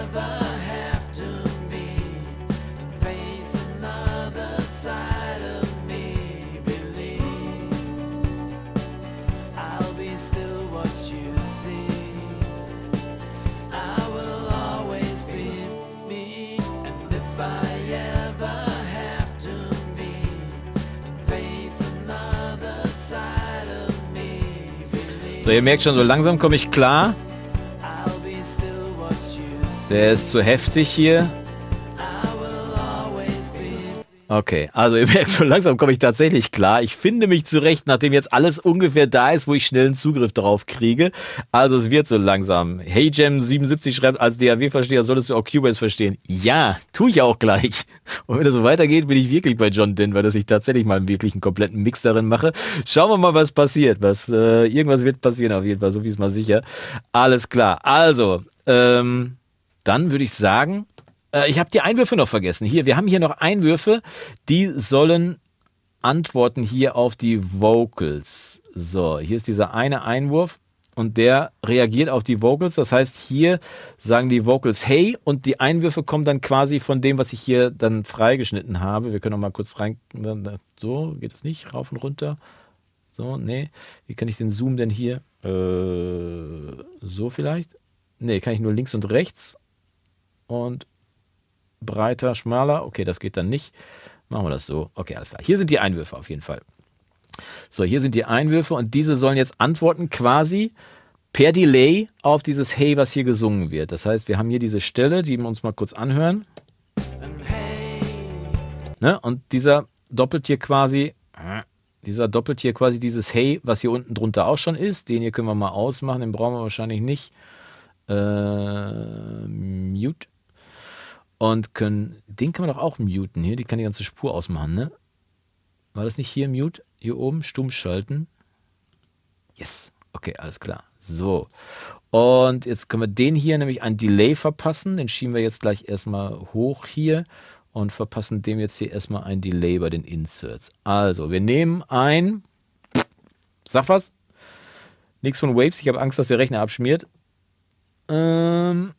Also ihr merkt schon, so langsam komme ich klar. Der ist zu heftig hier. Okay, also ihr merkt, so langsam komme ich tatsächlich klar. Ich finde mich zurecht, nachdem jetzt alles ungefähr da ist, wo ich schnellen Zugriff drauf kriege. Also es wird so langsam. HeyGem77 schreibt, als DAW-Versteher solltest du auch Cubase verstehen. Ja, tue ich auch gleich. Und wenn das so weitergeht, bin ich wirklich bei John Denver, dass ich tatsächlich mal wirklich einen kompletten Mix darin mache. Schauen wir mal, was passiert. Was, äh, irgendwas wird passieren auf jeden Fall, so wie es mal sicher. Alles klar. Also, ähm, dann würde ich sagen, äh, ich habe die Einwürfe noch vergessen. Hier, wir haben hier noch Einwürfe, die sollen antworten hier auf die Vocals. So, hier ist dieser eine Einwurf und der reagiert auf die Vocals. Das heißt, hier sagen die Vocals Hey und die Einwürfe kommen dann quasi von dem, was ich hier dann freigeschnitten habe. Wir können noch mal kurz rein. So, geht es nicht? Rauf und runter. So, nee. Wie kann ich den Zoom denn hier? Äh, so vielleicht? Nee, kann ich nur links und rechts. Und breiter, schmaler. Okay, das geht dann nicht. Machen wir das so. Okay, alles klar. Hier sind die Einwürfe auf jeden Fall. So, hier sind die Einwürfe und diese sollen jetzt antworten quasi per Delay auf dieses Hey, was hier gesungen wird. Das heißt, wir haben hier diese Stelle, die wir uns mal kurz anhören. Ne? Und dieser doppelt hier quasi, dieser doppelt hier quasi dieses Hey, was hier unten drunter auch schon ist. Den hier können wir mal ausmachen, den brauchen wir wahrscheinlich nicht. Äh, mute. Und können, den kann man doch auch muten hier. Die kann die ganze Spur ausmachen, ne? War das nicht hier Mute? Hier oben stumm schalten. Yes. Okay, alles klar. So. Und jetzt können wir den hier nämlich ein Delay verpassen. Den schieben wir jetzt gleich erstmal hoch hier und verpassen dem jetzt hier erstmal ein Delay bei den Inserts. Also, wir nehmen ein. Sag was? Nichts von Waves. Ich habe Angst, dass der Rechner abschmiert. Ähm,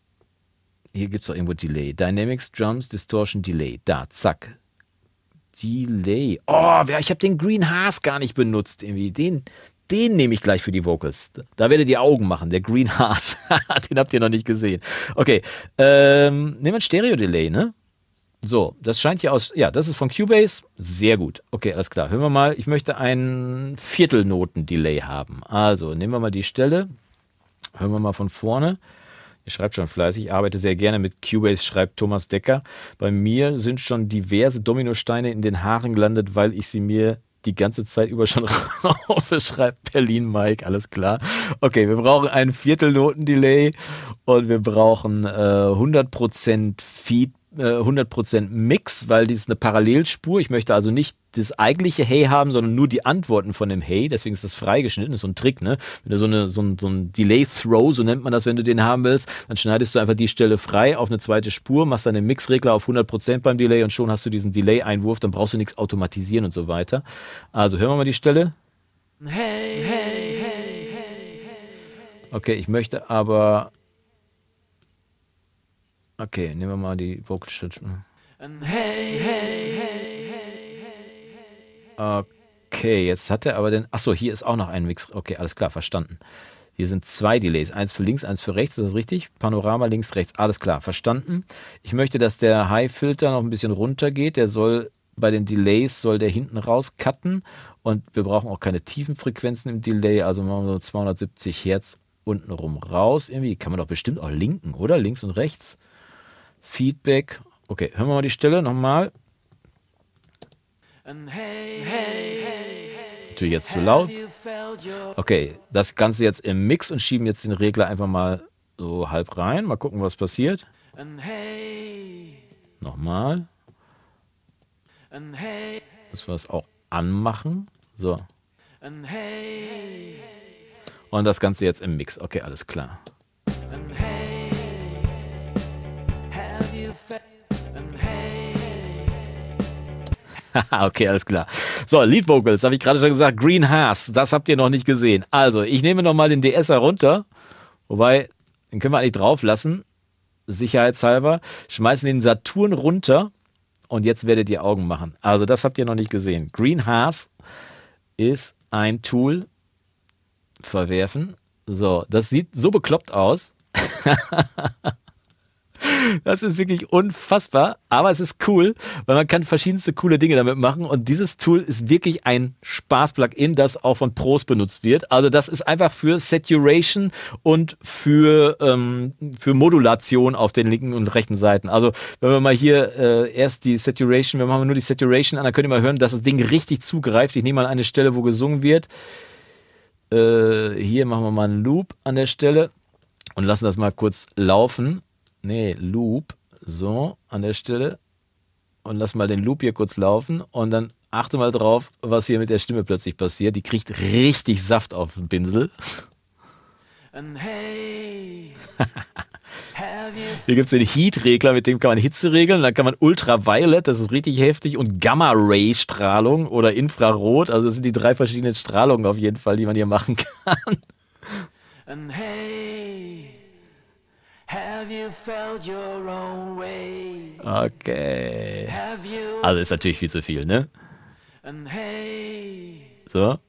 hier gibt es doch irgendwo Delay. Dynamics, Drums, Distortion, Delay. Da, zack. Delay. Oh, ich habe den Green Haas gar nicht benutzt. Irgendwie. Den, den nehme ich gleich für die Vocals. Da werdet ihr Augen machen. Der Green Haas. den habt ihr noch nicht gesehen. Okay. Ähm, nehmen wir ein Stereo-Delay, ne? So, das scheint hier aus. Ja, das ist von Cubase. Sehr gut. Okay, alles klar. Hören wir mal. Ich möchte einen Viertelnoten-Delay haben. Also, nehmen wir mal die Stelle. Hören wir mal von vorne. Ihr schreibt schon fleißig, arbeite sehr gerne mit Cubase, schreibt Thomas Decker. Bei mir sind schon diverse Dominosteine in den Haaren gelandet, weil ich sie mir die ganze Zeit über schon raufe, schreibt Berlin Mike, alles klar. Okay, wir brauchen ein Viertelnotendelay und wir brauchen äh, 100% Feedback. 100% äh, Mix, weil ist eine Parallelspur. Ich möchte also nicht das eigentliche Hey haben, sondern nur die Antworten von dem Hey. Deswegen ist das freigeschnitten. Das ist so ein Trick, ne? Wenn du so, eine, so, ein, so ein Delay-Throw, so nennt man das, wenn du den haben willst, dann schneidest du einfach die Stelle frei auf eine zweite Spur, machst dann den Mixregler auf 100% beim Delay und schon hast du diesen Delay-Einwurf. Dann brauchst du nichts automatisieren und so weiter. Also hören wir mal die Stelle. Hey, hey, hey, hey, hey. Okay, ich möchte aber Okay, nehmen wir mal die Vocal Station. Hey, hey, hey, hey, Okay, jetzt hat er aber den. Achso, hier ist auch noch ein Mix. Okay, alles klar, verstanden. Hier sind zwei Delays. Eins für links, eins für rechts. Ist das richtig? Panorama links, rechts. Alles klar, verstanden. Ich möchte, dass der High-Filter noch ein bisschen runter geht. Der soll bei den Delays soll der hinten raus cutten und wir brauchen auch keine tiefen Frequenzen im Delay, also machen wir so 270 Hertz unten rum raus. Irgendwie kann man doch bestimmt auch linken, oder? Links und rechts. Feedback. Okay, hören wir mal die Stille nochmal. Natürlich jetzt zu laut. Okay, das Ganze jetzt im Mix und schieben jetzt den Regler einfach mal so halb rein. Mal gucken, was passiert. Nochmal. Müssen wir es auch anmachen. So. Und das Ganze jetzt im Mix. Okay, alles klar. okay, alles klar. So, Lead Vocals, habe ich gerade schon gesagt. Green Haas, das habt ihr noch nicht gesehen. Also, ich nehme nochmal den DSer runter. Wobei, den können wir eigentlich drauf lassen. Sicherheitshalber. Schmeißen den Saturn runter. Und jetzt werdet ihr Augen machen. Also, das habt ihr noch nicht gesehen. Green Haas ist ein Tool. Verwerfen. So, das sieht so bekloppt aus. Das ist wirklich unfassbar, aber es ist cool, weil man kann verschiedenste coole Dinge damit machen und dieses Tool ist wirklich ein Spaß-Plugin, das auch von Pros benutzt wird. Also das ist einfach für Saturation und für, ähm, für Modulation auf den linken und rechten Seiten. Also wenn wir mal hier äh, erst die Saturation, wir machen nur die Saturation an, dann könnt ihr mal hören, dass das Ding richtig zugreift. Ich nehme mal eine Stelle, wo gesungen wird. Äh, hier machen wir mal einen Loop an der Stelle und lassen das mal kurz laufen nee, Loop, so an der Stelle und lass mal den Loop hier kurz laufen und dann achte mal drauf, was hier mit der Stimme plötzlich passiert. Die kriegt richtig Saft auf den Pinsel. Hey, hier gibt es den Heat-Regler, mit dem kann man Hitze regeln. Dann kann man Ultraviolet, das ist richtig heftig, und Gamma-Ray-Strahlung oder Infrarot. Also das sind die drei verschiedenen Strahlungen auf jeden Fall, die man hier machen kann. Hey, Okay. Also ist natürlich viel zu viel, ne? So.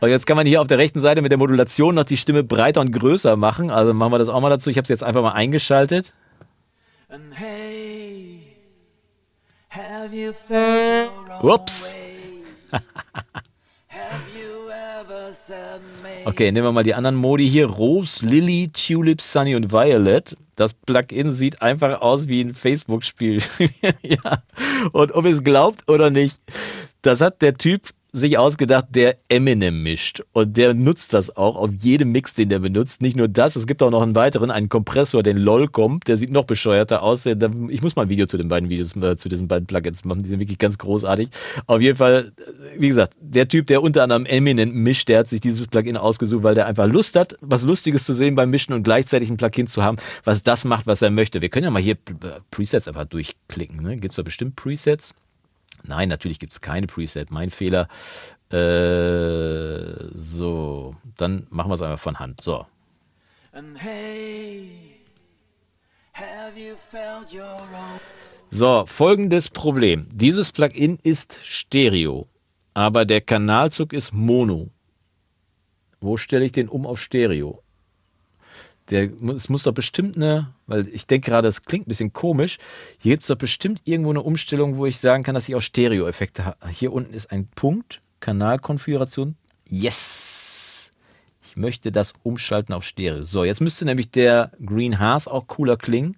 Und jetzt kann man hier auf der rechten Seite mit der Modulation noch die Stimme breiter und größer machen. Also machen wir das auch mal dazu. Ich habe es jetzt einfach mal eingeschaltet. Ups. Okay, nehmen wir mal die anderen Modi hier. Rose, Lily, Tulip, Sunny und Violet. Das Plugin sieht einfach aus wie ein Facebook-Spiel. ja. Und ob ihr es glaubt oder nicht, das hat der Typ sich ausgedacht, der Eminem mischt. Und der nutzt das auch auf jedem Mix, den der benutzt. Nicht nur das, es gibt auch noch einen weiteren, einen Kompressor, den Lolcom. Der sieht noch bescheuerter aus. Ich muss mal ein Video zu den beiden Videos, äh, zu diesen beiden Plugins machen. Die sind wirklich ganz großartig. Auf jeden Fall, wie gesagt, der Typ, der unter anderem Eminem mischt, der hat sich dieses Plugin ausgesucht, weil der einfach Lust hat, was Lustiges zu sehen beim Mischen und gleichzeitig ein Plugin zu haben, was das macht, was er möchte. Wir können ja mal hier Presets einfach durchklicken. Ne? Gibt es da bestimmt Presets? Nein, natürlich gibt es keine Preset, mein Fehler. Äh, so, dann machen wir es einfach von Hand. So. So, folgendes Problem. Dieses Plugin ist Stereo, aber der Kanalzug ist Mono. Wo stelle ich den um auf Stereo? Der, es muss doch bestimmt eine, weil ich denke gerade, das klingt ein bisschen komisch, hier gibt es doch bestimmt irgendwo eine Umstellung, wo ich sagen kann, dass ich auch Stereo-Effekte habe. Hier unten ist ein Punkt, Kanalkonfiguration. Yes! Ich möchte das umschalten auf Stereo. So, jetzt müsste nämlich der Green Haas auch cooler klingen.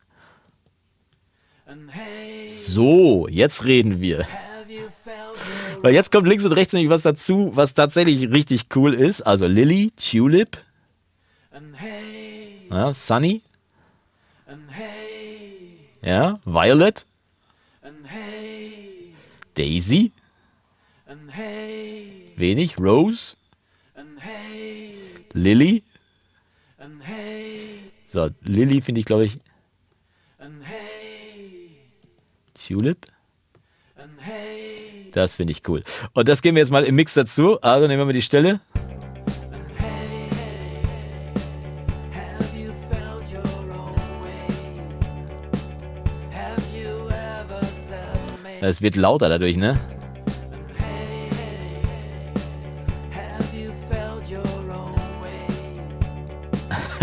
So, jetzt reden wir. Weil jetzt kommt links und rechts nämlich was dazu, was tatsächlich richtig cool ist. Also Lilly, Tulip. And hey. Ja, Sunny. Hey. Ja, Violet. Hey. Daisy. Hey. Wenig. Rose. Lily. So, Lily finde ich, glaube ich. Tulip. Das finde ich cool. Und das geben wir jetzt mal im Mix dazu. Also nehmen wir mal die Stelle. Es wird lauter dadurch, ne?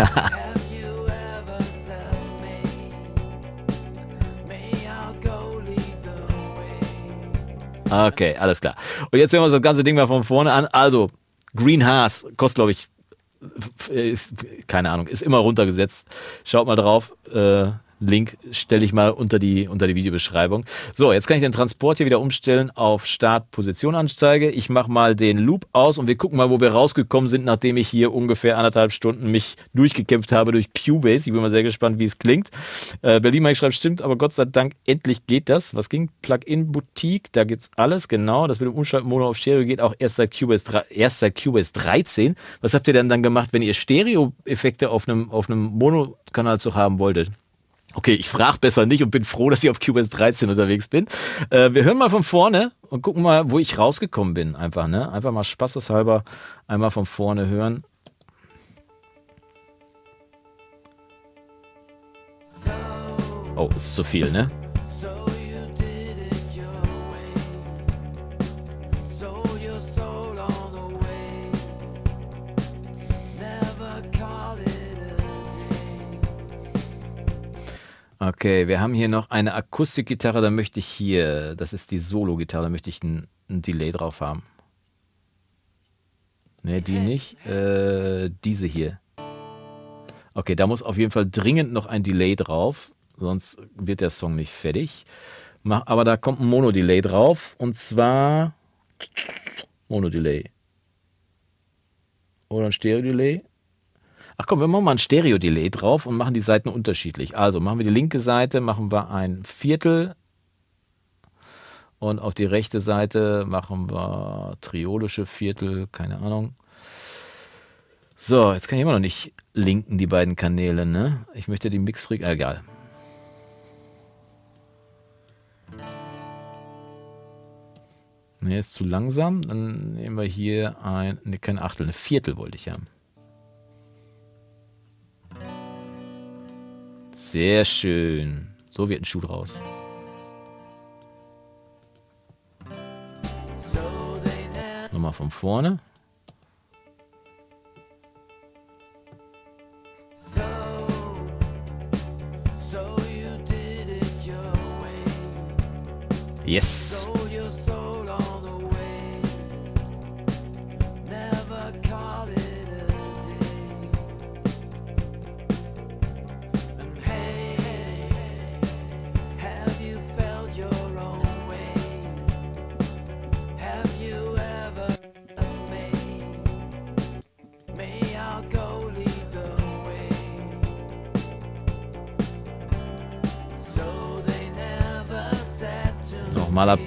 okay, alles klar. Und jetzt hören wir uns das ganze Ding mal von vorne an. Also, Green Haas kostet, glaube ich, keine Ahnung, ist immer runtergesetzt. Schaut mal drauf. Äh, Link stelle ich mal unter die, unter die Videobeschreibung. So, jetzt kann ich den Transport hier wieder umstellen auf Start Position Anzeige. Ich mache mal den Loop aus und wir gucken mal, wo wir rausgekommen sind, nachdem ich hier ungefähr anderthalb Stunden mich durchgekämpft habe durch Cubase. Ich bin mal sehr gespannt, wie es klingt. Äh, Berlin Mike schreibt, stimmt, aber Gott sei Dank, endlich geht das. Was ging? Plugin Boutique, da gibt es alles, genau. Das mit dem Umschaltmono auf Stereo geht auch erst seit Cubase, 3, erst seit Cubase 13. Was habt ihr denn dann gemacht, wenn ihr Stereo-Effekte auf einem, auf einem Mono-Kanal zu haben wolltet? Okay, ich frage besser nicht und bin froh, dass ich auf Cubase 13 unterwegs bin. Äh, wir hören mal von vorne und gucken mal, wo ich rausgekommen bin. Einfach, ne? Einfach mal spaßeshalber einmal von vorne hören. Oh, ist zu viel, ne? Okay, wir haben hier noch eine Akustikgitarre, da möchte ich hier, das ist die Solo-Gitarre, da möchte ich ein, ein Delay drauf haben. Ne, die nicht. Äh, diese hier. Okay, da muss auf jeden Fall dringend noch ein Delay drauf, sonst wird der Song nicht fertig. Aber da kommt ein Mono-Delay drauf und zwar Mono-Delay. Oder ein Stereo-Delay. Ach komm, wir machen mal ein Stereo-Delay drauf und machen die Seiten unterschiedlich. Also machen wir die linke Seite, machen wir ein Viertel und auf die rechte Seite machen wir triolische Viertel, keine Ahnung. So, jetzt kann ich immer noch nicht linken, die beiden Kanäle, ne? Ich möchte die Mixfreak, äh, ah, egal. Ne, ist zu langsam. Dann nehmen wir hier ein, ne, kein Achtel, ein Viertel wollte ich haben. Sehr schön. So wird ein Schuh draus. Nochmal von vorne. Yes.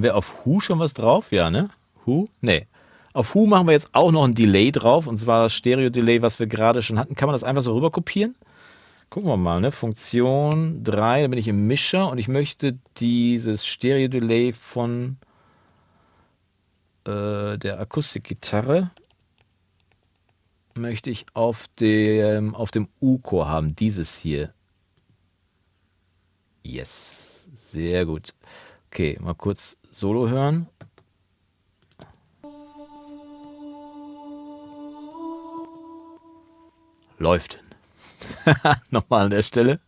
Haben wir auf Who schon was drauf? Ja, ne? Who? Nee. Auf Who machen wir jetzt auch noch ein Delay drauf, und zwar das Stereo-Delay, was wir gerade schon hatten. Kann man das einfach so rüber kopieren? Gucken wir mal, ne? Funktion 3, da bin ich im Mischer und ich möchte dieses Stereo-Delay von äh, der Akustikgitarre möchte ich auf dem, auf dem u core haben, dieses hier. Yes, sehr gut. Okay, mal kurz Solo hören. Läuft. Nochmal an der Stelle.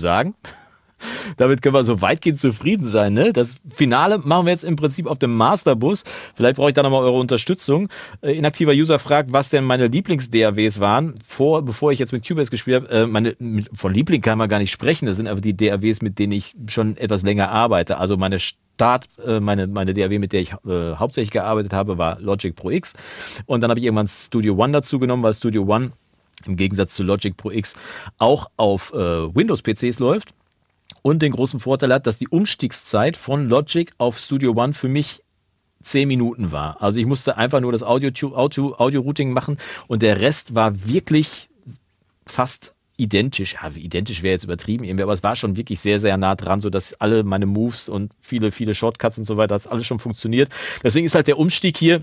sagen. Damit können wir so weitgehend zufrieden sein. Ne? Das Finale machen wir jetzt im Prinzip auf dem Masterbus. Vielleicht brauche ich da nochmal eure Unterstützung. Äh, inaktiver User fragt, was denn meine Lieblings-DAWs waren, vor, bevor ich jetzt mit Cubase gespielt habe. Äh, von Liebling kann man gar nicht sprechen. Das sind aber die DAWs, mit denen ich schon etwas länger arbeite. Also meine Start, äh, meine, meine DAW, mit der ich äh, hauptsächlich gearbeitet habe, war Logic Pro X. Und dann habe ich irgendwann Studio One dazu genommen, weil Studio One im Gegensatz zu Logic Pro X auch auf äh, Windows-PCs läuft und den großen Vorteil hat, dass die Umstiegszeit von Logic auf Studio One für mich 10 Minuten war. Also ich musste einfach nur das Audio-Routing Audio, Audio machen und der Rest war wirklich fast identisch. Ja, identisch wäre jetzt übertrieben, aber es war schon wirklich sehr, sehr nah dran, sodass alle meine Moves und viele, viele Shortcuts und so weiter, das alles schon funktioniert. Deswegen ist halt der Umstieg hier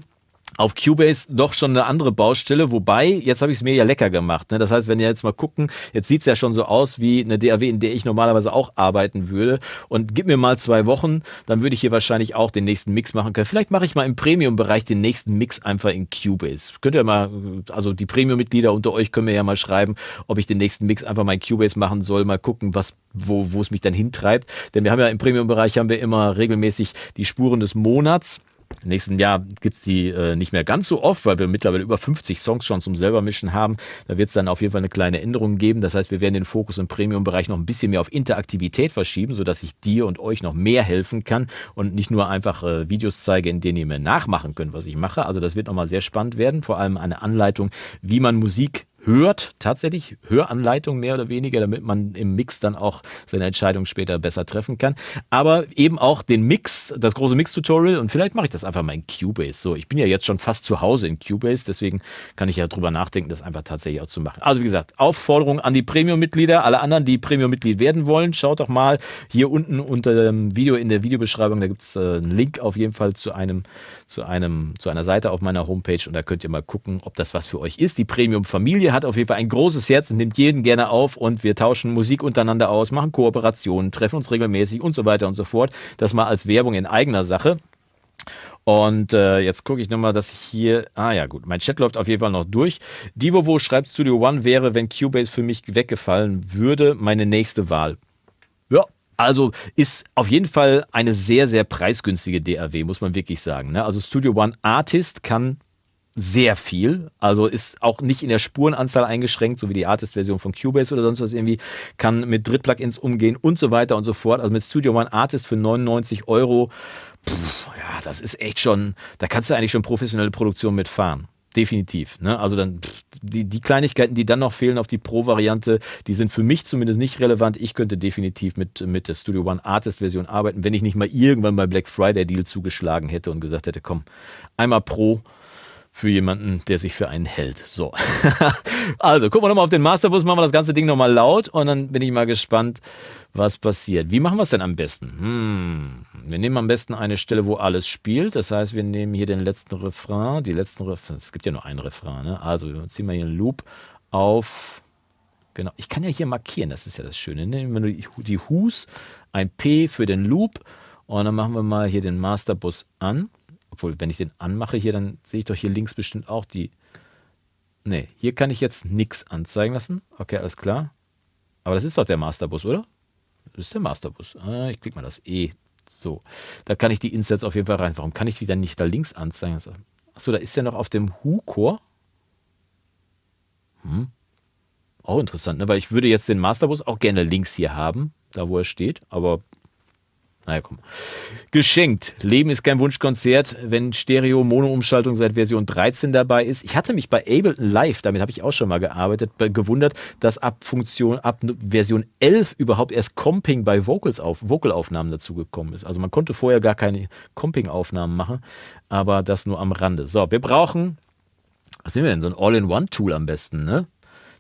auf Cubase doch schon eine andere Baustelle, wobei, jetzt habe ich es mir ja lecker gemacht. Ne? Das heißt, wenn ihr jetzt mal gucken, jetzt sieht es ja schon so aus wie eine DAW, in der ich normalerweise auch arbeiten würde. Und gib mir mal zwei Wochen, dann würde ich hier wahrscheinlich auch den nächsten Mix machen können. Vielleicht mache ich mal im Premium-Bereich den nächsten Mix einfach in Cubase. Könnt ihr mal, also die Premium-Mitglieder unter euch können mir ja mal schreiben, ob ich den nächsten Mix einfach mal in Cubase machen soll, mal gucken, was, wo, wo es mich dann hintreibt. Denn wir haben ja im Premium-Bereich haben wir immer regelmäßig die Spuren des Monats. Nächsten Jahr gibt es die äh, nicht mehr ganz so oft, weil wir mittlerweile über 50 Songs schon zum Selbermischen haben. Da wird es dann auf jeden Fall eine kleine Änderung geben. Das heißt, wir werden den Fokus im Premium-Bereich noch ein bisschen mehr auf Interaktivität verschieben, sodass ich dir und euch noch mehr helfen kann und nicht nur einfach äh, Videos zeige, in denen ihr mir nachmachen könnt, was ich mache. Also das wird nochmal sehr spannend werden. Vor allem eine Anleitung, wie man Musik hört, tatsächlich Höranleitung mehr oder weniger, damit man im Mix dann auch seine Entscheidung später besser treffen kann. Aber eben auch den Mix, das große Mix-Tutorial und vielleicht mache ich das einfach mal in Cubase. So, ich bin ja jetzt schon fast zu Hause in Cubase, deswegen kann ich ja drüber nachdenken, das einfach tatsächlich auch zu machen. Also wie gesagt, Aufforderung an die Premium-Mitglieder, alle anderen, die Premium-Mitglied werden wollen, schaut doch mal hier unten unter dem Video in der Videobeschreibung, da gibt es äh, einen Link auf jeden Fall zu einem, zu einem, zu einer Seite auf meiner Homepage und da könnt ihr mal gucken, ob das was für euch ist. Die Premium-Familie hat auf jeden Fall ein großes Herz und nimmt jeden gerne auf und wir tauschen Musik untereinander aus, machen Kooperationen, treffen uns regelmäßig und so weiter und so fort. Das mal als Werbung in eigener Sache. Und äh, jetzt gucke ich nochmal, dass ich hier. Ah ja, gut. Mein Chat läuft auf jeden Fall noch durch. Divovo schreibt, Studio One wäre, wenn Cubase für mich weggefallen würde, meine nächste Wahl. Ja, also ist auf jeden Fall eine sehr, sehr preisgünstige DAW, muss man wirklich sagen. Ne? Also Studio One Artist kann sehr viel. Also ist auch nicht in der Spurenanzahl eingeschränkt, so wie die Artist-Version von Cubase oder sonst was irgendwie. Kann mit Drittplugins umgehen und so weiter und so fort. Also mit Studio One Artist für 99 Euro. Pff, ja, das ist echt schon, da kannst du eigentlich schon professionelle Produktion mitfahren. Definitiv. Ne? Also dann pff, die, die, Kleinigkeiten, die dann noch fehlen auf die Pro-Variante, die sind für mich zumindest nicht relevant. Ich könnte definitiv mit, mit der Studio One Artist-Version arbeiten, wenn ich nicht mal irgendwann bei Black Friday Deal zugeschlagen hätte und gesagt hätte, komm, einmal Pro, für jemanden, der sich für einen hält. So. also, gucken wir nochmal auf den Masterbus, machen wir das ganze Ding nochmal laut und dann bin ich mal gespannt, was passiert. Wie machen wir es denn am besten? Hm. Wir nehmen am besten eine Stelle, wo alles spielt. Das heißt, wir nehmen hier den letzten Refrain, die letzten Refrain. Es gibt ja nur einen Refrain, ne? Also, wir ziehen mal hier einen Loop auf. Genau. Ich kann ja hier markieren, das ist ja das Schöne. Nehmen wir nur die Hus, ein P für den Loop und dann machen wir mal hier den Masterbus an. Obwohl, wenn ich den anmache hier, dann sehe ich doch hier links bestimmt auch die. Ne, hier kann ich jetzt nichts anzeigen lassen. Okay, alles klar. Aber das ist doch der Masterbus, oder? Das ist der Masterbus. Ah, ich klicke mal das E. So, da kann ich die Inserts auf jeden Fall rein. Warum kann ich die dann nicht da links anzeigen? Achso, da ist ja noch auf dem Hu-Core. Hm. Auch interessant, ne? weil ich würde jetzt den Masterbus auch gerne links hier haben, da wo er steht. Aber naja, komm. Geschenkt. Leben ist kein Wunschkonzert, wenn Stereo-Mono-Umschaltung seit Version 13 dabei ist. Ich hatte mich bei Ableton Live, damit habe ich auch schon mal gearbeitet, gewundert, dass ab Funktion, ab Version 11 überhaupt erst Comping bei Vocals auf, Vocalaufnahmen dazugekommen ist. Also man konnte vorher gar keine Comping-Aufnahmen machen, aber das nur am Rande. So, wir brauchen, was nehmen wir denn? So ein All-in-One-Tool am besten, ne?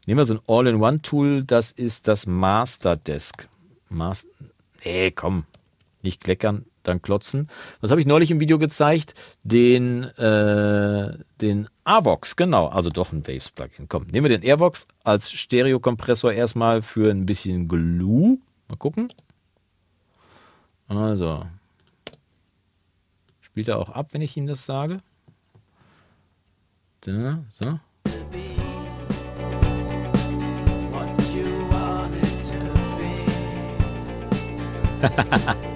Nehmen wir so ein All-in-One-Tool, das ist das Master Desk. Mas hey, komm, nicht kleckern, dann klotzen. Was habe ich neulich im Video gezeigt? Den, äh, den AVOX, genau, also doch ein Waves-Plugin. Komm, nehmen wir den AirVox als Stereokompressor erstmal für ein bisschen Glue. Mal gucken. Also, spielt er auch ab, wenn ich ihm das sage. Da, so. Ha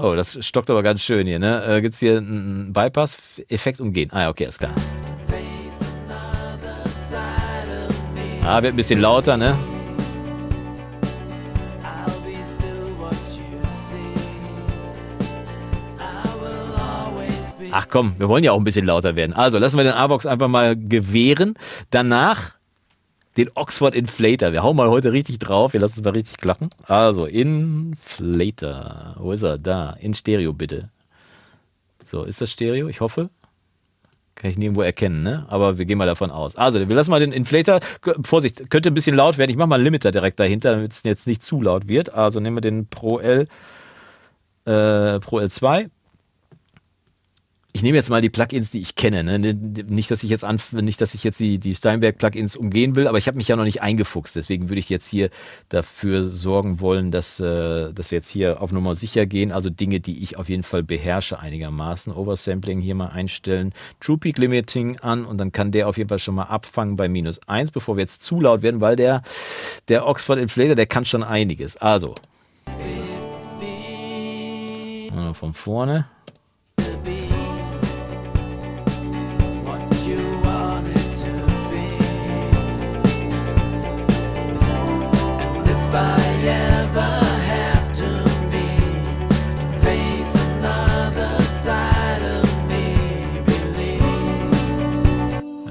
Oh, das stockt aber ganz schön hier, ne? Äh, Gibt es hier einen Bypass-Effekt umgehen? Ah, okay, ist klar. Ah, wird ein bisschen lauter, ne? Ach komm, wir wollen ja auch ein bisschen lauter werden. Also lassen wir den A-Box einfach mal gewähren. Danach den Oxford Inflator. Wir hauen mal heute richtig drauf. Wir lassen es mal richtig klappen. Also, Inflator. Wo ist er? Da. In Stereo, bitte. So, ist das Stereo? Ich hoffe. Kann ich nirgendwo erkennen, ne? Aber wir gehen mal davon aus. Also, wir lassen mal den Inflator. Vorsicht, könnte ein bisschen laut werden. Ich mache mal einen Limiter direkt dahinter, damit es jetzt nicht zu laut wird. Also nehmen wir den Pro L, äh, Pro L2 ich nehme jetzt mal die Plugins, die ich kenne. Ne? Nicht, dass ich jetzt anf nicht, dass ich jetzt die, die Steinberg-Plugins umgehen will, aber ich habe mich ja noch nicht eingefuchst. Deswegen würde ich jetzt hier dafür sorgen wollen, dass, äh, dass wir jetzt hier auf Nummer sicher gehen. Also Dinge, die ich auf jeden Fall beherrsche einigermaßen. Oversampling hier mal einstellen. True Peak Limiting an und dann kann der auf jeden Fall schon mal abfangen bei minus 1, bevor wir jetzt zu laut werden, weil der, der Oxford Inflator, der kann schon einiges. Also. Von vorne.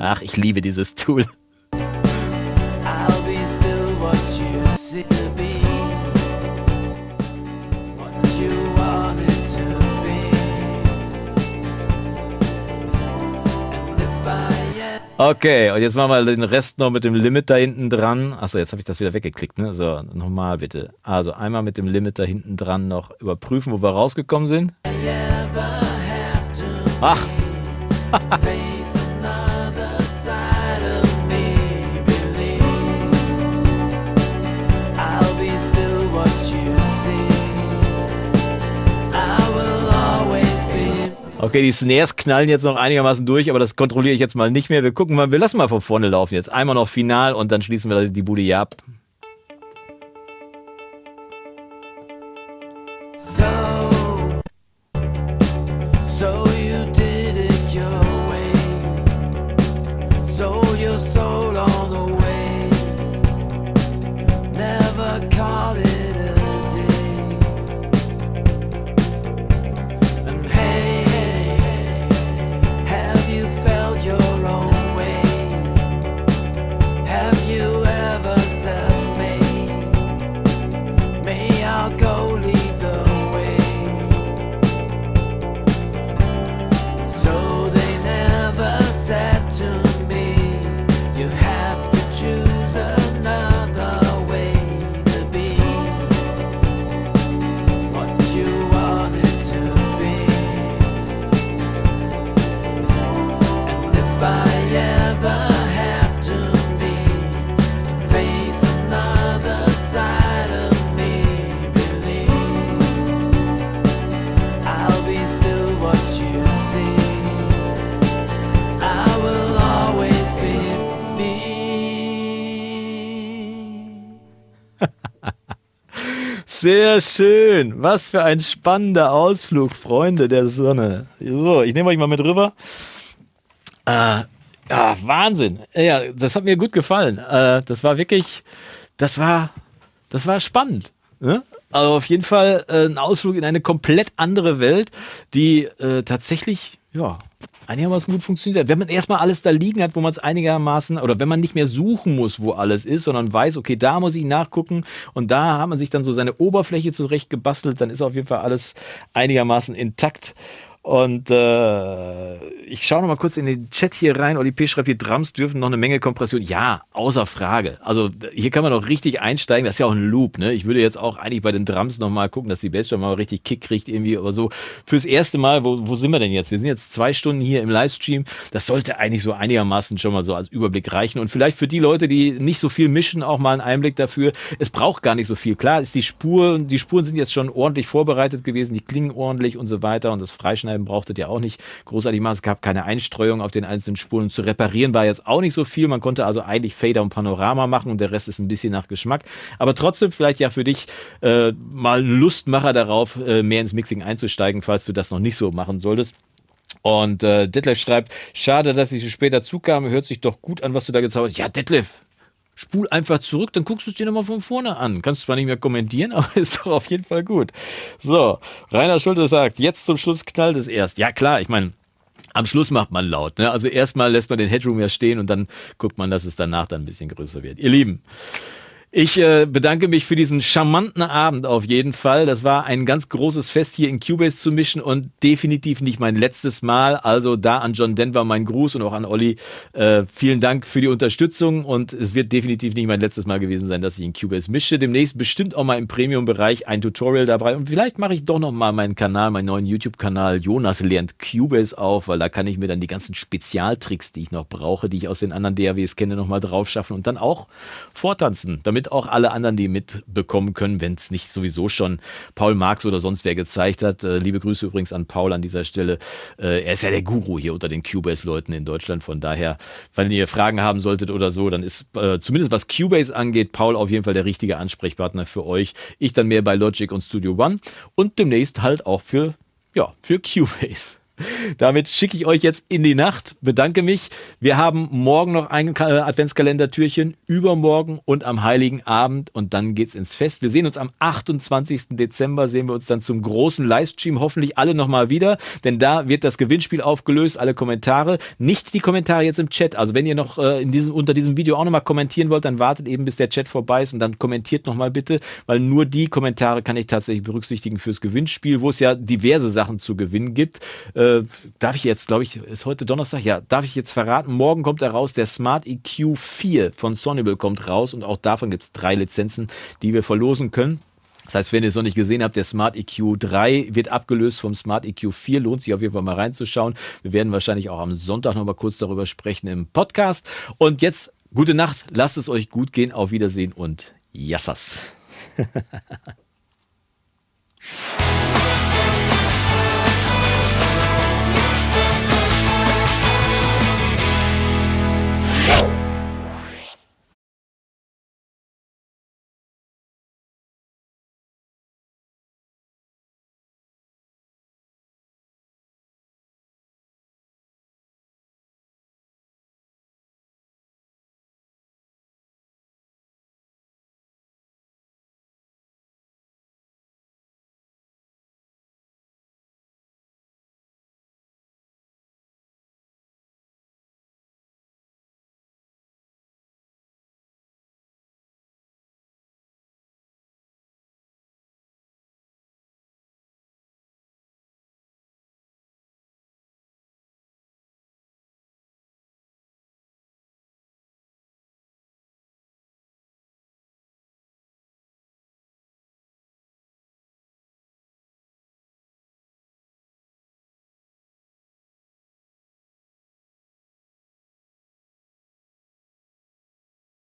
Ach, ich liebe dieses Tool. Okay, und jetzt machen wir den Rest noch mit dem Limit da hinten dran. Achso, jetzt habe ich das wieder weggeklickt, ne? So, nochmal bitte. Also einmal mit dem Limit da hinten dran noch überprüfen, wo wir rausgekommen sind. Ach! Okay, die Snares knallen jetzt noch einigermaßen durch, aber das kontrolliere ich jetzt mal nicht mehr. Wir gucken mal, wir lassen mal von vorne laufen jetzt. Einmal noch final und dann schließen wir die Bude hier ab. Sehr schön. Was für ein spannender Ausflug, Freunde der Sonne. So, ich nehme euch mal mit rüber. Äh, ah, ja, ah, Wahnsinn. Ja, das hat mir gut gefallen. Äh, das war wirklich, das war, das war spannend. Ne? Also auf jeden Fall äh, ein Ausflug in eine komplett andere Welt, die äh, tatsächlich, ja, einigermaßen gut funktioniert. Wenn man erstmal alles da liegen hat, wo man es einigermaßen, oder wenn man nicht mehr suchen muss, wo alles ist, sondern weiß, okay, da muss ich nachgucken und da hat man sich dann so seine Oberfläche zurecht gebastelt, dann ist auf jeden Fall alles einigermaßen intakt. Und äh, ich schaue noch mal kurz in den Chat hier rein. Oli P. schreibt, die Drums dürfen noch eine Menge Kompression. Ja, außer Frage. Also hier kann man noch richtig einsteigen. Das ist ja auch ein Loop. Ne? Ich würde jetzt auch eigentlich bei den Drums noch mal gucken, dass die Bass schon mal richtig Kick kriegt irgendwie oder so. Fürs erste Mal, wo, wo sind wir denn jetzt? Wir sind jetzt zwei Stunden hier im Livestream. Das sollte eigentlich so einigermaßen schon mal so als Überblick reichen. Und vielleicht für die Leute, die nicht so viel mischen, auch mal einen Einblick dafür. Es braucht gar nicht so viel. Klar ist die Spur, die Spuren sind jetzt schon ordentlich vorbereitet gewesen. Die klingen ordentlich und so weiter und das Freischneiden Scheibenschneiden brauchtet ja auch nicht großartig machen. Es gab keine Einstreuung auf den einzelnen Spulen. Zu reparieren war jetzt auch nicht so viel. Man konnte also eigentlich Fader und Panorama machen und der Rest ist ein bisschen nach Geschmack. Aber trotzdem vielleicht ja für dich äh, mal Lustmacher darauf, äh, mehr ins Mixing einzusteigen, falls du das noch nicht so machen solltest. Und äh, Detlef schreibt, schade, dass ich so später zukam, hört sich doch gut an, was du da gezaubert hast. Ja, Detlef, spul einfach zurück, dann guckst du es dir nochmal von vorne an. Kannst zwar nicht mehr kommentieren, aber ist doch auf jeden Fall gut. So, Rainer Schulte sagt, jetzt zum Schluss knallt es erst. Ja klar, ich meine, am Schluss macht man laut. Ne? Also erstmal lässt man den Headroom ja stehen und dann guckt man, dass es danach dann ein bisschen größer wird. Ihr Lieben. Ich äh, bedanke mich für diesen charmanten Abend auf jeden Fall. Das war ein ganz großes Fest hier in Cubase zu mischen und definitiv nicht mein letztes Mal. Also da an John Denver mein Gruß und auch an Olli. Äh, vielen Dank für die Unterstützung und es wird definitiv nicht mein letztes Mal gewesen sein, dass ich in Cubase mische. Demnächst bestimmt auch mal im Premium-Bereich ein Tutorial dabei und vielleicht mache ich doch noch mal meinen Kanal, meinen neuen YouTube-Kanal Jonas lernt Cubase auf, weil da kann ich mir dann die ganzen Spezialtricks, die ich noch brauche, die ich aus den anderen DAWs kenne, noch mal drauf schaffen und dann auch vortanzen, damit damit auch alle anderen die mitbekommen können, wenn es nicht sowieso schon Paul Marx oder sonst wer gezeigt hat. Äh, liebe Grüße übrigens an Paul an dieser Stelle. Äh, er ist ja der Guru hier unter den Cubase-Leuten in Deutschland. Von daher, wenn ihr Fragen haben solltet oder so, dann ist äh, zumindest was Cubase angeht, Paul auf jeden Fall der richtige Ansprechpartner für euch. Ich dann mehr bei Logic und Studio One und demnächst halt auch für, ja, für Cubase. Damit schicke ich euch jetzt in die Nacht. Bedanke mich. Wir haben morgen noch ein äh, Adventskalendertürchen, übermorgen und am Heiligen Abend. Und dann geht's ins Fest. Wir sehen uns am 28. Dezember. Sehen wir uns dann zum großen Livestream. Hoffentlich alle nochmal wieder. Denn da wird das Gewinnspiel aufgelöst. Alle Kommentare. Nicht die Kommentare jetzt im Chat. Also wenn ihr noch äh, in diesem, unter diesem Video auch nochmal kommentieren wollt, dann wartet eben, bis der Chat vorbei ist. Und dann kommentiert nochmal bitte. Weil nur die Kommentare kann ich tatsächlich berücksichtigen fürs Gewinnspiel, wo es ja diverse Sachen zu gewinnen gibt. Äh, äh, darf ich jetzt, glaube ich, ist heute Donnerstag, ja, darf ich jetzt verraten, morgen kommt er raus, der Smart EQ 4 von Sonnable kommt raus und auch davon gibt es drei Lizenzen, die wir verlosen können. Das heißt, wenn ihr es noch nicht gesehen habt, der Smart EQ 3 wird abgelöst vom Smart EQ 4. Lohnt sich auf jeden Fall mal reinzuschauen. Wir werden wahrscheinlich auch am Sonntag nochmal kurz darüber sprechen im Podcast. Und jetzt gute Nacht, lasst es euch gut gehen, auf Wiedersehen und Yassas. Go!